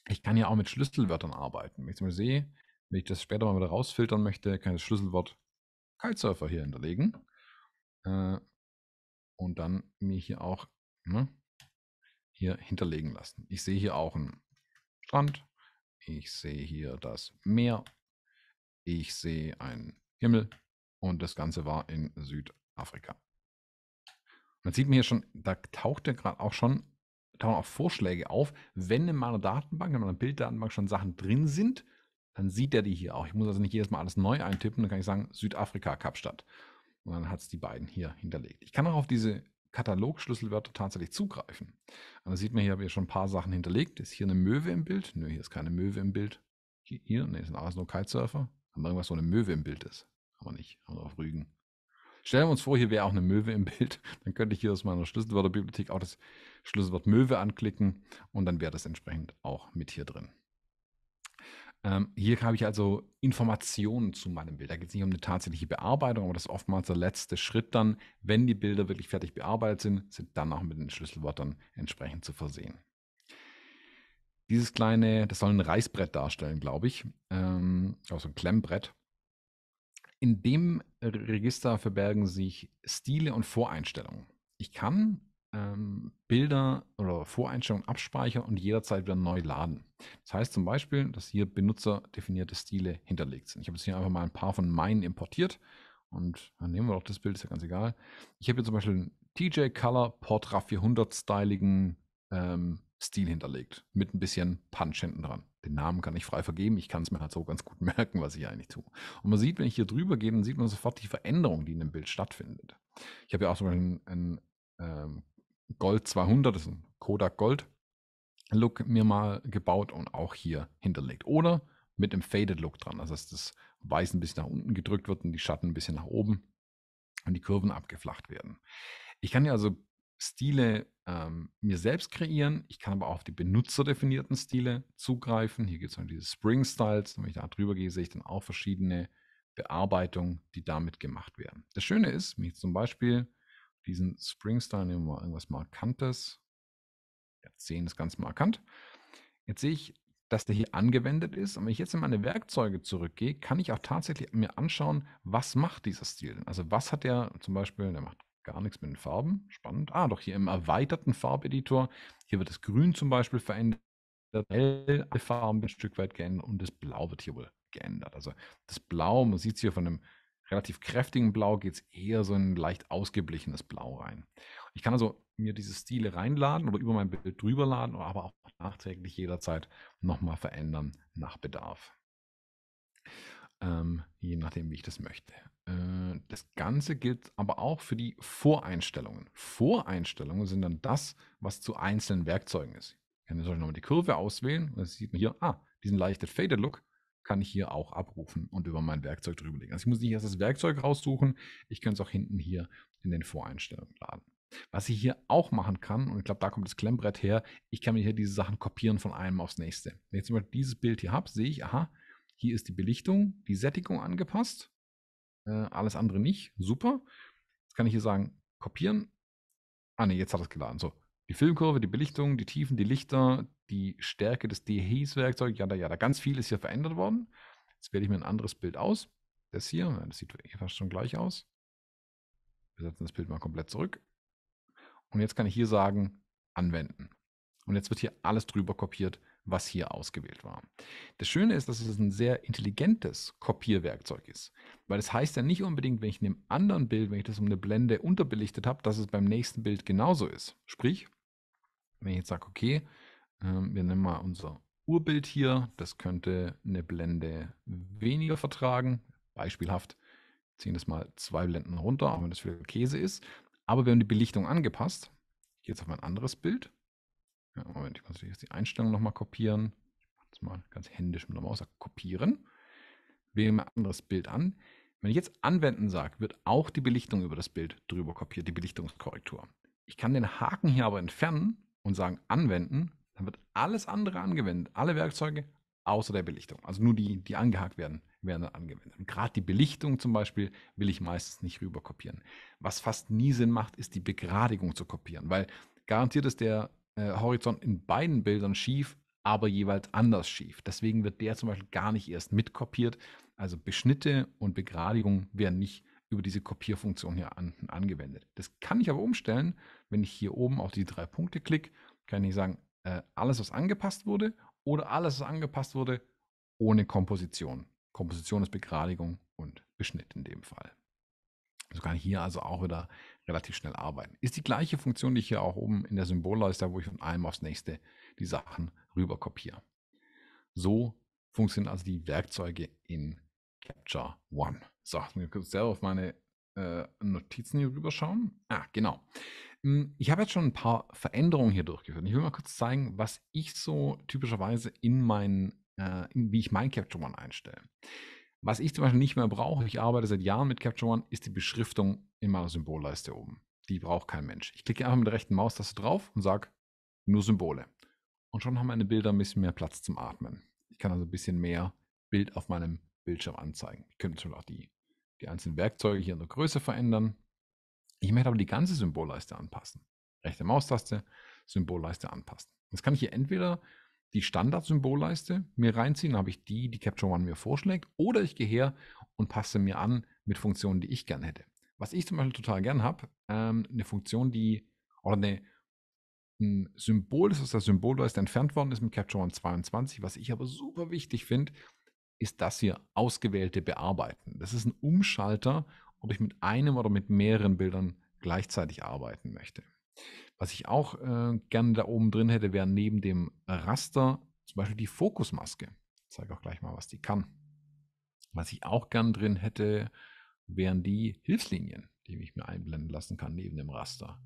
Ich kann ja auch mit Schlüsselwörtern arbeiten. Wenn ich zum sehe, wenn ich das später mal wieder rausfiltern möchte, kann ich das Schlüsselwort Kitesurfer hier hinterlegen. Äh, und dann mir hier auch ne, hier hinterlegen lassen. Ich sehe hier auch einen Strand. Ich sehe hier das Meer. Ich sehe ein Himmel. Und das Ganze war in Südafrika. Man sieht mir hier schon, da taucht ja gerade auch schon tauchen auch Vorschläge auf. Wenn in meiner Datenbank, in meiner Bilddatenbank schon Sachen drin sind, dann sieht er die hier auch. Ich muss also nicht jedes Mal alles neu eintippen, dann kann ich sagen Südafrika, Kapstadt. Und dann hat es die beiden hier hinterlegt. Ich kann auch auf diese Katalogschlüsselwörter tatsächlich zugreifen. Und da sieht man, hier habe ich schon ein paar Sachen hinterlegt. Ist hier eine Möwe im Bild? Nö, hier ist keine Möwe im Bild. Hier, hier ne, sind alles nur Kitesurfer haben wir irgendwas, wo eine Möwe im Bild ist. Haben wir nicht, aber auf Rügen. Stellen wir uns vor, hier wäre auch eine Möwe im Bild. Dann könnte ich hier aus meiner Schlüsselwörterbibliothek auch das Schlüsselwort Möwe anklicken und dann wäre das entsprechend auch mit hier drin. Ähm, hier habe ich also Informationen zu meinem Bild. Da geht es nicht um eine tatsächliche Bearbeitung, aber das ist oftmals der letzte Schritt dann, wenn die Bilder wirklich fertig bearbeitet sind, sind dann auch mit den Schlüsselwörtern entsprechend zu versehen. Dieses kleine, das soll ein Reißbrett darstellen, glaube ich. Ähm, also ein Klemmbrett. In dem Register verbergen sich Stile und Voreinstellungen. Ich kann ähm, Bilder oder Voreinstellungen abspeichern und jederzeit wieder neu laden. Das heißt zum Beispiel, dass hier benutzerdefinierte Stile hinterlegt sind. Ich habe jetzt hier einfach mal ein paar von meinen importiert und dann nehmen wir doch das Bild, ist ja ganz egal. Ich habe hier zum Beispiel einen TJ Color Portra 400 styligen ähm, Stil hinterlegt. Mit ein bisschen Punch hinten dran. Den Namen kann ich frei vergeben. Ich kann es mir halt so ganz gut merken, was ich eigentlich tue. Und man sieht, wenn ich hier drüber gehe, dann sieht man sofort die Veränderung, die in dem Bild stattfindet. Ich habe ja auch so ein, einen ähm, Gold 200, das ist ein Kodak Gold Look mir mal gebaut und auch hier hinterlegt. Oder mit einem Faded Look dran. Also das heißt, das Weiß ein bisschen nach unten gedrückt wird und die Schatten ein bisschen nach oben und die Kurven abgeflacht werden. Ich kann ja also Stile ähm, mir selbst kreieren. Ich kann aber auch auf die benutzerdefinierten Stile zugreifen. Hier gibt es noch diese Spring Styles. wenn ich da drüber gehe, sehe ich dann auch verschiedene Bearbeitungen, die damit gemacht werden. Das Schöne ist, wenn ich zum Beispiel diesen Spring Style nehmen wir mal irgendwas Markantes. Ja, 10 ist ganz markant. Jetzt sehe ich, dass der hier angewendet ist. Und wenn ich jetzt in meine Werkzeuge zurückgehe, kann ich auch tatsächlich mir anschauen, was macht dieser Stil denn? Also was hat der zum Beispiel, der macht gar nichts mit den Farben. Spannend. Ah, doch hier im erweiterten Farbeditor, hier wird das Grün zum Beispiel verändert, alle Farben ein Stück weit geändert und das Blau wird hier wohl geändert. Also das Blau, man sieht es hier von einem relativ kräftigen Blau, geht es eher so ein leicht ausgeblichenes Blau rein. Ich kann also mir diese Stile reinladen oder über mein Bild drüber laden, oder aber auch nachträglich jederzeit nochmal verändern nach Bedarf ähm, je nachdem, wie ich das möchte. Äh, das Ganze gilt aber auch für die Voreinstellungen. Voreinstellungen sind dann das, was zu einzelnen Werkzeugen ist. Ich kann jetzt nochmal die Kurve auswählen und dann sieht man hier, ah, diesen leichten Faded Look kann ich hier auch abrufen und über mein Werkzeug drüberlegen. Also ich muss nicht erst das Werkzeug raussuchen, ich kann es auch hinten hier in den Voreinstellungen laden. Was ich hier auch machen kann, und ich glaube, da kommt das Klemmbrett her, ich kann mir hier diese Sachen kopieren von einem aufs nächste. Wenn ich zum Beispiel dieses Bild hier habe, sehe ich, aha, hier ist die Belichtung, die Sättigung angepasst. Äh, alles andere nicht. Super. Jetzt kann ich hier sagen, kopieren. Ah ne, jetzt hat es geladen. So, die Filmkurve, die Belichtung, die Tiefen, die Lichter, die Stärke des DHEs-Werkzeugs, ja, da, ja, da ganz viel ist hier verändert worden. Jetzt wähle ich mir ein anderes Bild aus. Das hier, das sieht fast schon gleich aus. Wir setzen das Bild mal komplett zurück. Und jetzt kann ich hier sagen, anwenden. Und jetzt wird hier alles drüber kopiert, was hier ausgewählt war. Das Schöne ist, dass es ein sehr intelligentes Kopierwerkzeug ist, weil das heißt ja nicht unbedingt, wenn ich in einem anderen Bild, wenn ich das um eine Blende unterbelichtet habe, dass es beim nächsten Bild genauso ist. Sprich, wenn ich jetzt sage, okay, ähm, wir nehmen mal unser Urbild hier, das könnte eine Blende weniger vertragen, beispielhaft, ziehen das mal zwei Blenden runter, auch wenn das wieder Käse ist, aber wir haben die Belichtung angepasst, ich gehe jetzt auf mein anderes Bild Moment, ich muss jetzt die Einstellung nochmal kopieren. Ich mache das mal ganz händisch mit der Maus. Kopieren. Wähle mir ein anderes Bild an. Wenn ich jetzt anwenden sage, wird auch die Belichtung über das Bild drüber kopiert, die Belichtungskorrektur. Ich kann den Haken hier aber entfernen und sagen anwenden. Dann wird alles andere angewendet, alle Werkzeuge außer der Belichtung. Also nur die, die angehakt werden, werden dann angewendet. Und gerade die Belichtung zum Beispiel will ich meistens nicht rüber kopieren. Was fast nie Sinn macht, ist die Begradigung zu kopieren, weil garantiert ist der äh, Horizont in beiden Bildern schief, aber jeweils anders schief. Deswegen wird der zum Beispiel gar nicht erst mitkopiert. Also Beschnitte und Begradigung werden nicht über diese Kopierfunktion hier an, angewendet. Das kann ich aber umstellen, wenn ich hier oben auf die drei Punkte klicke, kann ich sagen, äh, alles, was angepasst wurde oder alles, was angepasst wurde, ohne Komposition. Komposition ist Begradigung und Beschnitt in dem Fall. So kann ich hier also auch wieder relativ schnell arbeiten. Ist die gleiche Funktion, die ich hier auch oben in der Symbolleiste, wo ich von einem aufs nächste die Sachen rüber kopiere. So funktionieren also die Werkzeuge in Capture One. So, ich muss ich kurz selber auf meine äh, Notizen hier rüberschauen. Ah, genau. Hm, ich habe jetzt schon ein paar Veränderungen hier durchgeführt. Ich will mal kurz zeigen, was ich so typischerweise in meinen, äh, wie ich mein Capture One einstelle. Was ich zum Beispiel nicht mehr brauche, ich arbeite seit Jahren mit Capture One, ist die Beschriftung in meiner Symbolleiste oben. Die braucht kein Mensch. Ich klicke einfach mit der rechten Maustaste drauf und sage nur Symbole. Und schon haben meine Bilder ein bisschen mehr Platz zum Atmen. Ich kann also ein bisschen mehr Bild auf meinem Bildschirm anzeigen. Ich könnte natürlich auch die, die einzelnen Werkzeuge hier in der Größe verändern. Ich möchte aber die ganze Symbolleiste anpassen. Rechte Maustaste, Symbolleiste anpassen. Das kann ich hier entweder die Standard-Symbolleiste mir reinziehen, habe ich die, die Capture One mir vorschlägt, oder ich gehe her und passe mir an mit Funktionen, die ich gerne hätte. Was ich zum Beispiel total gern habe, ähm, eine Funktion, die, oder eine, ein Symbol das aus der Symbolleiste entfernt worden ist mit Capture One 22, was ich aber super wichtig finde, ist das hier, ausgewählte bearbeiten. Das ist ein Umschalter, ob ich mit einem oder mit mehreren Bildern gleichzeitig arbeiten möchte. Was ich auch äh, gerne da oben drin hätte, wäre neben dem Raster zum Beispiel die Fokusmaske. Ich zeige auch gleich mal, was die kann. Was ich auch gerne drin hätte, wären die Hilfslinien, die ich mir einblenden lassen kann neben dem Raster.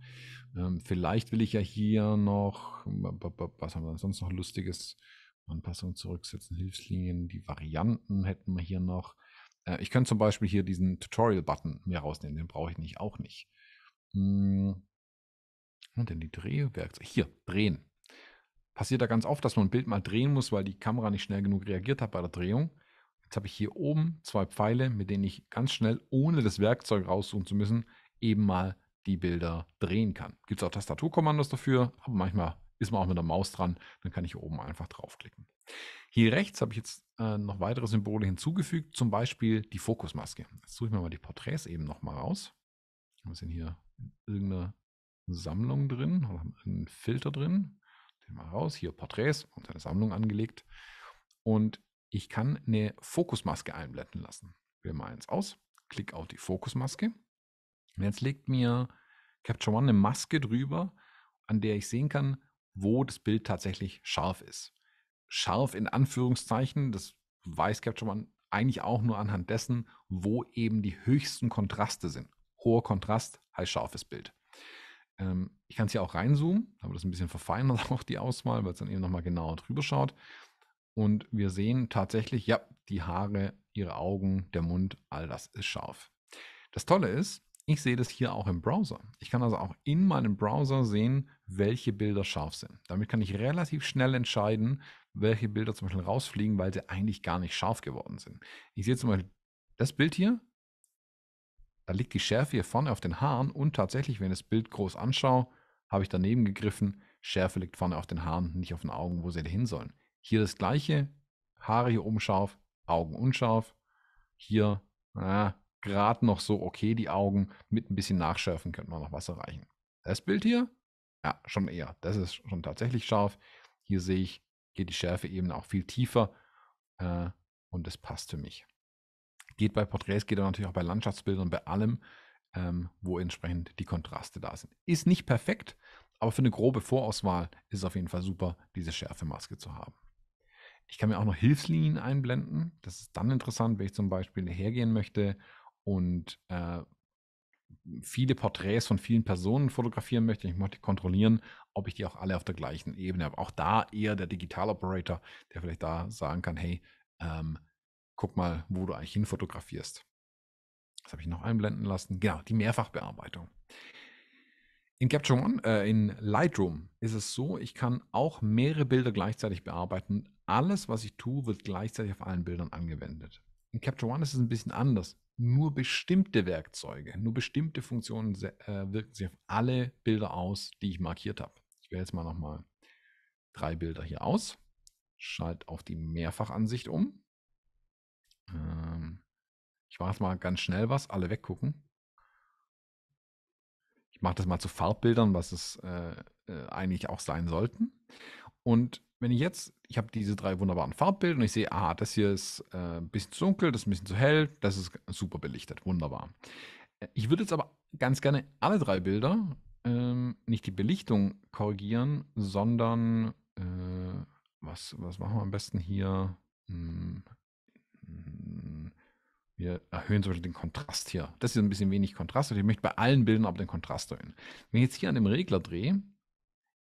Ähm, vielleicht will ich ja hier noch, ähm, was haben wir sonst noch Lustiges? Anpassung zurücksetzen, Hilfslinien, die Varianten hätten wir hier noch. Äh, ich könnte zum Beispiel hier diesen Tutorial-Button mir rausnehmen, den brauche ich nicht, auch nicht. Hm, und denn die Drehwerkzeuge, hier, drehen. Passiert da ganz oft, dass man ein Bild mal drehen muss, weil die Kamera nicht schnell genug reagiert hat bei der Drehung. Jetzt habe ich hier oben zwei Pfeile, mit denen ich ganz schnell, ohne das Werkzeug rauszoomen zu müssen, eben mal die Bilder drehen kann. Gibt es auch Tastaturkommandos dafür, aber manchmal ist man auch mit der Maus dran, dann kann ich hier oben einfach draufklicken. Hier rechts habe ich jetzt äh, noch weitere Symbole hinzugefügt, zum Beispiel die Fokusmaske. Jetzt suche ich mir mal die Porträts eben nochmal raus. Wir sind hier in irgendeiner Sammlung drin oder haben einen Filter drin. Den mal raus, hier Porträts und eine Sammlung angelegt. Und ich kann eine Fokusmaske einblenden lassen. Wähle mal eins aus, klicke auf die Fokusmaske. Und jetzt legt mir Capture One eine Maske drüber, an der ich sehen kann, wo das Bild tatsächlich scharf ist. Scharf in Anführungszeichen, das weiß Capture One eigentlich auch nur anhand dessen, wo eben die höchsten Kontraste sind. Hoher Kontrast heißt scharfes Bild. Ähm, ich kann es hier auch reinzoomen, aber das ein bisschen verfeinert auch die Auswahl, weil es dann eben nochmal genauer drüber schaut. Und wir sehen tatsächlich, ja, die Haare, ihre Augen, der Mund, all das ist scharf. Das Tolle ist, ich sehe das hier auch im Browser. Ich kann also auch in meinem Browser sehen, welche Bilder scharf sind. Damit kann ich relativ schnell entscheiden, welche Bilder zum Beispiel rausfliegen, weil sie eigentlich gar nicht scharf geworden sind. Ich sehe zum Beispiel das Bild hier, da liegt die Schärfe hier vorne auf den Haaren und tatsächlich, wenn ich das Bild groß anschaue, habe ich daneben gegriffen. Schärfe liegt vorne auf den Haaren, nicht auf den Augen, wo sie hin sollen. Hier das gleiche, Haare hier oben scharf, Augen unscharf. Hier äh, gerade noch so okay die Augen, mit ein bisschen nachschärfen könnte man noch was erreichen. Das Bild hier, ja, schon eher. Das ist schon tatsächlich scharf. Hier sehe ich, geht die Schärfe eben auch viel tiefer äh, und das passt für mich. Geht bei Porträts, geht aber natürlich auch bei Landschaftsbildern, bei allem, ähm, wo entsprechend die Kontraste da sind. Ist nicht perfekt, aber für eine grobe Vorauswahl ist es auf jeden Fall super, diese Schärfemaske zu haben. Ich kann mir auch noch Hilfslinien einblenden. Das ist dann interessant, wenn ich zum Beispiel hergehen möchte und äh, viele Porträts von vielen Personen fotografieren möchte. Ich möchte kontrollieren, ob ich die auch alle auf der gleichen Ebene habe. Auch da eher der Digitaloperator, der vielleicht da sagen kann, hey, ähm, guck mal, wo du eigentlich hin fotografierst. Das habe ich noch einblenden lassen. Genau, die Mehrfachbearbeitung. In Capture One, äh, in Lightroom ist es so, ich kann auch mehrere Bilder gleichzeitig bearbeiten. Alles, was ich tue, wird gleichzeitig auf allen Bildern angewendet. In Capture One ist es ein bisschen anders. Nur bestimmte Werkzeuge, nur bestimmte Funktionen äh, wirken sich auf alle Bilder aus, die ich markiert habe. Ich wähle jetzt mal nochmal drei Bilder hier aus, schalte auf die Mehrfachansicht um ähm, ich mache jetzt mal ganz schnell was, alle weggucken. Ich mache das mal zu Farbbildern, was es äh, äh, eigentlich auch sein sollten. Und wenn ich jetzt, ich habe diese drei wunderbaren Farbbilder und ich sehe, ah, das hier ist äh, ein bisschen zu dunkel, das ist ein bisschen zu hell, das ist super belichtet, wunderbar. Ich würde jetzt aber ganz gerne alle drei Bilder, ähm, nicht die Belichtung korrigieren, sondern, äh, was, was machen wir am besten hier? Hm. Mm, wir erhöhen zum Beispiel den Kontrast hier. Das ist ein bisschen wenig Kontrast ich möchte bei allen Bildern aber den Kontrast erhöhen. Wenn ich jetzt hier an dem Regler drehe,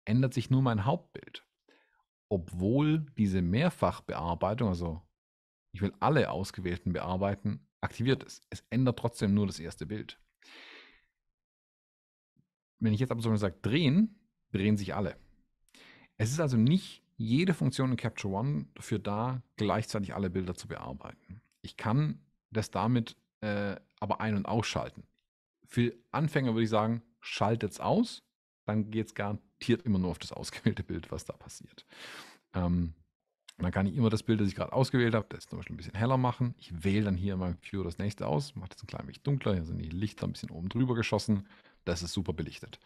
ändert sich nur mein Hauptbild. Obwohl diese Mehrfachbearbeitung, also ich will alle ausgewählten bearbeiten, aktiviert ist. Es ändert trotzdem nur das erste Bild. Wenn ich jetzt aber so sage drehen, drehen sich alle. Es ist also nicht jede Funktion in Capture One dafür da, gleichzeitig alle Bilder zu bearbeiten. Ich kann das damit äh, aber ein- und ausschalten. Für Anfänger würde ich sagen, schaltet es aus, dann geht es garantiert immer nur auf das ausgewählte Bild, was da passiert. Ähm, dann kann ich immer das Bild, das ich gerade ausgewählt habe, das zum Beispiel ein bisschen heller machen. Ich wähle dann hier in meinem View das nächste aus, mache das ein klein wenig dunkler. Hier sind die Lichter ein bisschen oben drüber geschossen. Das ist super belichtet.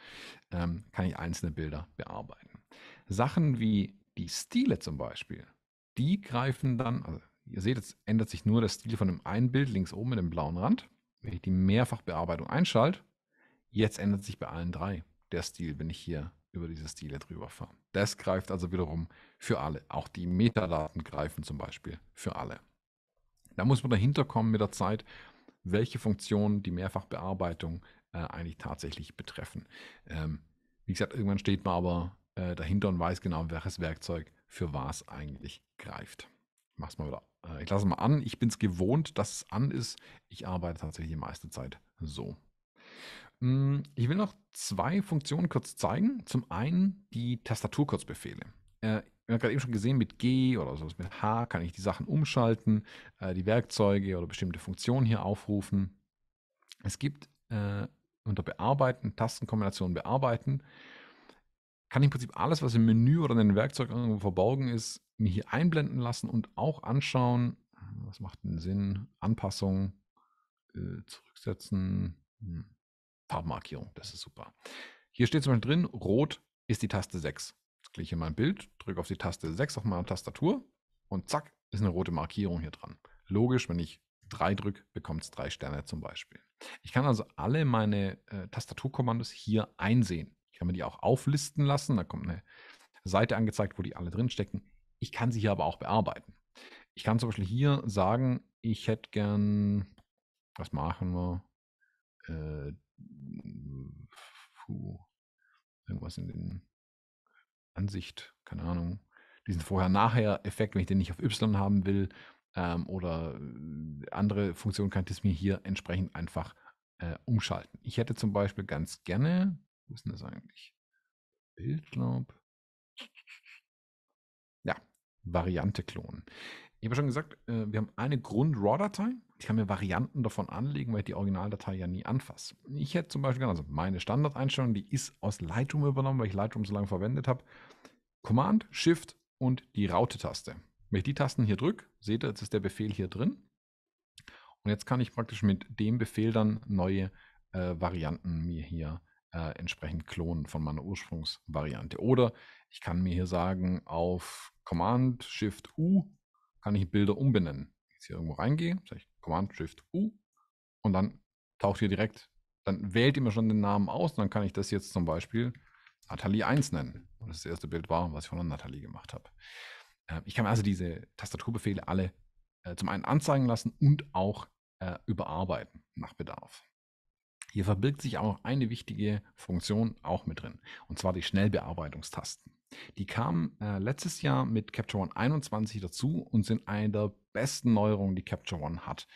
Ähm, kann ich einzelne Bilder bearbeiten. Sachen wie die Stile zum Beispiel, die greifen dann, also ihr seht, jetzt ändert sich nur der Stil von dem einen Bild links oben mit dem blauen Rand. Wenn ich die Mehrfachbearbeitung einschalte, jetzt ändert sich bei allen drei der Stil, wenn ich hier über diese Stile drüber fahre. Das greift also wiederum für alle. Auch die Metadaten greifen zum Beispiel für alle. Da muss man dahinter kommen mit der Zeit, welche Funktionen die Mehrfachbearbeitung äh, eigentlich tatsächlich betreffen. Ähm, wie gesagt, irgendwann steht man aber äh, dahinter und weiß genau, welches Werkzeug für was eigentlich greift. Ich mach's mal wieder. Äh, ich lasse mal an. Ich bin es gewohnt, dass es an ist. Ich arbeite tatsächlich die meiste Zeit so. Hm, ich will noch zwei Funktionen kurz zeigen. Zum einen die Tastaturkurzbefehle. Äh, wir haben gerade eben schon gesehen, mit G oder sowas mit H kann ich die Sachen umschalten, äh, die Werkzeuge oder bestimmte Funktionen hier aufrufen. Es gibt äh, unter Bearbeiten, Tastenkombination Bearbeiten, kann ich im Prinzip alles, was im Menü oder in den Werkzeugen irgendwo verborgen ist, mir hier einblenden lassen und auch anschauen. Was macht denn Sinn? Anpassung, äh, zurücksetzen, hm. Farbmarkierung, das ist super. Hier steht zum Beispiel drin, rot ist die Taste 6. Jetzt klicke ich in mein Bild, drücke auf die Taste 6 auf meiner Tastatur und zack, ist eine rote Markierung hier dran. Logisch, wenn ich 3 drücke, bekommt es 3 Sterne zum Beispiel. Ich kann also alle meine äh, Tastaturkommandos hier einsehen. Ich kann mir die auch auflisten lassen. Da kommt eine Seite angezeigt, wo die alle drinstecken. Ich kann sie hier aber auch bearbeiten. Ich kann zum Beispiel hier sagen, ich hätte gern, was machen wir? Äh, puh, irgendwas in den Ansicht, keine Ahnung. Diesen Vorher-Nachher-Effekt, wenn ich den nicht auf Y haben will ähm, oder äh, andere Funktionen, kann ich das mir hier entsprechend einfach äh, umschalten. Ich hätte zum Beispiel ganz gerne ist denn das eigentlich? Bild, glaub. Ja, Variante klonen. Ich habe schon gesagt, äh, wir haben eine Grund-RAW-Datei. Ich kann mir Varianten davon anlegen, weil ich die Originaldatei ja nie anfasse. Ich hätte zum Beispiel also meine Standardeinstellung, die ist aus Lightroom übernommen, weil ich Lightroom so lange verwendet habe. Command, Shift und die Raute-Taste. Wenn ich die Tasten hier drücke, seht ihr, jetzt ist der Befehl hier drin. Und jetzt kann ich praktisch mit dem Befehl dann neue äh, Varianten mir hier äh, entsprechend klonen von meiner Ursprungsvariante. Oder ich kann mir hier sagen, auf Command Shift U kann ich Bilder umbenennen. Jetzt hier irgendwo reingehe, sage ich Command Shift U und dann taucht hier direkt, dann wählt immer schon den Namen aus und dann kann ich das jetzt zum Beispiel Nathalie 1 nennen. Und das, das erste Bild war, was ich von Nathalie gemacht habe. Äh, ich kann also diese Tastaturbefehle alle äh, zum einen anzeigen lassen und auch äh, überarbeiten nach Bedarf. Hier verbirgt sich auch eine wichtige Funktion auch mit drin, und zwar die Schnellbearbeitungstasten. Die kamen äh, letztes Jahr mit Capture One 21 dazu und sind eine der besten Neuerungen, die Capture One hat,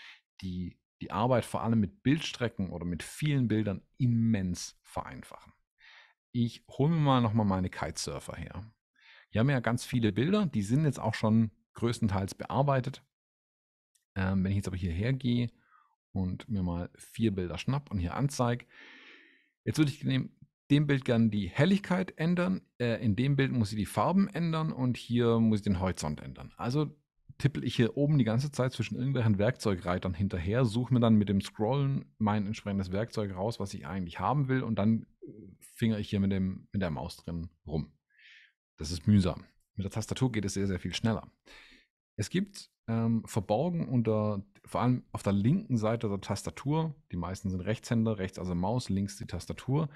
die die Arbeit vor allem mit Bildstrecken oder mit vielen Bildern immens vereinfachen. Ich hole mir mal nochmal meine Kitesurfer her. Wir haben ja ganz viele Bilder, die sind jetzt auch schon größtenteils bearbeitet. Ähm, wenn ich jetzt aber hierher gehe und mir mal vier Bilder schnapp und hier anzeige. Jetzt würde ich dem, dem Bild gerne die Helligkeit ändern. Äh, in dem Bild muss ich die Farben ändern und hier muss ich den Horizont ändern. Also tippel ich hier oben die ganze Zeit zwischen irgendwelchen Werkzeugreitern hinterher, suche mir dann mit dem Scrollen mein entsprechendes Werkzeug raus, was ich eigentlich haben will und dann äh, finger ich hier mit, dem, mit der Maus drin rum. Das ist mühsam. Mit der Tastatur geht es sehr, sehr viel schneller. Es gibt ähm, verborgen unter vor allem auf der linken Seite der Tastatur, die meisten sind Rechtshänder, rechts also Maus, links die Tastatur,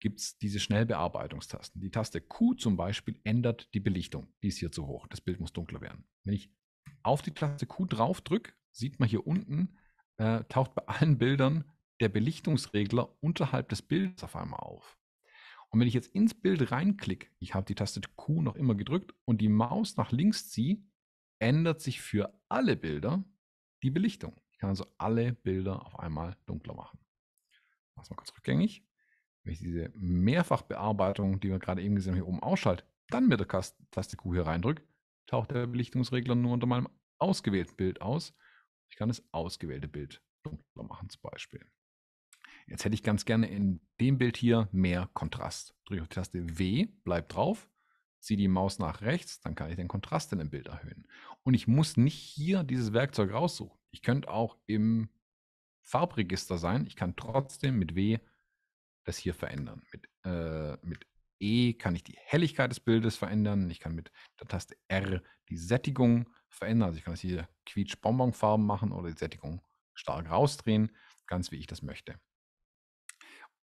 gibt es diese Schnellbearbeitungstasten. Die Taste Q zum Beispiel ändert die Belichtung. Die ist hier zu hoch. Das Bild muss dunkler werden. Wenn ich auf die Taste Q drauf drücke, sieht man hier unten, äh, taucht bei allen Bildern der Belichtungsregler unterhalb des Bildes auf einmal auf. Und wenn ich jetzt ins Bild reinklicke, ich habe die Taste Q noch immer gedrückt und die Maus nach links ziehe, ändert sich für alle Bilder die Belichtung. Ich kann also alle Bilder auf einmal dunkler machen. Mach's mal kurz rückgängig. Wenn ich diese Mehrfachbearbeitung, die wir gerade eben gesehen haben, hier oben ausschalte, dann mit der Taste Q hier reindrücke, taucht der Belichtungsregler nur unter meinem ausgewählten Bild aus. Ich kann das ausgewählte Bild dunkler machen zum Beispiel. Jetzt hätte ich ganz gerne in dem Bild hier mehr Kontrast. Drücke ich auf die Taste W, bleibt drauf, ziehe die Maus nach rechts, dann kann ich den Kontrast in dem Bild erhöhen. Und ich muss nicht hier dieses Werkzeug raussuchen. Ich könnte auch im Farbregister sein. Ich kann trotzdem mit W das hier verändern. Mit, äh, mit E kann ich die Helligkeit des Bildes verändern. Ich kann mit der Taste R die Sättigung verändern. Also ich kann das hier quietsch-bonbonfarben machen oder die Sättigung stark rausdrehen, ganz wie ich das möchte.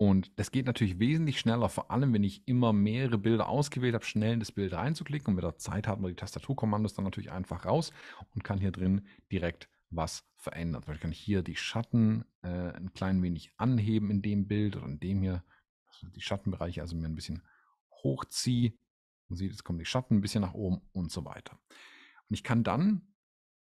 Und das geht natürlich wesentlich schneller, vor allem wenn ich immer mehrere Bilder ausgewählt habe, schnell in das Bild reinzuklicken. Und mit der Zeit hat man die Tastaturkommandos dann natürlich einfach raus und kann hier drin direkt was verändern. Also ich kann hier die Schatten äh, ein klein wenig anheben in dem Bild oder in dem hier. Also die Schattenbereiche also mir ein bisschen hochziehe. Man sieht, jetzt kommen die Schatten ein bisschen nach oben und so weiter. Und ich kann dann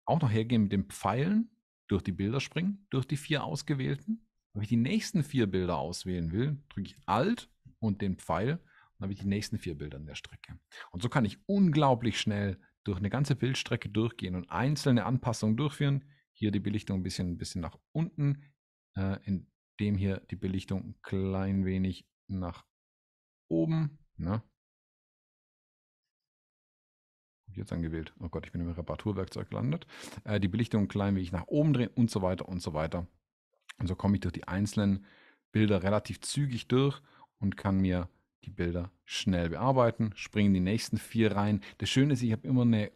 auch noch hergehen mit den Pfeilen, durch die Bilder springen, durch die vier ausgewählten wenn ich die nächsten vier Bilder auswählen will, drücke ich Alt und den Pfeil und dann habe ich die nächsten vier Bilder in der Strecke. Und so kann ich unglaublich schnell durch eine ganze Bildstrecke durchgehen und einzelne Anpassungen durchführen. Hier die Belichtung ein bisschen, ein bisschen nach unten, äh, indem hier die Belichtung ein klein wenig nach oben. Ne? jetzt angewählt. Oh Gott, ich bin im Reparaturwerkzeug gelandet. Äh, die Belichtung klein wenig nach oben drehen und so weiter und so weiter. Und so komme ich durch die einzelnen Bilder relativ zügig durch und kann mir die Bilder schnell bearbeiten, springen die nächsten vier rein. Das Schöne ist, ich habe immer eine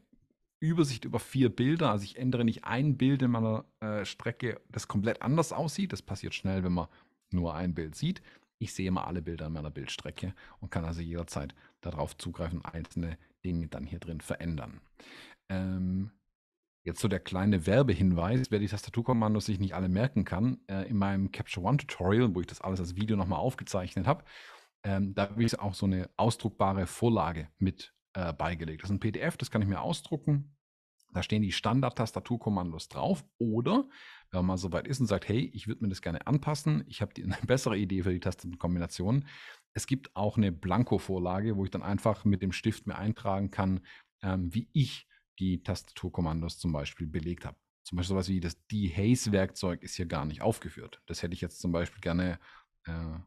Übersicht über vier Bilder. Also ich ändere nicht ein Bild in meiner äh, Strecke, das komplett anders aussieht. Das passiert schnell, wenn man nur ein Bild sieht. Ich sehe immer alle Bilder in meiner Bildstrecke und kann also jederzeit darauf zugreifen, einzelne Dinge dann hier drin verändern. Ähm, Jetzt so der kleine Werbehinweis, wer die Tastaturkommandos sich nicht alle merken kann, äh, in meinem Capture One Tutorial, wo ich das alles als Video nochmal aufgezeichnet habe, ähm, da habe ich auch so eine ausdruckbare Vorlage mit äh, beigelegt. Das ist ein PDF, das kann ich mir ausdrucken. Da stehen die Standard-Tastaturkommandos drauf. Oder wenn man mal so weit ist und sagt, hey, ich würde mir das gerne anpassen, ich habe eine bessere Idee für die Tastenkombinationen. Es gibt auch eine Blanko-Vorlage, wo ich dann einfach mit dem Stift mir eintragen kann, ähm, wie ich die Tastaturkommandos zum Beispiel belegt habe. Zum Beispiel sowas wie das Dehaze-Werkzeug ist hier gar nicht aufgeführt. Das hätte ich jetzt zum Beispiel gerne äh,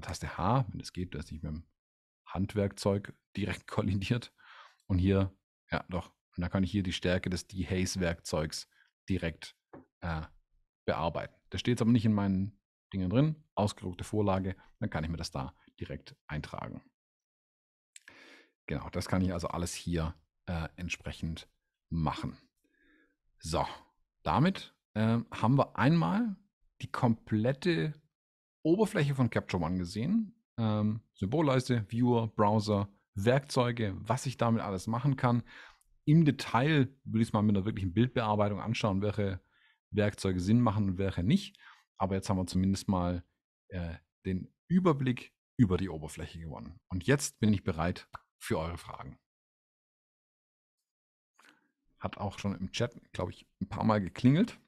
Taste H, wenn es geht, dass ich mit dem Handwerkzeug direkt kollidiert. Und hier, ja doch, und da kann ich hier die Stärke des Dehaze-Werkzeugs direkt äh, bearbeiten. Das steht es aber nicht in meinen Dingen drin, ausgedruckte Vorlage, dann kann ich mir das da direkt eintragen. Genau, das kann ich also alles hier äh, entsprechend machen. So, damit äh, haben wir einmal die komplette Oberfläche von Capture One gesehen. Ähm, Symbolleiste, Viewer, Browser, Werkzeuge, was ich damit alles machen kann. Im Detail würde ich es mal mit einer wirklichen Bildbearbeitung anschauen, welche Werkzeuge Sinn machen und welche nicht. Aber jetzt haben wir zumindest mal äh, den Überblick über die Oberfläche gewonnen. Und jetzt bin ich bereit für eure Fragen. Hat auch schon im Chat, glaube ich, ein paar Mal geklingelt.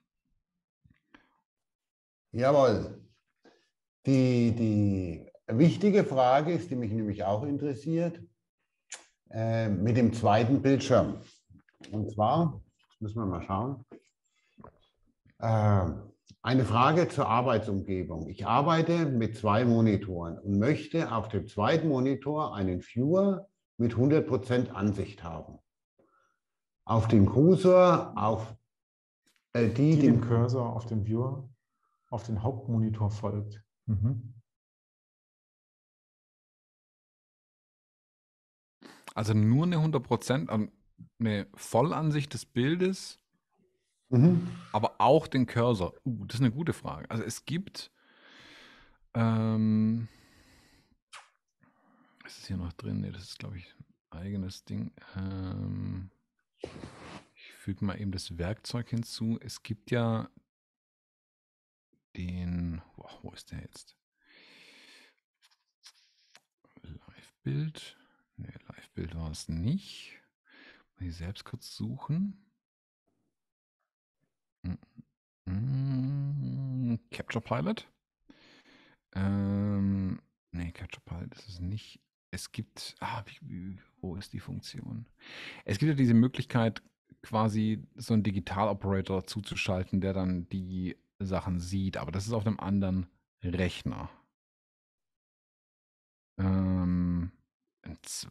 Jawohl. Die, die wichtige Frage ist, die mich nämlich auch interessiert, äh, mit dem zweiten Bildschirm. Und zwar, müssen wir mal schauen, äh, eine Frage zur Arbeitsumgebung. Ich arbeite mit zwei Monitoren und möchte auf dem zweiten Monitor einen Viewer mit 100% Ansicht haben auf dem Cursor, auf äh, die, die dem, dem Cursor auf dem Viewer, auf den Hauptmonitor folgt. Mhm. Also nur eine 100%, eine Vollansicht des Bildes, mhm. aber auch den Cursor. Uh, das ist eine gute Frage. Also es gibt, ähm, ist es hier noch drin? Nee, das ist glaube ich ein eigenes Ding. Ähm, ich füge mal eben das Werkzeug hinzu. Es gibt ja den, wow, wo ist der jetzt? Live-Bild. Ne, Live-Bild war es nicht. Mal hier selbst kurz suchen. Mm, mm, mm. Capture Pilot. Ähm, nee, Capture Pilot ist es nicht es gibt, ah, wo ist die Funktion? Es gibt ja diese Möglichkeit, quasi so einen Digitaloperator zuzuschalten, der dann die Sachen sieht, aber das ist auf einem anderen Rechner. Ähm,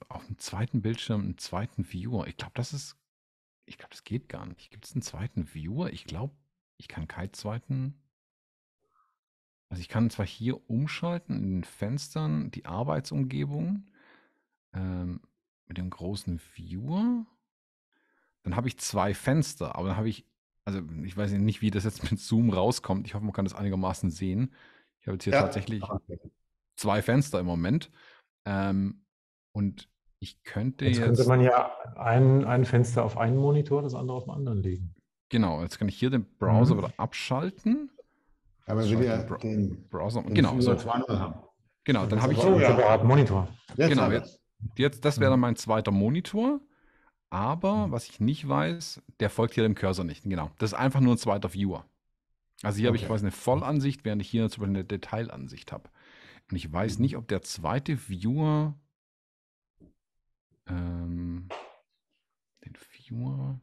auf dem zweiten Bildschirm einen zweiten Viewer. Ich glaube, das ist, ich glaube, das geht gar nicht. Gibt es einen zweiten Viewer? Ich glaube, ich kann keinen zweiten also ich kann zwar hier umschalten in den Fenstern die Arbeitsumgebung ähm, mit dem großen Viewer. Dann habe ich zwei Fenster, aber dann habe ich, also ich weiß nicht, wie das jetzt mit Zoom rauskommt. Ich hoffe, man kann das einigermaßen sehen. Ich habe jetzt hier ja. tatsächlich ah, zwei Fenster im Moment. Ähm, und ich könnte jetzt. jetzt könnte man ja ein, ein Fenster auf einen Monitor, das andere auf den anderen legen. Genau, jetzt kann ich hier den Browser mhm. wieder abschalten. Aber wir ja den Browser. Den genau, so. Also haben. Genau, dann habe ich. Oh, ja. Monitor. Jetzt genau, jetzt, jetzt, das wäre dann mein zweiter Monitor. Aber hm. was ich nicht weiß, der folgt hier dem Cursor nicht. Genau. Das ist einfach nur ein zweiter Viewer. Also hier okay. habe ich quasi eine Vollansicht, während ich hier zum Beispiel eine Detailansicht habe. Und ich weiß hm. nicht, ob der zweite Viewer ähm, den Viewer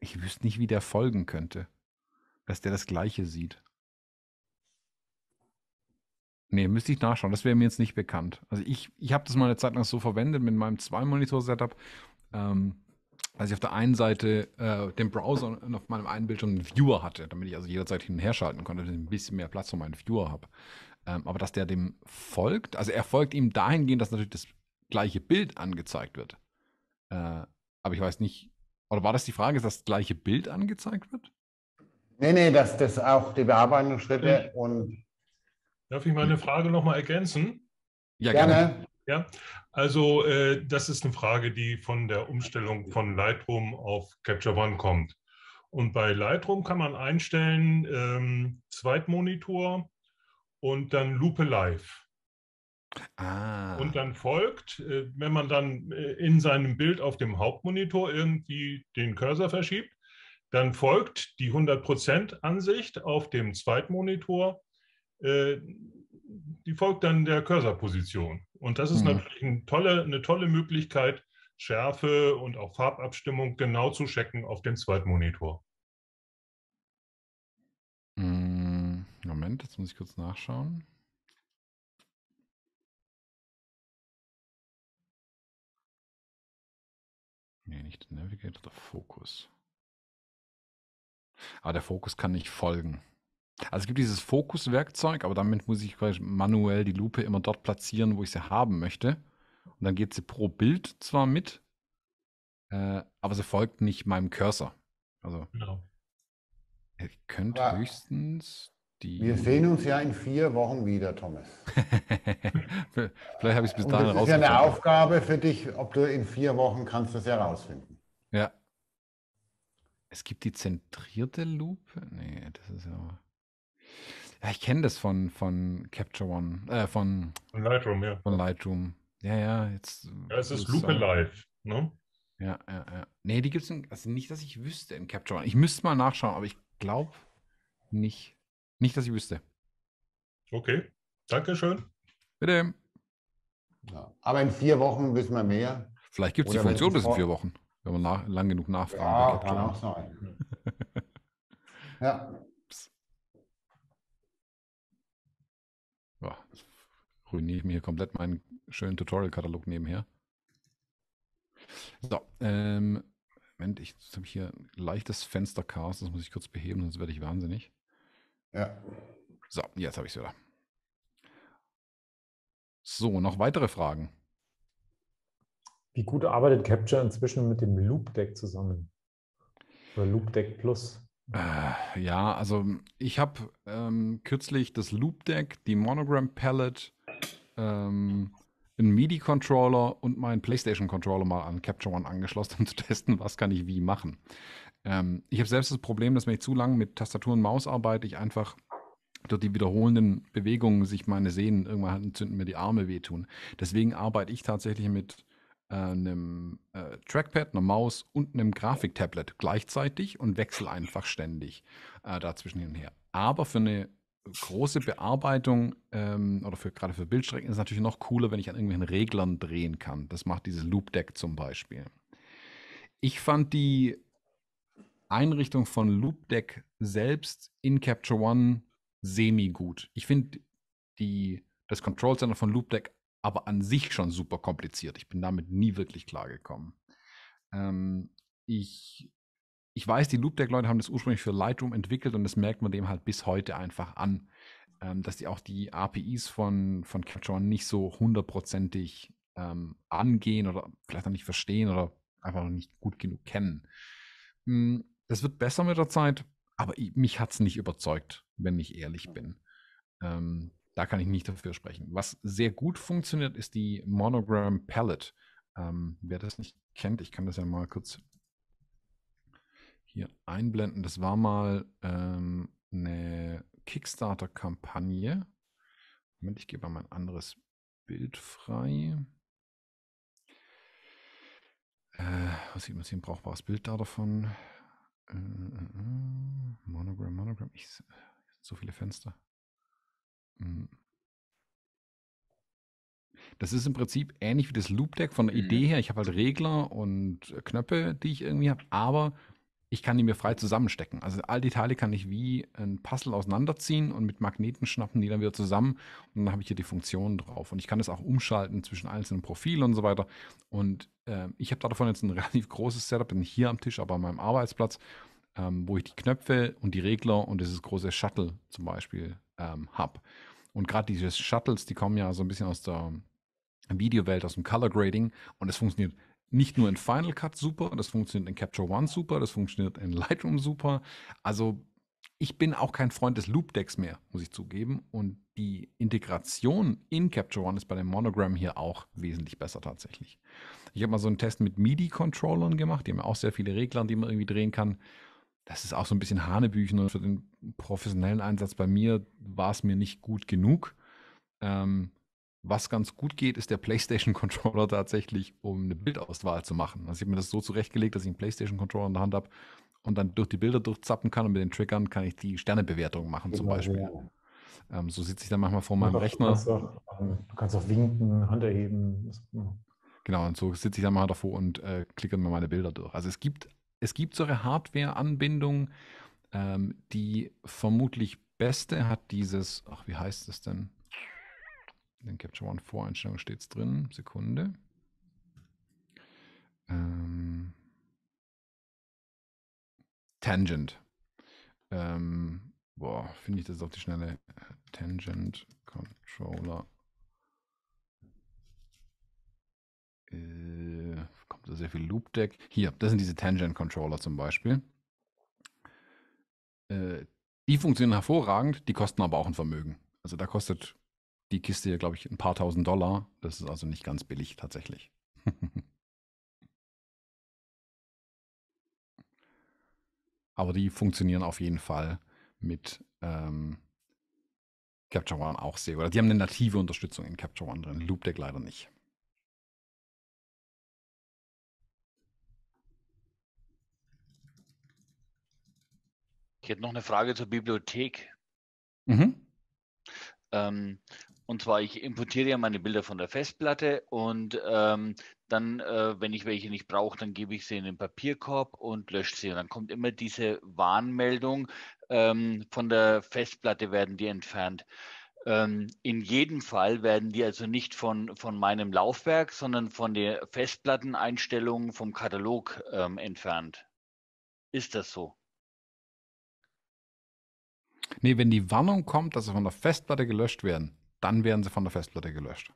Ich wüsste nicht, wie der folgen könnte. Dass der das Gleiche sieht. Nee, müsste ich nachschauen. Das wäre mir jetzt nicht bekannt. Also ich, ich habe das mal eine Zeit lang so verwendet mit meinem Zwei-Monitor-Setup. Ähm, als ich auf der einen Seite äh, den Browser und auf meinem einen Bildschirm einen Viewer hatte, damit ich also jederzeit hin und her schalten konnte, dass ich ein bisschen mehr Platz für meinen Viewer habe. Ähm, aber dass der dem folgt, also er folgt ihm dahingehend, dass natürlich das gleiche Bild angezeigt wird. Äh, aber ich weiß nicht, oder war das die Frage, dass das gleiche Bild angezeigt wird? Nee, nee, dass das auch die Bearbeitungsschritte mhm. und. Darf ich meine Frage nochmal ergänzen? Ja, gerne. gerne. Ja, also äh, das ist eine Frage, die von der Umstellung von Lightroom auf Capture One kommt. Und bei Lightroom kann man einstellen ähm, Zweitmonitor und dann Lupe Live. Ah. Und dann folgt, äh, wenn man dann äh, in seinem Bild auf dem Hauptmonitor irgendwie den Cursor verschiebt, dann folgt die 100% Ansicht auf dem Zweitmonitor, äh, die folgt dann der Cursorposition. Und das ist mhm. natürlich eine tolle, eine tolle Möglichkeit, Schärfe und auch Farbabstimmung genau zu checken auf dem Zweitmonitor. Hm, Moment, jetzt muss ich kurz nachschauen. Nee, nicht der Navigator, der Fokus. Aber ah, der Fokus kann nicht folgen. Also es gibt dieses Fokus-Werkzeug, aber damit muss ich manuell die Lupe immer dort platzieren, wo ich sie haben möchte. Und dann geht sie pro Bild zwar mit, äh, aber sie folgt nicht meinem Cursor. Also genau. ich könnte höchstens die wir sehen uns ja in vier Wochen wieder, Thomas. Vielleicht habe ich es bis dahin rausgefunden. Das ist ja eine Aufgabe für dich, ob du in vier Wochen kannst das herausfinden. Ja. Es gibt die zentrierte Lupe? Nee, das ist ja... Ja, ich kenne das von, von Capture One, äh, von, Lightroom, ja. Von Lightroom. Ja, ja, jetzt... Ja, es ist Lupe so. Live, ne? Ja, ja, ja. Nee, die gibt es, also nicht, dass ich wüsste in Capture One. Ich müsste mal nachschauen, aber ich glaube nicht. Nicht, dass ich wüsste. Okay, Dankeschön. Bitte. Ja. Aber in vier Wochen wissen wir mehr. Vielleicht gibt es die Funktion bis in vier Wochen, wenn man nach, lang genug nachfragt. Ja, kann auch sein. ja. ja. Ruiniere ich mir hier komplett meinen schönen Tutorial-Katalog nebenher. So, ähm, Moment, ich habe hier ein leichtes fenster Fensterchaos, das muss ich kurz beheben, sonst werde ich wahnsinnig. Ja. So, jetzt habe ich es wieder. So, noch weitere Fragen. Wie gut arbeitet Capture inzwischen mit dem Loop Deck zusammen? Oder Loop Deck Plus? Äh, ja, also ich habe ähm, kürzlich das Loop Deck, die Monogram Palette, ähm, einen MIDI-Controller und meinen PlayStation-Controller mal an Capture One angeschlossen, um zu testen, was kann ich wie machen. Ähm, ich habe selbst das Problem, dass wenn ich zu lange mit Tastatur und Maus arbeite, ich einfach durch die wiederholenden Bewegungen sich meine Sehnen irgendwann entzünden mir die Arme wehtun. Deswegen arbeite ich tatsächlich mit äh, einem äh, Trackpad, einer Maus und einem Grafiktablet gleichzeitig und wechsle einfach ständig äh, dazwischen hin und her. Aber für eine große Bearbeitung ähm, oder für, gerade für Bildstrecken ist es natürlich noch cooler, wenn ich an irgendwelchen Reglern drehen kann. Das macht dieses Loop Deck zum Beispiel. Ich fand die Einrichtung von Loop Deck selbst in Capture One semi gut. Ich finde das Control Center von Loop Deck aber an sich schon super kompliziert. Ich bin damit nie wirklich klargekommen. Ähm, ich, ich weiß, die Loop deck leute haben das ursprünglich für Lightroom entwickelt und das merkt man dem halt bis heute einfach an, ähm, dass die auch die APIs von, von Capture One nicht so hundertprozentig ähm, angehen oder vielleicht auch nicht verstehen oder einfach noch nicht gut genug kennen. Hm, es wird besser mit der Zeit, aber mich hat es nicht überzeugt, wenn ich ehrlich bin. Ähm, da kann ich nicht dafür sprechen. Was sehr gut funktioniert, ist die Monogram Palette. Ähm, wer das nicht kennt, ich kann das ja mal kurz hier einblenden. Das war mal ähm, eine Kickstarter-Kampagne. Moment, ich gebe mal mein anderes Bild frei. Äh, was sieht man hier? Ein brauchbares Bild da davon. Mm, mm, mm, Monogram, Monogram. Ich, so viele Fenster. Das ist im Prinzip ähnlich wie das Loop Deck von der Idee mhm. her. Ich habe halt Regler und Knöpfe, die ich irgendwie habe, aber ich kann die mir frei zusammenstecken. Also all die Teile kann ich wie ein Puzzle auseinanderziehen und mit Magneten schnappen die dann wieder zusammen und dann habe ich hier die Funktionen drauf. Und ich kann das auch umschalten zwischen einzelnen Profilen und so weiter. Und äh, ich habe davon jetzt ein relativ großes Setup, bin hier am Tisch, aber an meinem Arbeitsplatz, ähm, wo ich die Knöpfe und die Regler und dieses große Shuttle zum Beispiel ähm, habe. Und gerade diese Shuttles, die kommen ja so ein bisschen aus der Videowelt, aus dem Color Grading und es funktioniert nicht nur in Final Cut super, das funktioniert in Capture One super, das funktioniert in Lightroom super. Also ich bin auch kein Freund des Loop Decks mehr, muss ich zugeben. Und die Integration in Capture One ist bei dem Monogram hier auch wesentlich besser tatsächlich. Ich habe mal so einen Test mit MIDI-Controllern gemacht, die haben auch sehr viele Regler, die man irgendwie drehen kann. Das ist auch so ein bisschen Hanebüchen und für den professionellen Einsatz bei mir war es mir nicht gut genug. Ähm, was ganz gut geht, ist der PlayStation-Controller tatsächlich, um eine Bildauswahl zu machen. Also ich habe mir das so zurechtgelegt, dass ich einen PlayStation-Controller in der Hand habe und dann durch die Bilder durchzappen kann und mit den Triggern kann ich die Sternebewertung machen genau, zum Beispiel. Ja. Ähm, so sitze ich dann manchmal vor meinem du Rechner. Kannst auch, ähm, du kannst auch winken, Hand erheben. Genau, und so sitze ich dann mal davor und äh, klicke mir meine Bilder durch. Also es gibt, es gibt solche hardware anbindung ähm, die vermutlich beste hat dieses, ach, wie heißt das denn? In den Capture One Voreinstellungen steht es drin. Sekunde. Ähm, Tangent. Ähm, boah, finde ich das auf die schnelle. Tangent Controller. Äh, kommt da sehr viel Loop Deck. Hier, das sind diese Tangent Controller zum Beispiel. Äh, die funktionieren hervorragend, die kosten aber auch ein Vermögen. Also da kostet die Kiste hier, glaube ich, ein paar tausend Dollar. Das ist also nicht ganz billig tatsächlich. Aber die funktionieren auf jeden Fall mit ähm, Capture One auch sehr. Oder also die haben eine native Unterstützung in Capture One drin. Loop Deck leider nicht. Ich hätte noch eine Frage zur Bibliothek. Mhm. Ähm, und zwar, ich importiere ja meine Bilder von der Festplatte und ähm, dann, äh, wenn ich welche nicht brauche, dann gebe ich sie in den Papierkorb und lösche sie. Und dann kommt immer diese Warnmeldung, ähm, von der Festplatte werden die entfernt. Ähm, in jedem Fall werden die also nicht von, von meinem Laufwerk, sondern von der Festplatteneinstellung vom Katalog ähm, entfernt. Ist das so? Nee, wenn die Warnung kommt, dass sie von der Festplatte gelöscht werden, dann werden sie von der Festplatte gelöscht.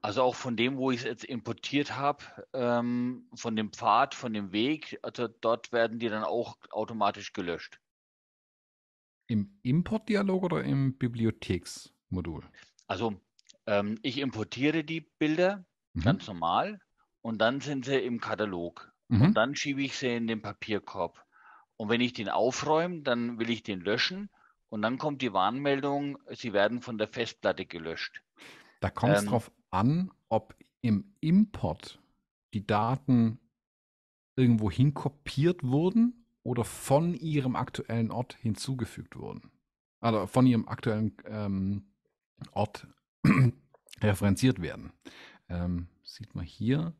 Also auch von dem, wo ich es jetzt importiert habe, ähm, von dem Pfad, von dem Weg, also dort werden die dann auch automatisch gelöscht. Im Importdialog oder im Bibliotheksmodul? Also ähm, ich importiere die Bilder mhm. ganz normal und dann sind sie im Katalog mhm. und dann schiebe ich sie in den Papierkorb. Und wenn ich den aufräume, dann will ich den löschen und dann kommt die Warnmeldung, sie werden von der Festplatte gelöscht. Da kommt es ähm, drauf an, ob im Import die Daten irgendwo hinkopiert wurden oder von ihrem aktuellen Ort hinzugefügt wurden. Also von ihrem aktuellen ähm, Ort referenziert werden. Ähm, sieht man hier.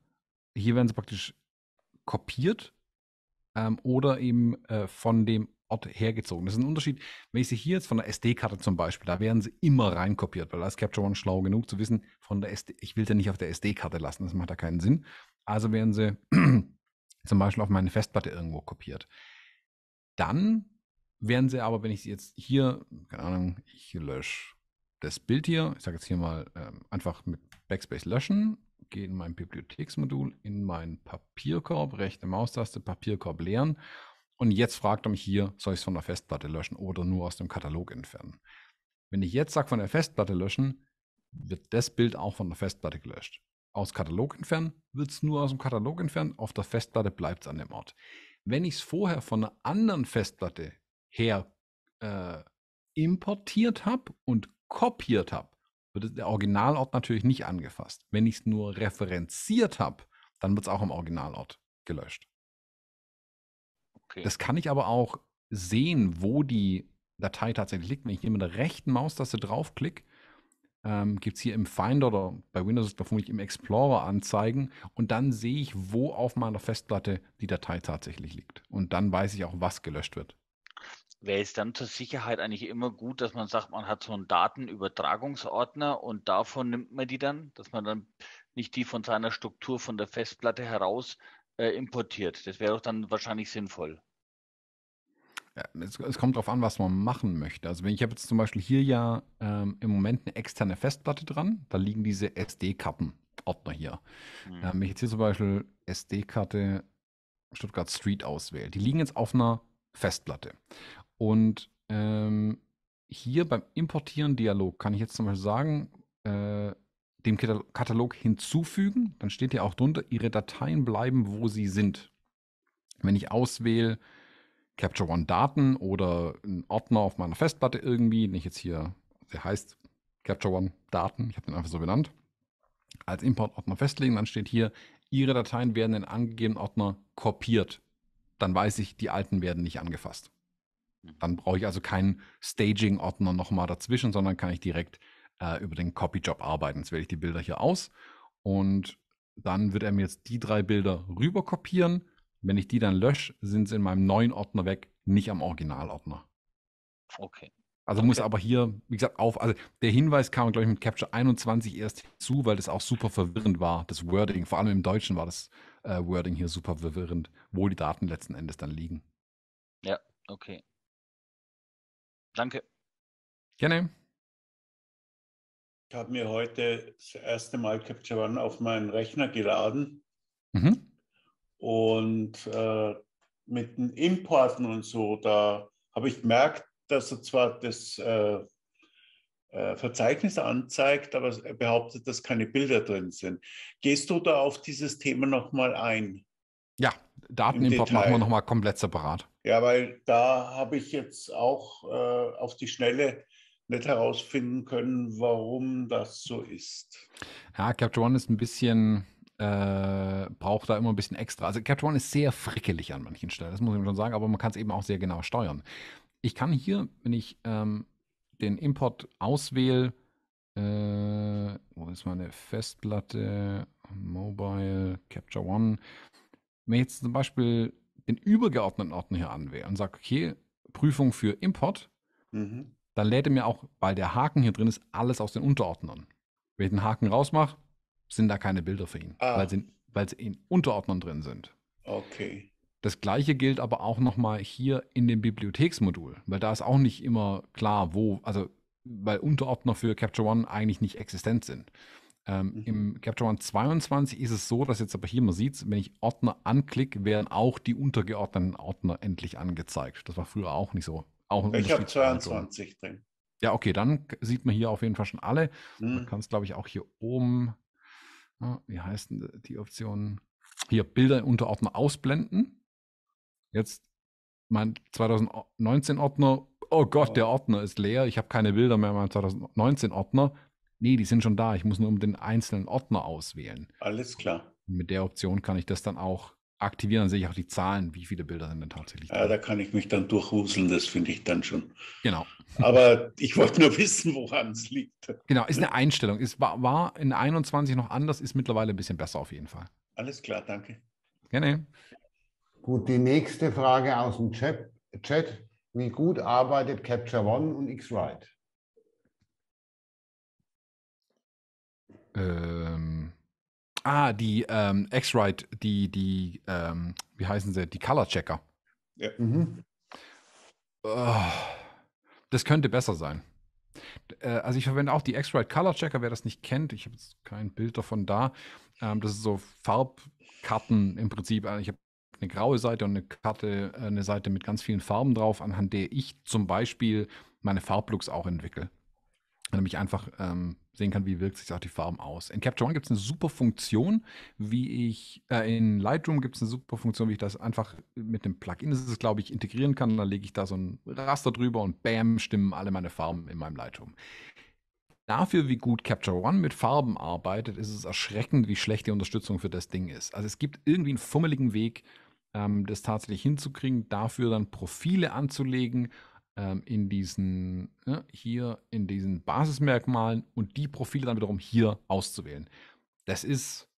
Hier werden sie praktisch kopiert ähm, oder eben äh, von dem Ort hergezogen. Das ist ein Unterschied, wenn ich sie hier jetzt von der SD-Karte zum Beispiel, da werden sie immer reinkopiert, weil da ist Capture One schlau genug zu wissen, von der SD, ich will sie nicht auf der SD-Karte lassen, das macht da keinen Sinn. Also werden sie zum Beispiel auf meine Festplatte irgendwo kopiert. Dann werden sie aber, wenn ich sie jetzt hier, keine Ahnung, ich lösche das Bild hier, ich sage jetzt hier mal ähm, einfach mit Backspace löschen, gehe in mein Bibliotheksmodul, in meinen Papierkorb, rechte Maustaste, Papierkorb leeren und jetzt fragt er mich hier, soll ich es von der Festplatte löschen oder nur aus dem Katalog entfernen? Wenn ich jetzt sage, von der Festplatte löschen, wird das Bild auch von der Festplatte gelöscht. Aus Katalog entfernen wird es nur aus dem Katalog entfernen, auf der Festplatte bleibt es an dem Ort. Wenn ich es vorher von einer anderen Festplatte her äh, importiert habe und kopiert habe, wird der Originalort natürlich nicht angefasst. Wenn ich es nur referenziert habe, dann wird es auch am Originalort gelöscht. Okay. Das kann ich aber auch sehen, wo die Datei tatsächlich liegt. Wenn ich hier mit der rechten Maustaste draufklicke, ähm, gibt es hier im Finder oder bei Windows ist vermutlich im Explorer anzeigen und dann sehe ich, wo auf meiner Festplatte die Datei tatsächlich liegt. Und dann weiß ich auch, was gelöscht wird. Wäre es dann zur Sicherheit eigentlich immer gut, dass man sagt, man hat so einen Datenübertragungsordner und davon nimmt man die dann, dass man dann nicht die von seiner Struktur von der Festplatte heraus äh, importiert. Das wäre doch dann wahrscheinlich sinnvoll. Ja, es, es, kommt darauf an, was man machen möchte. Also wenn ich habe jetzt zum Beispiel hier ja ähm, im Moment eine externe Festplatte dran, da liegen diese SD-Karten-Ordner hier. Mhm. wenn ich jetzt hier zum Beispiel SD-Karte Stuttgart Street auswähle, die liegen jetzt auf einer Festplatte. Und ähm, hier beim Importieren Dialog kann ich jetzt zum Beispiel sagen, äh, dem Katalog hinzufügen, dann steht ja auch drunter, Ihre Dateien bleiben, wo sie sind. Wenn ich auswähle Capture One Daten oder einen Ordner auf meiner Festplatte irgendwie, nicht jetzt hier, der heißt Capture One Daten, ich habe den einfach so benannt, als Importordner festlegen, dann steht hier, Ihre Dateien werden in angegebenen Ordner kopiert. Dann weiß ich, die alten werden nicht angefasst. Mhm. Dann brauche ich also keinen Staging-Ordner nochmal dazwischen, sondern kann ich direkt äh, über den Copyjob arbeiten. Jetzt wähle ich die Bilder hier aus und dann wird er mir jetzt die drei Bilder rüber kopieren. Wenn ich die dann lösche, sind sie in meinem neuen Ordner weg, nicht am Originalordner. Okay. Also okay. muss aber hier, wie gesagt, auf, also der Hinweis kam, glaube ich, mit Capture 21 erst hinzu, weil das auch super verwirrend war, das Wording. Vor allem im Deutschen war das äh, Wording hier super verwirrend, wo die Daten letzten Endes dann liegen. Ja, okay. Danke. Gerne. Ich habe mir heute das erste Mal Capture One auf meinen Rechner geladen mhm. und äh, mit den Importen und so, da habe ich gemerkt, dass er zwar das äh, äh, Verzeichnis anzeigt, aber er behauptet, dass keine Bilder drin sind. Gehst du da auf dieses Thema nochmal ein? Ja, Datenimport machen wir nochmal komplett separat. Ja, weil da habe ich jetzt auch äh, auf die Schnelle nicht herausfinden können, warum das so ist. Ja, Capture One ist ein bisschen, äh, braucht da immer ein bisschen extra. Also Capture One ist sehr frickelig an manchen Stellen, das muss ich schon sagen, aber man kann es eben auch sehr genau steuern. Ich kann hier, wenn ich ähm, den Import auswähle, äh, wo ist meine Festplatte? Mobile, Capture One. Wenn ich jetzt zum Beispiel den übergeordneten Ordner hier anwähle und sage, okay, Prüfung für Import, mhm dann lädt er mir auch, weil der Haken hier drin ist, alles aus den Unterordnern. Wenn ich den Haken rausmache, sind da keine Bilder für ihn, ah. weil, sie, weil sie in Unterordnern drin sind. Okay. Das gleiche gilt aber auch nochmal hier in dem Bibliotheksmodul, weil da ist auch nicht immer klar, wo, also weil Unterordner für Capture One eigentlich nicht existent sind. Ähm, mhm. Im Capture One 22 ist es so, dass jetzt aber hier man sieht, wenn ich Ordner anklicke, werden auch die untergeordneten Ordner endlich angezeigt. Das war früher auch nicht so. Auch ein ich habe 22 drin. Ja, okay, dann sieht man hier auf jeden Fall schon alle. Mhm. Man kann es, glaube ich, auch hier oben, ah, wie heißt denn die Option? Hier Bilder Unterordner ausblenden. Jetzt mein 2019 Ordner. Oh Gott, oh. der Ordner ist leer. Ich habe keine Bilder mehr in meinem 2019 Ordner. Nee, die sind schon da. Ich muss nur um den einzelnen Ordner auswählen. Alles klar. Und mit der Option kann ich das dann auch aktivieren, dann sehe ich auch die Zahlen, wie viele Bilder sind denn tatsächlich Ja, da kann ich mich dann durchwuseln, das finde ich dann schon. Genau. Aber ich wollte nur wissen, woran es liegt. Genau, ist eine Einstellung. Ist, war, war in 21 noch anders, ist mittlerweile ein bisschen besser auf jeden Fall. Alles klar, danke. Gerne. Gut, die nächste Frage aus dem Chat. Chat. Wie gut arbeitet Capture One und X-Rite? Ähm Ah, die ähm, X-Rite, die, die, ähm, wie heißen sie? Die Color Checker. Ja. Mhm. Oh, das könnte besser sein. Äh, also ich verwende auch die X-Rite Color Checker, wer das nicht kennt. Ich habe jetzt kein Bild davon da. Ähm, das ist so Farbkarten im Prinzip. Also ich habe eine graue Seite und eine Karte, äh, eine Seite mit ganz vielen Farben drauf, anhand der ich zum Beispiel meine Farblooks auch entwickle damit ich einfach ähm, sehen kann, wie wirkt sich auch die Farben aus. In Capture One gibt es eine super Funktion, wie ich, äh, in Lightroom gibt es eine super Funktion, wie ich das einfach mit einem Plugin, das ist es, glaube ich, integrieren kann. Dann lege ich da so ein Raster drüber und bam, stimmen alle meine Farben in meinem Lightroom. Dafür, wie gut Capture One mit Farben arbeitet, ist es erschreckend, wie schlecht die Unterstützung für das Ding ist. Also es gibt irgendwie einen fummeligen Weg, ähm, das tatsächlich hinzukriegen, dafür dann Profile anzulegen ähm, in diesen, ne, hier in diesen Basismerkmalen und die Profile dann wiederum hier auszuwählen. Das ist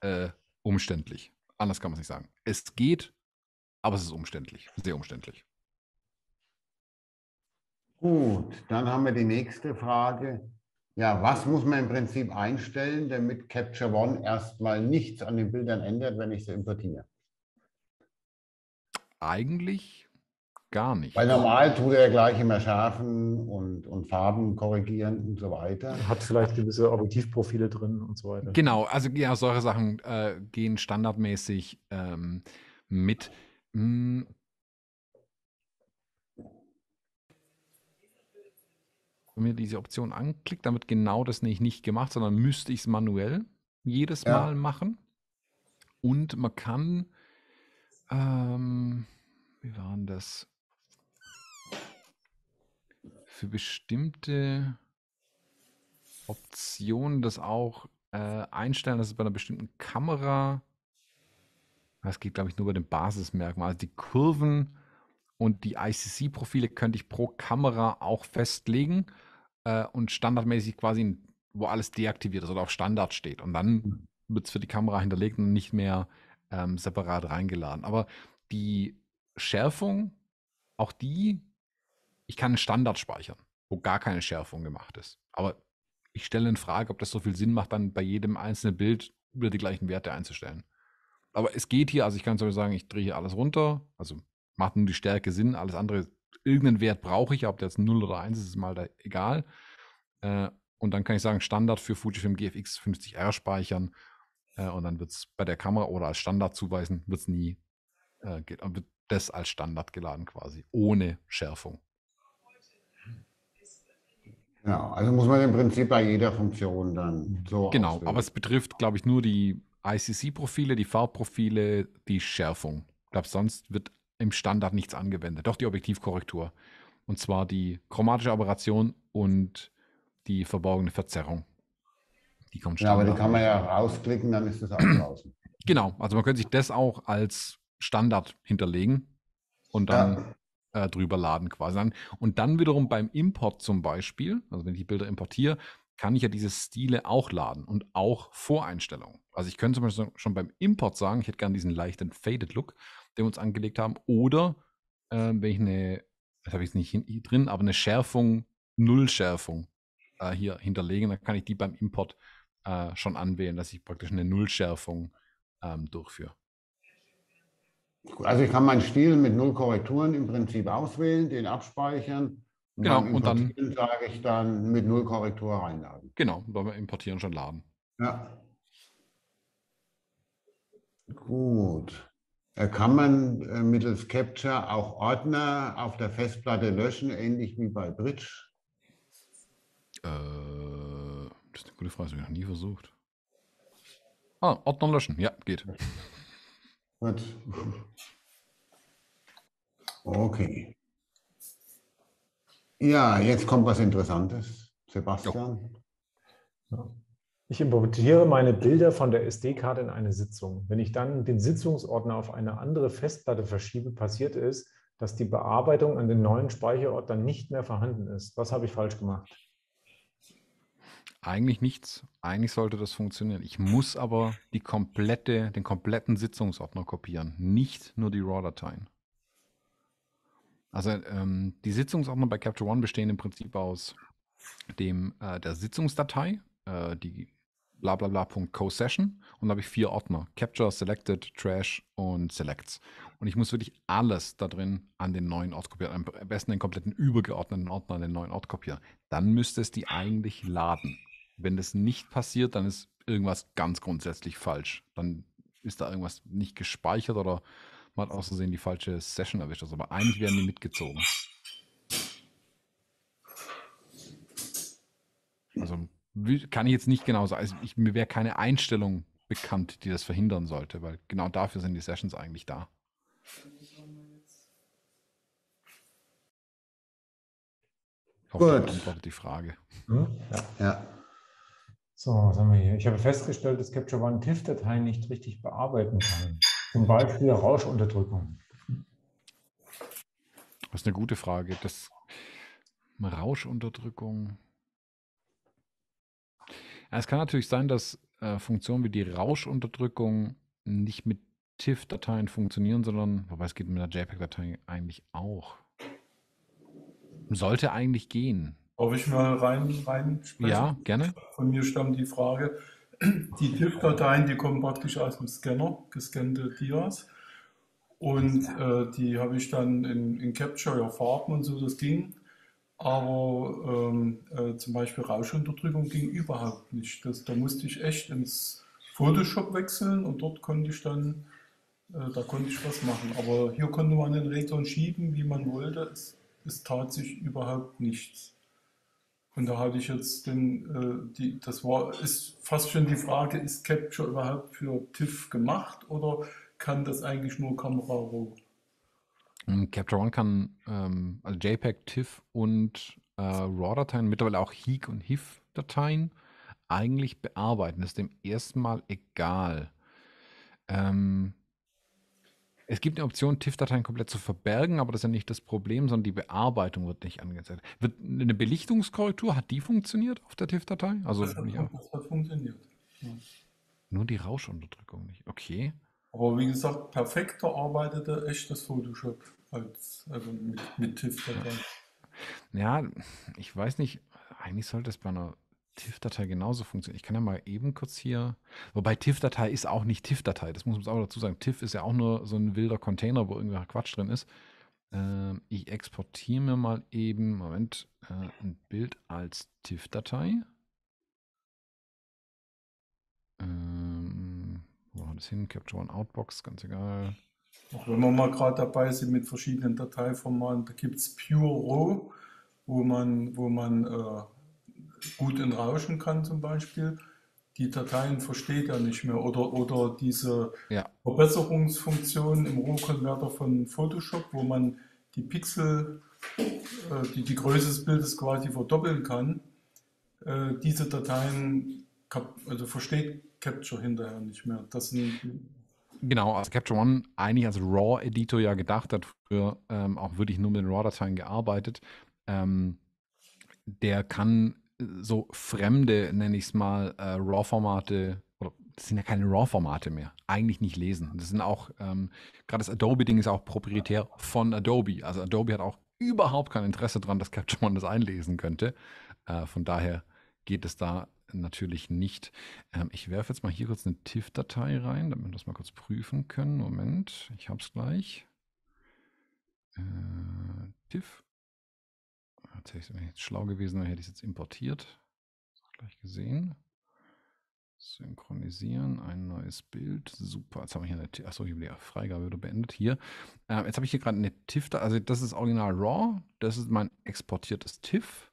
äh, umständlich. Anders kann man es nicht sagen. Es geht, aber es ist umständlich, sehr umständlich. Gut, dann haben wir die nächste Frage. Ja, was muss man im Prinzip einstellen, damit Capture One erstmal nichts an den Bildern ändert, wenn ich sie importiere? Eigentlich gar nicht. Weil normal tut er gleich immer schärfen und, und Farben korrigieren und so weiter. Hat vielleicht gewisse Objektivprofile drin und so weiter. Genau, also ja, solche Sachen äh, gehen standardmäßig ähm, mit. Hm. Wenn mir diese Option anklickt, damit genau das nicht, nicht gemacht, sondern müsste ich es manuell jedes ja. Mal machen. Und man kann, ähm, wie waren das? für bestimmte Optionen das auch äh, einstellen, dass es bei einer bestimmten Kamera, das geht glaube ich nur bei den Basismerkmalen, also die Kurven und die ICC-Profile könnte ich pro Kamera auch festlegen äh, und standardmäßig quasi, wo alles deaktiviert ist oder auf Standard steht. Und dann mhm. wird es für die Kamera hinterlegt und nicht mehr ähm, separat reingeladen. Aber die Schärfung, auch die ich kann einen Standard speichern, wo gar keine Schärfung gemacht ist. Aber ich stelle in Frage, ob das so viel Sinn macht, dann bei jedem einzelnen Bild wieder die gleichen Werte einzustellen. Aber es geht hier, also ich kann sagen, ich drehe hier alles runter, also macht nur die Stärke Sinn, alles andere, irgendeinen Wert brauche ich, ob der jetzt 0 oder 1 ist, ist mal da egal. Äh, und dann kann ich sagen, Standard für Fujifilm GFX 50R speichern äh, und dann wird es bei der Kamera oder als Standard zuweisen, wird es nie, äh, wird das als Standard geladen quasi, ohne Schärfung. Genau, also muss man im Prinzip bei jeder Funktion dann so. Genau, auswählen. aber es betrifft, glaube ich, nur die ICC-Profile, die Farbprofile, die Schärfung. Ich glaube, sonst wird im Standard nichts angewendet. Doch die Objektivkorrektur. Und zwar die chromatische Aberration und die verborgene Verzerrung. Die kommt Standard. Ja, aber die kann man ja rausklicken, dann ist das auch draußen. Genau, also man könnte sich das auch als Standard hinterlegen. Und dann ja äh, drüber laden quasi. Und dann wiederum beim Import zum Beispiel, also wenn ich die Bilder importiere, kann ich ja diese Stile auch laden und auch Voreinstellungen. Also ich könnte zum Beispiel schon beim Import sagen, ich hätte gerne diesen leichten Faded Look, den wir uns angelegt haben. Oder äh, wenn ich eine, das habe ich jetzt nicht hin, drin, aber eine Schärfung, Nullschärfung äh, hier hinterlegen, dann kann ich die beim Import äh, schon anwählen, dass ich praktisch eine Nullschärfung ähm, durchführe. Also ich kann meinen Stil mit null Korrekturen im Prinzip auswählen, den abspeichern. Und genau, und dann sage ich dann mit null Korrektur reinladen. Genau, beim Importieren schon laden. Ja. Gut. Äh, kann man äh, mittels Capture auch Ordner auf der Festplatte löschen, ähnlich wie bei Bridge? Äh, das ist eine gute Frage, das habe ich noch nie versucht. Ah, Ordner löschen, ja, geht. Gut. Okay. Ja, jetzt kommt was Interessantes. Sebastian. Ja. Ich importiere meine Bilder von der SD-Karte in eine Sitzung. Wenn ich dann den Sitzungsordner auf eine andere Festplatte verschiebe, passiert ist, dass die Bearbeitung an den neuen Speicherort dann nicht mehr vorhanden ist. Was habe ich falsch gemacht? Eigentlich nichts. Eigentlich sollte das funktionieren. Ich muss aber die komplette, den kompletten Sitzungsordner kopieren, nicht nur die RAW-Dateien. Also ähm, die Sitzungsordner bei Capture One bestehen im Prinzip aus dem äh, der Sitzungsdatei, äh, die blablabla.co-session und da habe ich vier Ordner. Capture, Selected, Trash und Selects. Und ich muss wirklich alles da drin an den neuen Ort kopieren. Am besten den kompletten übergeordneten Ordner an den neuen Ort kopieren. Dann müsste es die eigentlich laden. Wenn das nicht passiert, dann ist irgendwas ganz grundsätzlich falsch. Dann ist da irgendwas nicht gespeichert oder man hat aus Versehen die falsche Session erwischt. Also, aber eigentlich werden die mitgezogen. Also kann ich jetzt nicht genau sagen. Also, ich, mir wäre keine Einstellung bekannt, die das verhindern sollte, weil genau dafür sind die Sessions eigentlich da. Ich hoffe, Gut. beantwortet die Frage. Hm? Ja. ja. So, was haben wir hier? Ich habe festgestellt, dass Capture One TIFF-Dateien nicht richtig bearbeiten kann. Zum Beispiel Rauschunterdrückung. Das ist eine gute Frage. Das Rauschunterdrückung. es kann natürlich sein, dass äh, Funktionen wie die Rauschunterdrückung nicht mit TIFF-Dateien funktionieren, sondern, wobei es geht mit einer JPEG-Datei eigentlich auch. Sollte eigentlich gehen. Darf ich mal rein, rein sprechen? Ja, gerne. Von mir stammt die Frage, die TIFF-Dateien, die kommen praktisch aus dem Scanner, gescannte Dias. Und äh, die habe ich dann in, in Capture ja Farben und so, das ging. Aber ähm, äh, zum Beispiel Rauschunterdrückung ging überhaupt nicht. Das, da musste ich echt ins Photoshop wechseln und dort konnte ich dann, äh, da konnte ich was machen. Aber hier konnte man den Reglern schieben, wie man wollte. Es, es tat sich überhaupt nichts. Und da hatte ich jetzt den, äh, die, das war, ist fast schon die Frage, ist Capture überhaupt für TIFF gemacht oder kann das eigentlich nur Kamera Raw? Ähm, Capture One kann ähm, also JPEG, TIFF und äh, RAW-Dateien, mittlerweile auch HEEK und HIF-Dateien eigentlich bearbeiten. Das ist dem ersten Mal egal. Ähm, es gibt eine Option, TIFF-Dateien komplett zu verbergen, aber das ist ja nicht das Problem, sondern die Bearbeitung wird nicht angezeigt. Wird eine Belichtungskorrektur, hat die funktioniert auf der TIFF-Datei? Also das, hat, ja. das hat funktioniert. Ja. Nur die Rauschunterdrückung nicht. Okay. Aber wie gesagt, perfekter arbeitete echtes Photoshop als also mit, mit TIFF-Dateien. Ja, ich weiß nicht, eigentlich sollte es bei einer TIFF-Datei genauso funktioniert. Ich kann ja mal eben kurz hier. Wobei TIFF-Datei ist auch nicht TIFF-Datei. Das muss man auch dazu sagen. TIFF ist ja auch nur so ein wilder Container, wo irgendwelcher Quatsch drin ist. Ähm, ich exportiere mir mal eben, Moment, äh, ein Bild als TIFF-Datei. Ähm, wo haben wir das hin? Capture One Outbox, ganz egal. Auch wenn wir mal gerade dabei sind mit verschiedenen Dateiformaten, da gibt es Pure Row, wo man, wo man äh, gut in Rauschen kann zum Beispiel, die Dateien versteht er nicht mehr. Oder, oder diese ja. Verbesserungsfunktion im Rohkonverter von Photoshop, wo man die Pixel, äh, die, die Größe des Bildes quasi verdoppeln kann, äh, diese Dateien also versteht Capture hinterher nicht mehr. Das sind Genau, also Capture One eigentlich als RAW-Editor ja gedacht hat, früher ähm, auch wirklich nur mit den RAW-Dateien gearbeitet. Ähm, der kann so fremde, nenne ich es mal, äh, RAW-Formate, oder das sind ja keine RAW-Formate mehr, eigentlich nicht lesen. Das sind auch, ähm, gerade das Adobe-Ding ist auch proprietär von Adobe. Also Adobe hat auch überhaupt kein Interesse daran, dass Capture One das einlesen könnte. Äh, von daher geht es da natürlich nicht. Ähm, ich werfe jetzt mal hier kurz eine TIFF-Datei rein, damit wir das mal kurz prüfen können. Moment, ich habe es gleich. Äh, TIFF. Tatsächlich, wäre ich jetzt schlau gewesen dann hätte ich es jetzt importiert. Gleich gesehen. Synchronisieren, ein neues Bild. Super. Jetzt habe ich hier eine, achso, hier die Freigabe wurde beendet. Hier. Äh, jetzt habe ich hier gerade eine TIFF. Da, also das ist original RAW. Das ist mein exportiertes TIFF.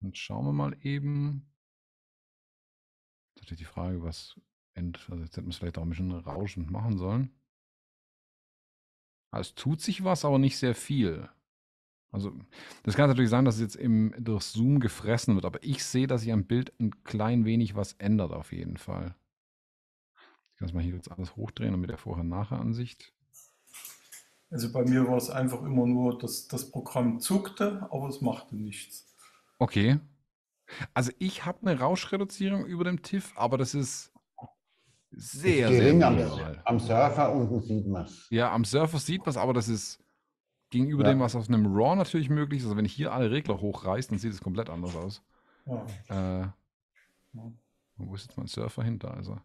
Und schauen wir mal eben. Jetzt Natürlich die Frage, was end, also jetzt hätten wir es vielleicht auch ein bisschen rauschend machen sollen. Also es tut sich was, aber nicht sehr viel. Also, das kann natürlich sein, dass es jetzt im, durch Zoom gefressen wird, aber ich sehe, dass sich am Bild ein klein wenig was ändert, auf jeden Fall. Ich kann es mal hier jetzt alles hochdrehen, damit der Vorher-Nachher-Ansicht. Also bei mir war es einfach immer nur, dass das Programm zuckte, aber es machte nichts. Okay. Also ich habe eine Rauschreduzierung über dem TIFF, aber das ist sehr, gering sehr gering am, am Surfer unten sieht man es. Ja, am Surfer sieht man es, aber das ist Gegenüber ja. dem, was aus einem RAW natürlich möglich ist. Also wenn ich hier alle Regler hochreiße, dann sieht es komplett anders aus. Ja. Äh, wo ist jetzt mein Surfer hinter? Da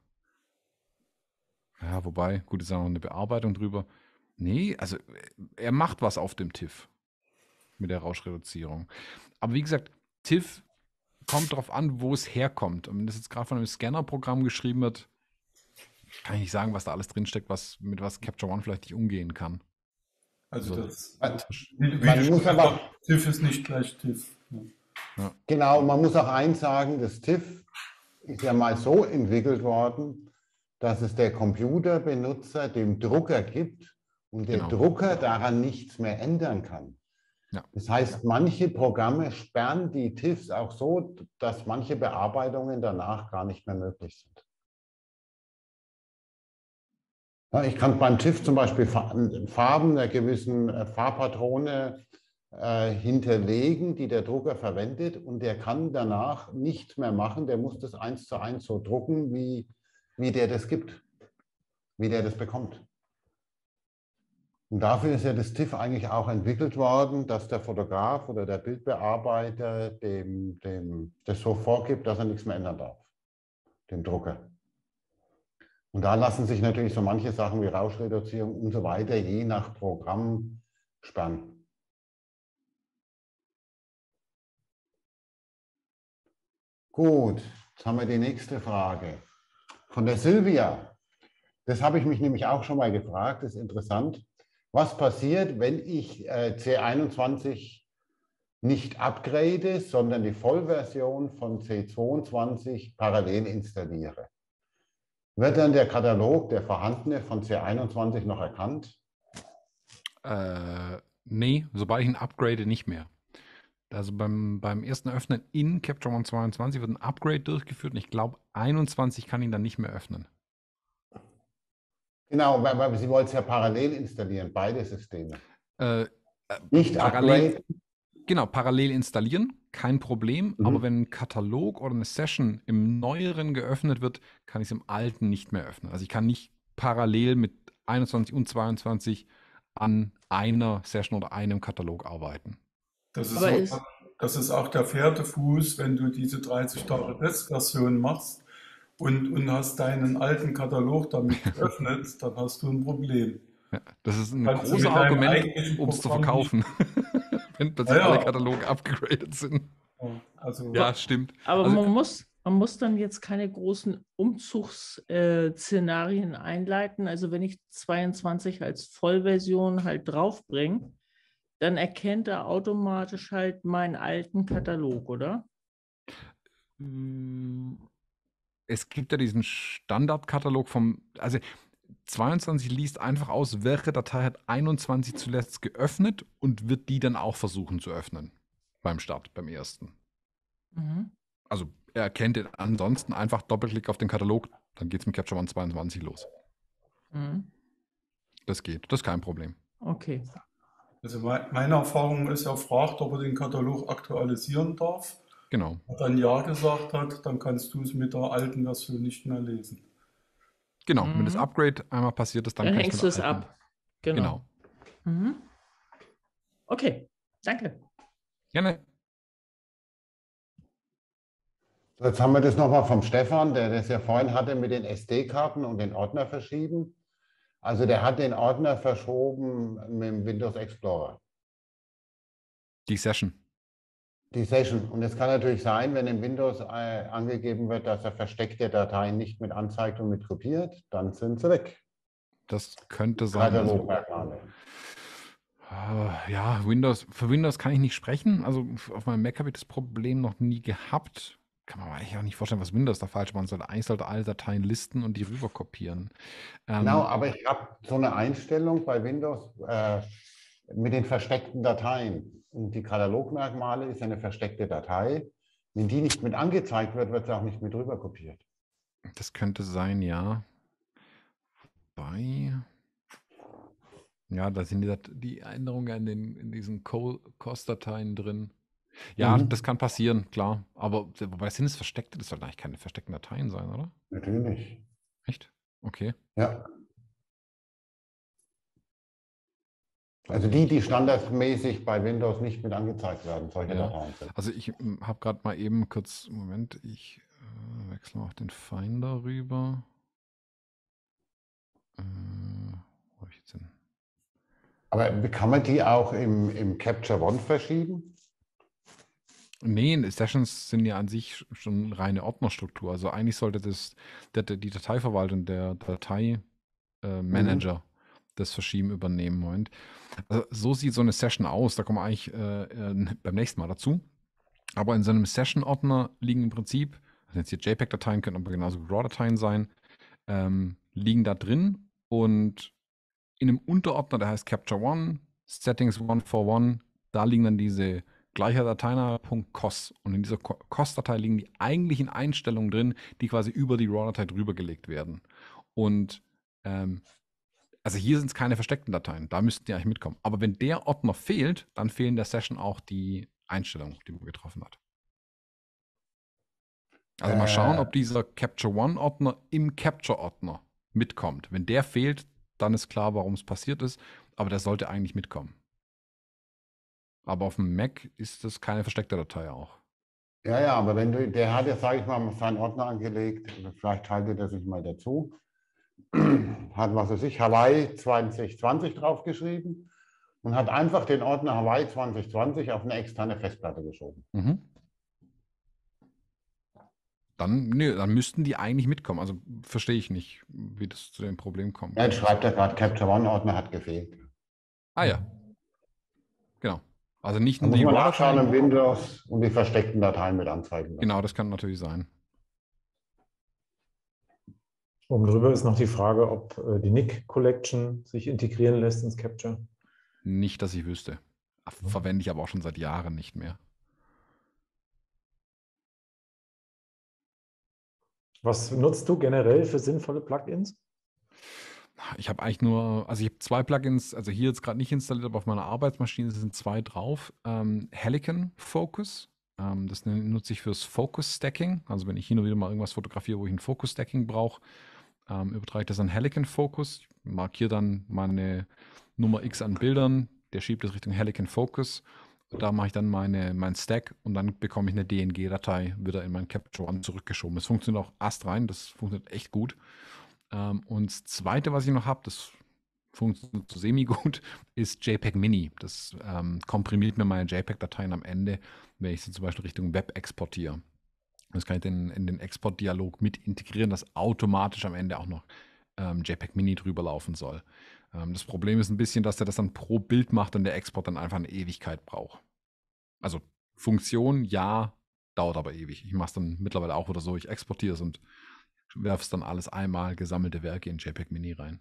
Ja, wobei, gut, ist ja noch eine Bearbeitung drüber. Nee, also äh, er macht was auf dem TIFF mit der Rauschreduzierung. Aber wie gesagt, TIFF kommt darauf an, wo es herkommt. Und wenn das jetzt gerade von einem Scanner-Programm geschrieben wird, kann ich nicht sagen, was da alles drinsteckt, was, mit was Capture One vielleicht nicht umgehen kann. Also, also das, man, TIF ist nicht gleich TIF. Ne? Ja. Genau, man muss auch eins sagen, das TIF ist ja mal so entwickelt worden, dass es der Computerbenutzer dem Drucker gibt und der genau. Drucker daran nichts mehr ändern kann. Ja. Das heißt, manche Programme sperren die TIFs auch so, dass manche Bearbeitungen danach gar nicht mehr möglich sind. Ich kann beim TIFF zum Beispiel Farben einer gewissen äh, Farbpatrone äh, hinterlegen, die der Drucker verwendet und der kann danach nicht mehr machen, der muss das eins zu eins so drucken, wie, wie der das gibt, wie der das bekommt. Und dafür ist ja das TIFF eigentlich auch entwickelt worden, dass der Fotograf oder der Bildbearbeiter dem, dem, das so vorgibt, dass er nichts mehr ändern darf, dem Drucker. Und da lassen sich natürlich so manche Sachen wie Rauschreduzierung und so weiter je nach Programm sperren. Gut, jetzt haben wir die nächste Frage von der Silvia. Das habe ich mich nämlich auch schon mal gefragt, das ist interessant. Was passiert, wenn ich äh, C21 nicht upgrade, sondern die Vollversion von C22 parallel installiere? Wird dann der Katalog, der vorhandene von C21 noch erkannt? Äh, nee, sobald ich ihn upgrade, nicht mehr. Also beim, beim ersten Öffnen in Capture One 22 wird ein Upgrade durchgeführt und ich glaube, 21 kann ihn dann nicht mehr öffnen. Genau, weil, weil Sie wollen es ja parallel installieren, beide Systeme. Äh, äh nicht parallel, upgrade. Genau, parallel installieren, kein Problem. Mhm. Aber wenn ein Katalog oder eine Session im Neueren geöffnet wird, kann ich es im Alten nicht mehr öffnen. Also ich kann nicht parallel mit 21 und 22 an einer Session oder einem Katalog arbeiten. Das ist, auch, das ist auch der vierte Fuß, wenn du diese 30 Tage Testversion machst und, und hast deinen alten Katalog damit geöffnet, dann hast du ein Problem. Ja, das ist ein großes Argument, um es zu verkaufen. Nicht, wenn plötzlich ja, ja. alle Kataloge abgegradet sind. Also, ja, stimmt. Aber also, man, muss, man muss dann jetzt keine großen Umzugsszenarien äh, einleiten. Also wenn ich 22 als Vollversion halt draufbringe, dann erkennt er automatisch halt meinen alten Katalog, oder? Mm, es gibt ja diesen Standardkatalog vom, also 22 liest einfach aus, welche Datei hat 21 zuletzt geöffnet und wird die dann auch versuchen zu öffnen. Beim Start, beim ersten. Mhm. Also er erkennt den ansonsten einfach Doppelklick auf den Katalog, dann geht es mit Capture One 22 los. Mhm. Das geht, das ist kein Problem. Okay. Also meine Erfahrung ist, er fragt, ob er den Katalog aktualisieren darf. Genau. Wenn er dann Ja gesagt hat, dann kannst du es mit der alten Version nicht mehr lesen. Genau, mhm. wenn das mhm. Upgrade einmal passiert ist, dann, dann hängst du es ab. Genau. genau. Mhm. Okay, danke. Gerne. Jetzt haben wir das nochmal vom Stefan, der das ja vorhin hatte mit den SD-Karten und den Ordner verschieben. Also der hat den Ordner verschoben mit dem Windows Explorer. Die Session die Session. Und es kann natürlich sein, wenn in Windows äh, angegeben wird, dass er versteckte Dateien nicht mit anzeigt und mit kopiert, dann sind sie weg. Das könnte sein. Also, äh, ja, Windows, für Windows kann ich nicht sprechen. Also auf meinem Mac habe ich das Problem noch nie gehabt. Kann man eigentlich auch nicht vorstellen, was Windows da falsch machen sollte. Eigentlich sollte alle Dateien listen und die rüber kopieren. Ähm, genau, aber ich habe so eine Einstellung bei Windows äh, mit den versteckten Dateien. Und die Katalogmerkmale ist eine versteckte Datei. Wenn die nicht mit angezeigt wird, wird sie auch nicht mit rüber kopiert. Das könnte sein, ja. Wobei. Ja, da sind die, die Änderungen in, den, in diesen Cost-Dateien drin. Ja, mhm. das kann passieren, klar. Aber wobei sind es versteckte? Das sollten eigentlich keine versteckten Dateien sein, oder? Natürlich. Echt? Okay. Ja. Also die, die standardmäßig bei Windows nicht mit angezeigt werden, solche ja. Dateien sind. Also ich hm, habe gerade mal eben kurz, Moment, ich äh, wechsle mal auf den Finder rüber. Äh, wo habe ich jetzt hin? Aber kann man die auch im, im Capture One verschieben? Nee, Sessions sind ja an sich schon reine Ordnerstruktur. Also eigentlich sollte das der, die Dateiverwaltung, der Dateimanager äh, mhm das Verschieben übernehmen wollen. Also, so sieht so eine Session aus. Da kommen wir eigentlich äh, äh, beim nächsten Mal dazu. Aber in so einem Session-Ordner liegen im Prinzip, also jetzt hier JPEG-Dateien, können aber genauso RAW-Dateien sein, ähm, liegen da drin und in einem Unterordner, der heißt Capture One, Settings One for One, da liegen dann diese gleicher Dateinamen.cos und in dieser COS-Datei liegen die eigentlichen Einstellungen drin, die quasi über die RAW-Datei drüber gelegt werden. Und ähm, also hier sind es keine versteckten Dateien, da müssten die eigentlich mitkommen. Aber wenn der Ordner fehlt, dann fehlen der Session auch die Einstellungen, die man getroffen hat. Also mal schauen, äh. ob dieser Capture One-Ordner im Capture-Ordner mitkommt. Wenn der fehlt, dann ist klar, warum es passiert ist, aber der sollte eigentlich mitkommen. Aber auf dem Mac ist das keine versteckte Datei auch. Ja, ja, aber wenn du, der hat ja, sage ich mal, seinen Ordner angelegt, vielleicht haltet er sich mal dazu. hat, was weiß ich, Hawaii 2020 draufgeschrieben und hat einfach den Ordner Hawaii 2020 auf eine externe Festplatte geschoben. Mhm. Dann, nee, dann müssten die eigentlich mitkommen. Also verstehe ich nicht, wie das zu dem Problem kommt. jetzt schreibt er gerade, Capture One-Ordner hat gefehlt. Ah ja. Genau. Also nicht nur die. Muss man nachschauen im Windows und die versteckten Dateien mit anzeigen. Genau, das kann natürlich sein. Oben drüber ist noch die Frage, ob äh, die Nick Collection sich integrieren lässt ins Capture. Nicht, dass ich wüsste. Verwende ich aber auch schon seit Jahren nicht mehr. Was nutzt du generell für sinnvolle Plugins? Ich habe eigentlich nur, also ich habe zwei Plugins, also hier jetzt gerade nicht installiert, aber auf meiner Arbeitsmaschine sind zwei drauf. Ähm, Helicon Focus, ähm, das nutze ich fürs Focus Stacking. Also wenn ich hier nur wieder mal irgendwas fotografiere, wo ich ein Focus Stacking brauche, ähm, übertrage das an Helicon Focus, markiere dann meine Nummer X an Bildern, der schiebt es Richtung Helicon Focus. Da mache ich dann meine, meinen Stack und dann bekomme ich eine DNG-Datei wieder in mein Capture One zurückgeschoben. Das funktioniert auch astrein, das funktioniert echt gut. Ähm, und das Zweite, was ich noch habe, das funktioniert so semi-gut, ist JPEG Mini. Das ähm, komprimiert mir meine JPEG-Dateien am Ende, wenn ich sie zum Beispiel Richtung Web exportiere. Das kann ich dann in den Exportdialog mit integrieren, dass automatisch am Ende auch noch ähm, JPEG Mini drüber laufen soll. Ähm, das Problem ist ein bisschen, dass der das dann pro Bild macht und der Export dann einfach eine Ewigkeit braucht. Also Funktion, ja, dauert aber ewig. Ich mache es dann mittlerweile auch oder so. Ich exportiere es und werfe es dann alles einmal gesammelte Werke in JPEG Mini rein.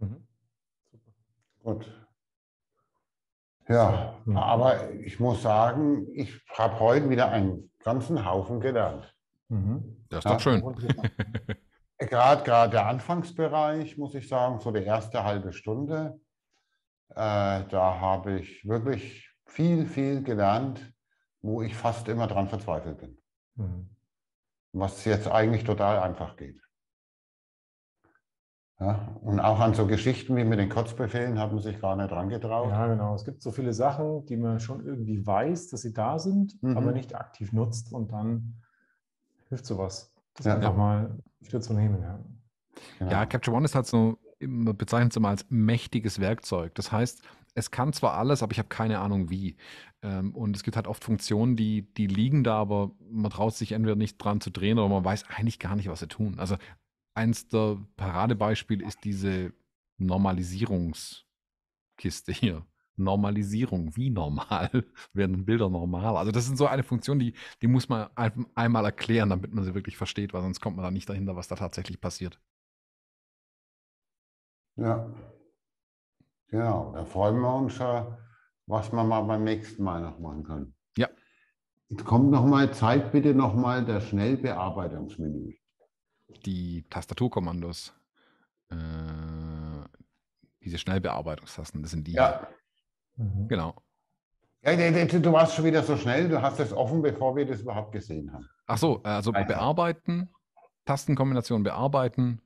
Mhm. Gut. Ja, aber ich muss sagen, ich habe heute wieder einen ganzen Haufen gelernt. Mhm. Das ist ja, doch schön. Gerade, gerade der Anfangsbereich, muss ich sagen, so die erste halbe Stunde, äh, da habe ich wirklich viel, viel gelernt, wo ich fast immer dran verzweifelt bin. Mhm. Was jetzt eigentlich total einfach geht. Ja, und auch an so Geschichten wie mit den Kotzbefehlen hat man sich gar nicht dran getraut. Ja, genau. Es gibt so viele Sachen, die man schon irgendwie weiß, dass sie da sind, mhm. aber nicht aktiv nutzt und dann hilft sowas. Das ja, einfach ja. mal wieder zu nehmen. Ja, genau. ja Capture One ist halt so, man bezeichnet es immer als mächtiges Werkzeug. Das heißt, es kann zwar alles, aber ich habe keine Ahnung wie. Ähm, und es gibt halt oft Funktionen, die, die liegen da, aber man traut sich entweder nicht dran zu drehen oder man weiß eigentlich gar nicht, was sie tun. Also eins der Paradebeispiele ist diese Normalisierungskiste hier. Normalisierung, wie normal werden Bilder normal? Also das sind so eine Funktion, die, die muss man ein, einmal erklären, damit man sie wirklich versteht, weil sonst kommt man da nicht dahinter, was da tatsächlich passiert. Ja, genau. Da freuen wir uns schon, was wir mal beim nächsten Mal noch machen können. Ja. Jetzt kommt nochmal, zeigt bitte nochmal das Schnellbearbeitungsmenü die Tastaturkommandos, äh, diese Schnellbearbeitungstasten, das sind die. Ja. Mhm. Genau. Ja, du warst schon wieder so schnell, du hast es offen, bevor wir das überhaupt gesehen haben. Ach so, äh, also bearbeiten, Tastenkombination bearbeiten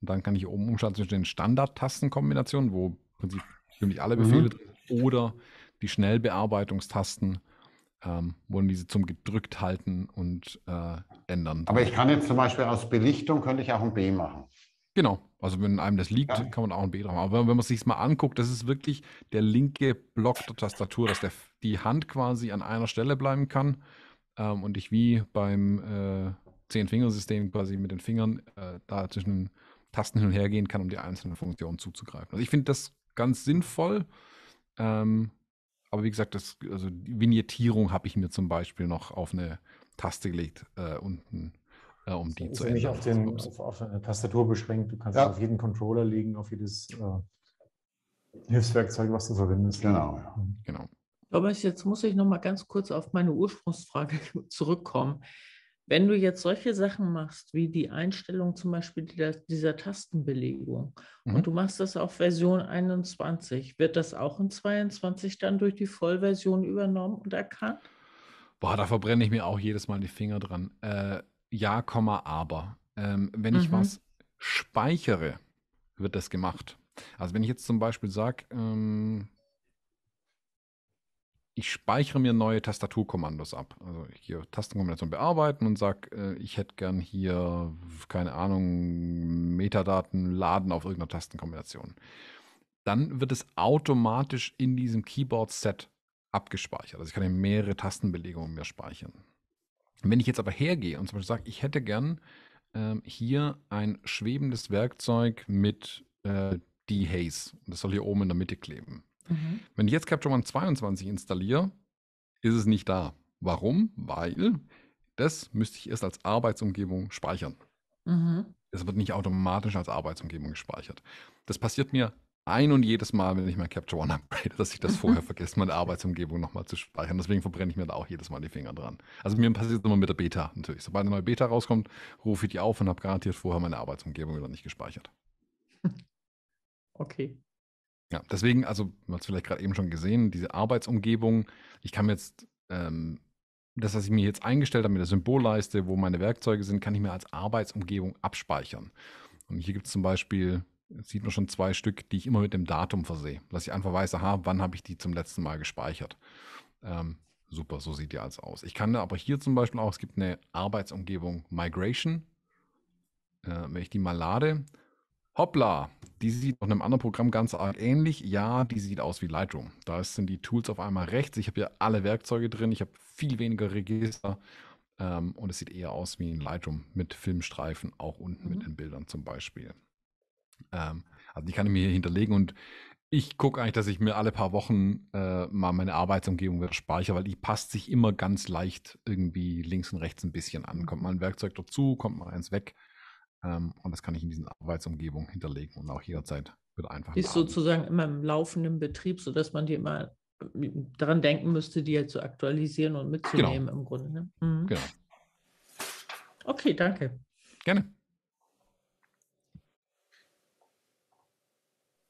und dann kann ich oben umschalten zwischen den Standard-Tastenkombinationen, wo im Prinzip ziemlich alle Befehle mhm. drin, oder die Schnellbearbeitungstasten, ähm, wurden diese zum gedrückt halten und äh, ändern. Aber ich kann jetzt zum Beispiel aus Belichtung könnte ich auch ein B machen. Genau, also wenn einem das liegt, ja. kann man auch ein B drauf machen. Aber wenn man sich mal anguckt, das ist wirklich der linke Block der Tastatur, dass der, die Hand quasi an einer Stelle bleiben kann ähm, und ich wie beim äh, Zehn-Fingersystem quasi mit den Fingern äh, da zwischen den Tasten hin und her gehen kann, um die einzelnen Funktionen zuzugreifen. Also ich finde das ganz sinnvoll. Ähm, aber wie gesagt, das, also die Vignettierung habe ich mir zum Beispiel noch auf eine Taste gelegt äh, unten, äh, um die ist zu ändern. Nicht auf, den, auf, auf, eine Tastatur beschränkt. Du kannst ja. es auf jeden Controller legen, auf jedes äh, Hilfswerkzeug, was du verwendest. Genau. Ja. Mhm. genau. Aber jetzt muss ich noch mal ganz kurz auf meine Ursprungsfrage zurückkommen. Wenn du jetzt solche Sachen machst, wie die Einstellung zum Beispiel dieser, dieser Tastenbelegung mhm. und du machst das auf Version 21, wird das auch in 22 dann durch die Vollversion übernommen und erkannt? Boah, da verbrenne ich mir auch jedes Mal die Finger dran. Äh, ja, Komma, aber. Ähm, wenn mhm. ich was speichere, wird das gemacht. Also wenn ich jetzt zum Beispiel sage, ähm, ich speichere mir neue Tastaturkommandos ab. Also hier Tastenkombination bearbeiten und sage, äh, ich hätte gern hier, keine Ahnung, Metadaten laden auf irgendeiner Tastenkombination. Dann wird es automatisch in diesem Keyboard-Set abgespeichert. Also ich kann hier mehrere Tastenbelegungen mehr speichern. Wenn ich jetzt aber hergehe und zum Beispiel sage, ich hätte gern äh, hier ein schwebendes Werkzeug mit äh, D-Haze. Das soll hier oben in der Mitte kleben Mhm. Wenn ich jetzt Capture One 22 installiere, ist es nicht da. Warum? Weil das müsste ich erst als Arbeitsumgebung speichern. Mhm. Es wird nicht automatisch als Arbeitsumgebung gespeichert. Das passiert mir ein und jedes Mal, wenn ich mein Capture One upgrade, dass ich das vorher vergesse, meine Arbeitsumgebung nochmal zu speichern. Deswegen verbrenne ich mir da auch jedes Mal die Finger dran. Also mir passiert es immer mit der Beta natürlich. Sobald eine neue Beta rauskommt, rufe ich die auf und habe garantiert vorher meine Arbeitsumgebung wieder nicht gespeichert. Okay. Ja, deswegen, also, man hat es vielleicht gerade eben schon gesehen, diese Arbeitsumgebung. Ich kann mir jetzt, ähm, das, was ich mir jetzt eingestellt habe mit der Symbolleiste, wo meine Werkzeuge sind, kann ich mir als Arbeitsumgebung abspeichern. Und hier gibt es zum Beispiel, sieht man schon zwei Stück, die ich immer mit dem Datum versehe, dass ich einfach weiß, aha, wann habe ich die zum letzten Mal gespeichert. Ähm, super, so sieht die also aus. Ich kann aber hier zum Beispiel auch, es gibt eine Arbeitsumgebung Migration. Äh, wenn ich die mal lade, Hoppla, die sieht noch einem anderen Programm ganz ähnlich. Ja, die sieht aus wie Lightroom. Da sind die Tools auf einmal rechts. Ich habe hier alle Werkzeuge drin. Ich habe viel weniger Register. Ähm, und es sieht eher aus wie ein Lightroom mit Filmstreifen, auch unten mhm. mit den Bildern zum Beispiel. Ähm, also die kann ich mir hier hinterlegen und ich gucke eigentlich, dass ich mir alle paar Wochen äh, mal meine Arbeitsumgebung wieder speichere, weil die passt sich immer ganz leicht irgendwie links und rechts ein bisschen an. Mhm. Kommt mal ein Werkzeug dazu, kommt mal eins weg. Ähm, und das kann ich in diesen Arbeitsumgebungen hinterlegen und auch jederzeit wird einfach. Die ist sozusagen immer im laufenden Betrieb, sodass man die immer äh, daran denken müsste, die halt zu aktualisieren und mitzunehmen genau. im Grunde. Ne? Mhm. Genau. Okay, danke. Gerne.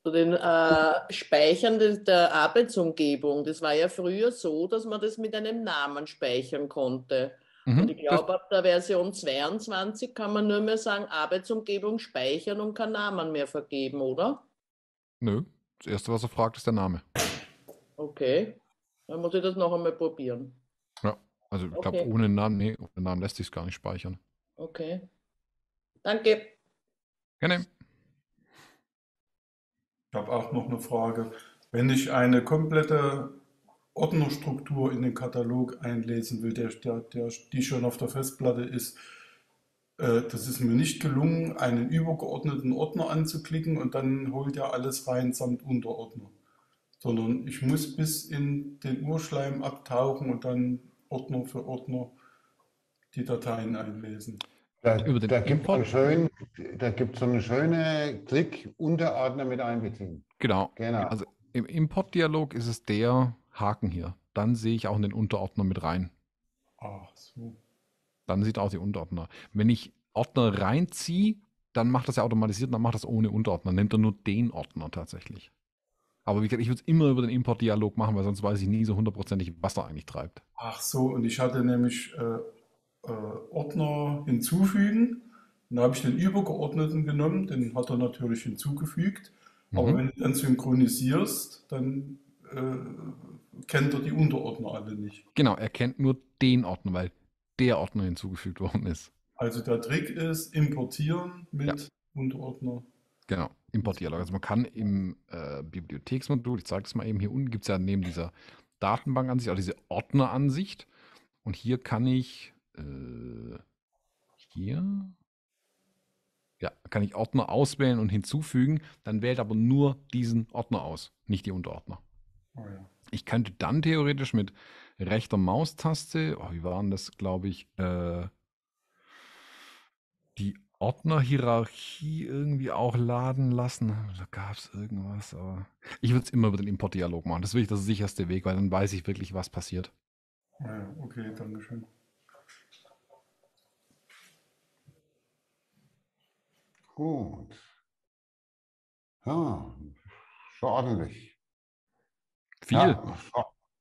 Zu den äh, Speichern des, der Arbeitsumgebung. Das war ja früher so, dass man das mit einem Namen speichern konnte. Mhm. Und ich glaube, ab der Version 22 kann man nur mehr sagen, Arbeitsumgebung speichern und keinen Namen mehr vergeben, oder? Nö, das Erste, was er fragt, ist der Name. Okay, dann muss ich das noch einmal probieren. Ja, also ich glaube, okay. ohne Namen, nee, ohne Namen lässt sich es gar nicht speichern. Okay, danke. Gerne. Ich habe auch noch eine Frage. Wenn ich eine komplette Ordnerstruktur in den Katalog einlesen will, der, der, der, die schon auf der Festplatte ist. Äh, das ist mir nicht gelungen, einen übergeordneten Ordner anzuklicken und dann holt er alles rein samt Unterordner. Sondern ich muss bis in den Urschleim abtauchen und dann Ordner für Ordner die Dateien einlesen. Da, da gibt es so einen schönen Klick, Unterordner mit einbeziehen. Genau. genau. Also im Import-Dialog ist es der, Haken hier. Dann sehe ich auch den Unterordner mit rein. Ach so. Dann sieht auch die Unterordner. Wenn ich Ordner reinziehe, dann macht das ja automatisiert, dann macht das ohne Unterordner. Nimmt er nur den Ordner tatsächlich. Aber wie gesagt, ich würde es immer über den Import-Dialog machen, weil sonst weiß ich nie so hundertprozentig, was er eigentlich treibt. Ach so, und ich hatte nämlich äh, äh, Ordner hinzufügen. Dann habe ich den übergeordneten genommen, den hat er natürlich hinzugefügt. Aber mhm. wenn du dann synchronisierst, dann äh, kennt er die Unterordner alle nicht. Genau, er kennt nur den Ordner, weil der Ordner hinzugefügt worden ist. Also der Trick ist importieren mit ja. Unterordner. Genau, importieren. Also man kann im äh, Bibliotheksmodul, ich zeige es mal eben, hier unten gibt es ja neben dieser Datenbankansicht auch diese Ordneransicht. Und hier kann ich äh, hier ja, kann ich Ordner auswählen und hinzufügen. Dann wählt aber nur diesen Ordner aus, nicht die Unterordner. Oh ja. Ich könnte dann theoretisch mit rechter Maustaste, oh, wie waren das, glaube ich, äh, die Ordnerhierarchie irgendwie auch laden lassen. Da gab es irgendwas, aber ich würde es immer über den Importdialog machen. Das ist wirklich der sicherste Weg, weil dann weiß ich wirklich, was passiert. Ja, okay, Dankeschön. Gut. Ja, so ordentlich. Viel. Ja,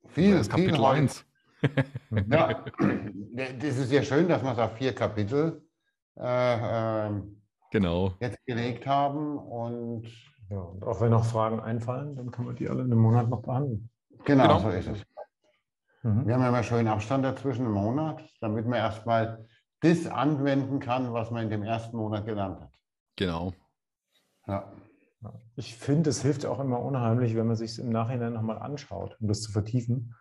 viel, das ist viel Kapitel 1. ja, das ist ja schön, dass wir es auf vier Kapitel äh, ähm, genau. jetzt gelegt haben. Und, ja, und auch wenn noch Fragen einfallen, dann können wir die alle in einem Monat noch behandeln. Genau, genau. so ist es. Mhm. Wir haben ja immer schön Abstand dazwischen, im Monat, damit man erstmal das anwenden kann, was man in dem ersten Monat gelernt hat. Genau. Ja ich finde, es hilft auch immer unheimlich, wenn man sich im Nachhinein nochmal anschaut, um das zu vertiefen.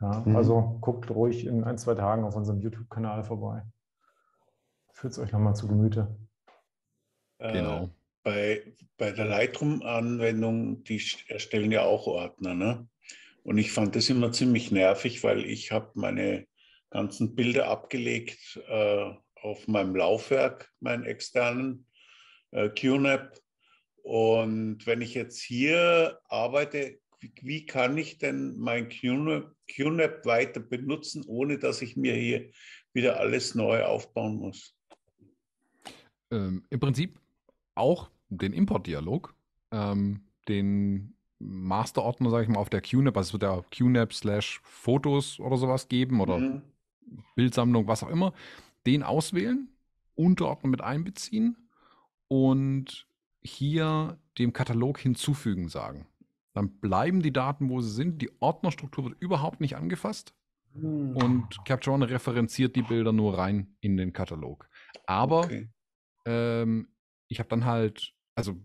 Ja, mhm. Also guckt ruhig in ein, zwei Tagen auf unserem YouTube-Kanal vorbei. Führt es euch nochmal zu Gemüte. Äh, genau. Äh, bei, bei der Lightroom-Anwendung, die erstellen ja auch Ordner. Ne? Und ich fand das immer ziemlich nervig, weil ich habe meine ganzen Bilder abgelegt äh, auf meinem Laufwerk, meinen externen äh, QNAP und wenn ich jetzt hier arbeite, wie kann ich denn mein QNAP weiter benutzen, ohne dass ich mir hier wieder alles neu aufbauen muss? Ähm, Im Prinzip auch den Importdialog, ähm, den Master-Ordner, sage ich mal, auf der QNAP, also es wird ja QNAP slash Fotos oder sowas geben oder mhm. Bildsammlung, was auch immer, den auswählen, Unterordner mit einbeziehen und hier dem Katalog hinzufügen sagen. Dann bleiben die Daten, wo sie sind. Die Ordnerstruktur wird überhaupt nicht angefasst. Hm. Und Capture One referenziert die Bilder nur rein in den Katalog. Aber okay. ähm, ich habe dann halt, also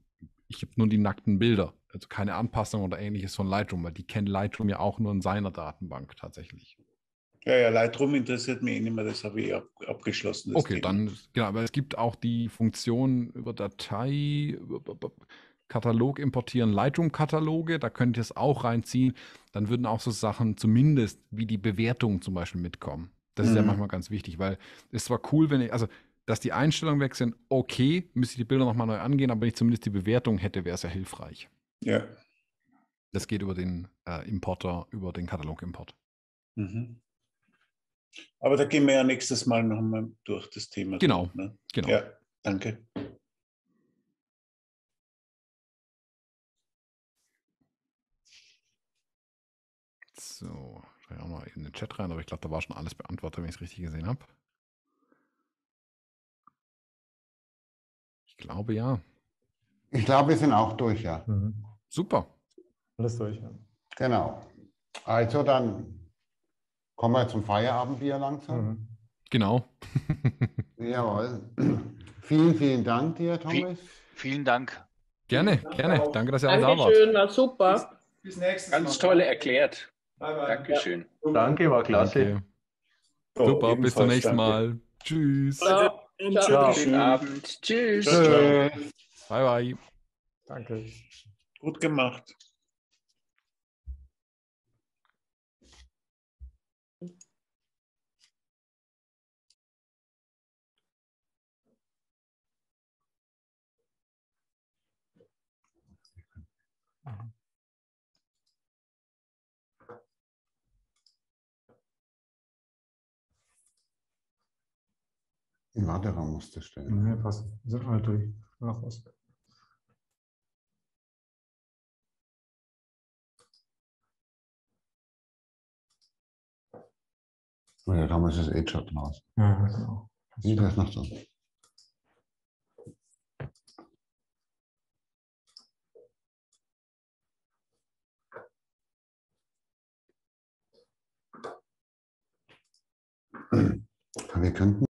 ich habe nur die nackten Bilder, also keine Anpassung oder ähnliches von Lightroom, weil die kennt Lightroom ja auch nur in seiner Datenbank tatsächlich. Ja, ja, Lightroom interessiert mich eh nicht mehr, das habe ich ab, abgeschlossen. Okay, Thema. dann, genau, aber es gibt auch die Funktion über Datei, Katalog importieren, Lightroom-Kataloge, da könnt ihr es auch reinziehen. Dann würden auch so Sachen zumindest wie die Bewertung zum Beispiel mitkommen. Das mhm. ist ja mhm. manchmal ganz wichtig, weil es zwar cool, wenn ich, also dass die Einstellungen weg sind, okay, müsste ich die Bilder nochmal neu angehen, aber wenn ich zumindest die Bewertung hätte, wäre es ja hilfreich. Ja. Das geht über den äh, Importer, über den Katalogimport. Mhm. Aber da gehen wir ja nächstes Mal nochmal durch das Thema. Genau, durch, ne? genau. Ja, danke. So, schaue ich auch mal in den Chat rein, aber ich glaube, da war schon alles beantwortet, wenn ich es richtig gesehen habe. Ich glaube ja. Ich glaube, wir sind auch durch, ja. Mhm. Super. Alles durch, ja. Genau. Also dann Kommen wir zum Feierabendbier langsam? Mhm. Genau. Jawohl. vielen, vielen Dank dir, Thomas. vielen Dank. Gerne, Danke gerne. Auch. Danke, dass ihr alle da wart. war super. Bis, bis nächstes Ganz Mal. tolle erklärt. Dankeschön. Ja. Danke, war klasse. Danke. So, super, bis zum nächsten Mal. Danke. Tschüss. Ciao. Ciao. Ciao. Schönen Abend. Tschüss. Tschüss. Bye, bye. Danke. Gut gemacht. Den Warteraum musst du stellen. Nee, passt. Sind alle halt durch. Noch was. Ja, damals ist eh schon draußen. Ja, genau. Wie das noch so? Wir könnten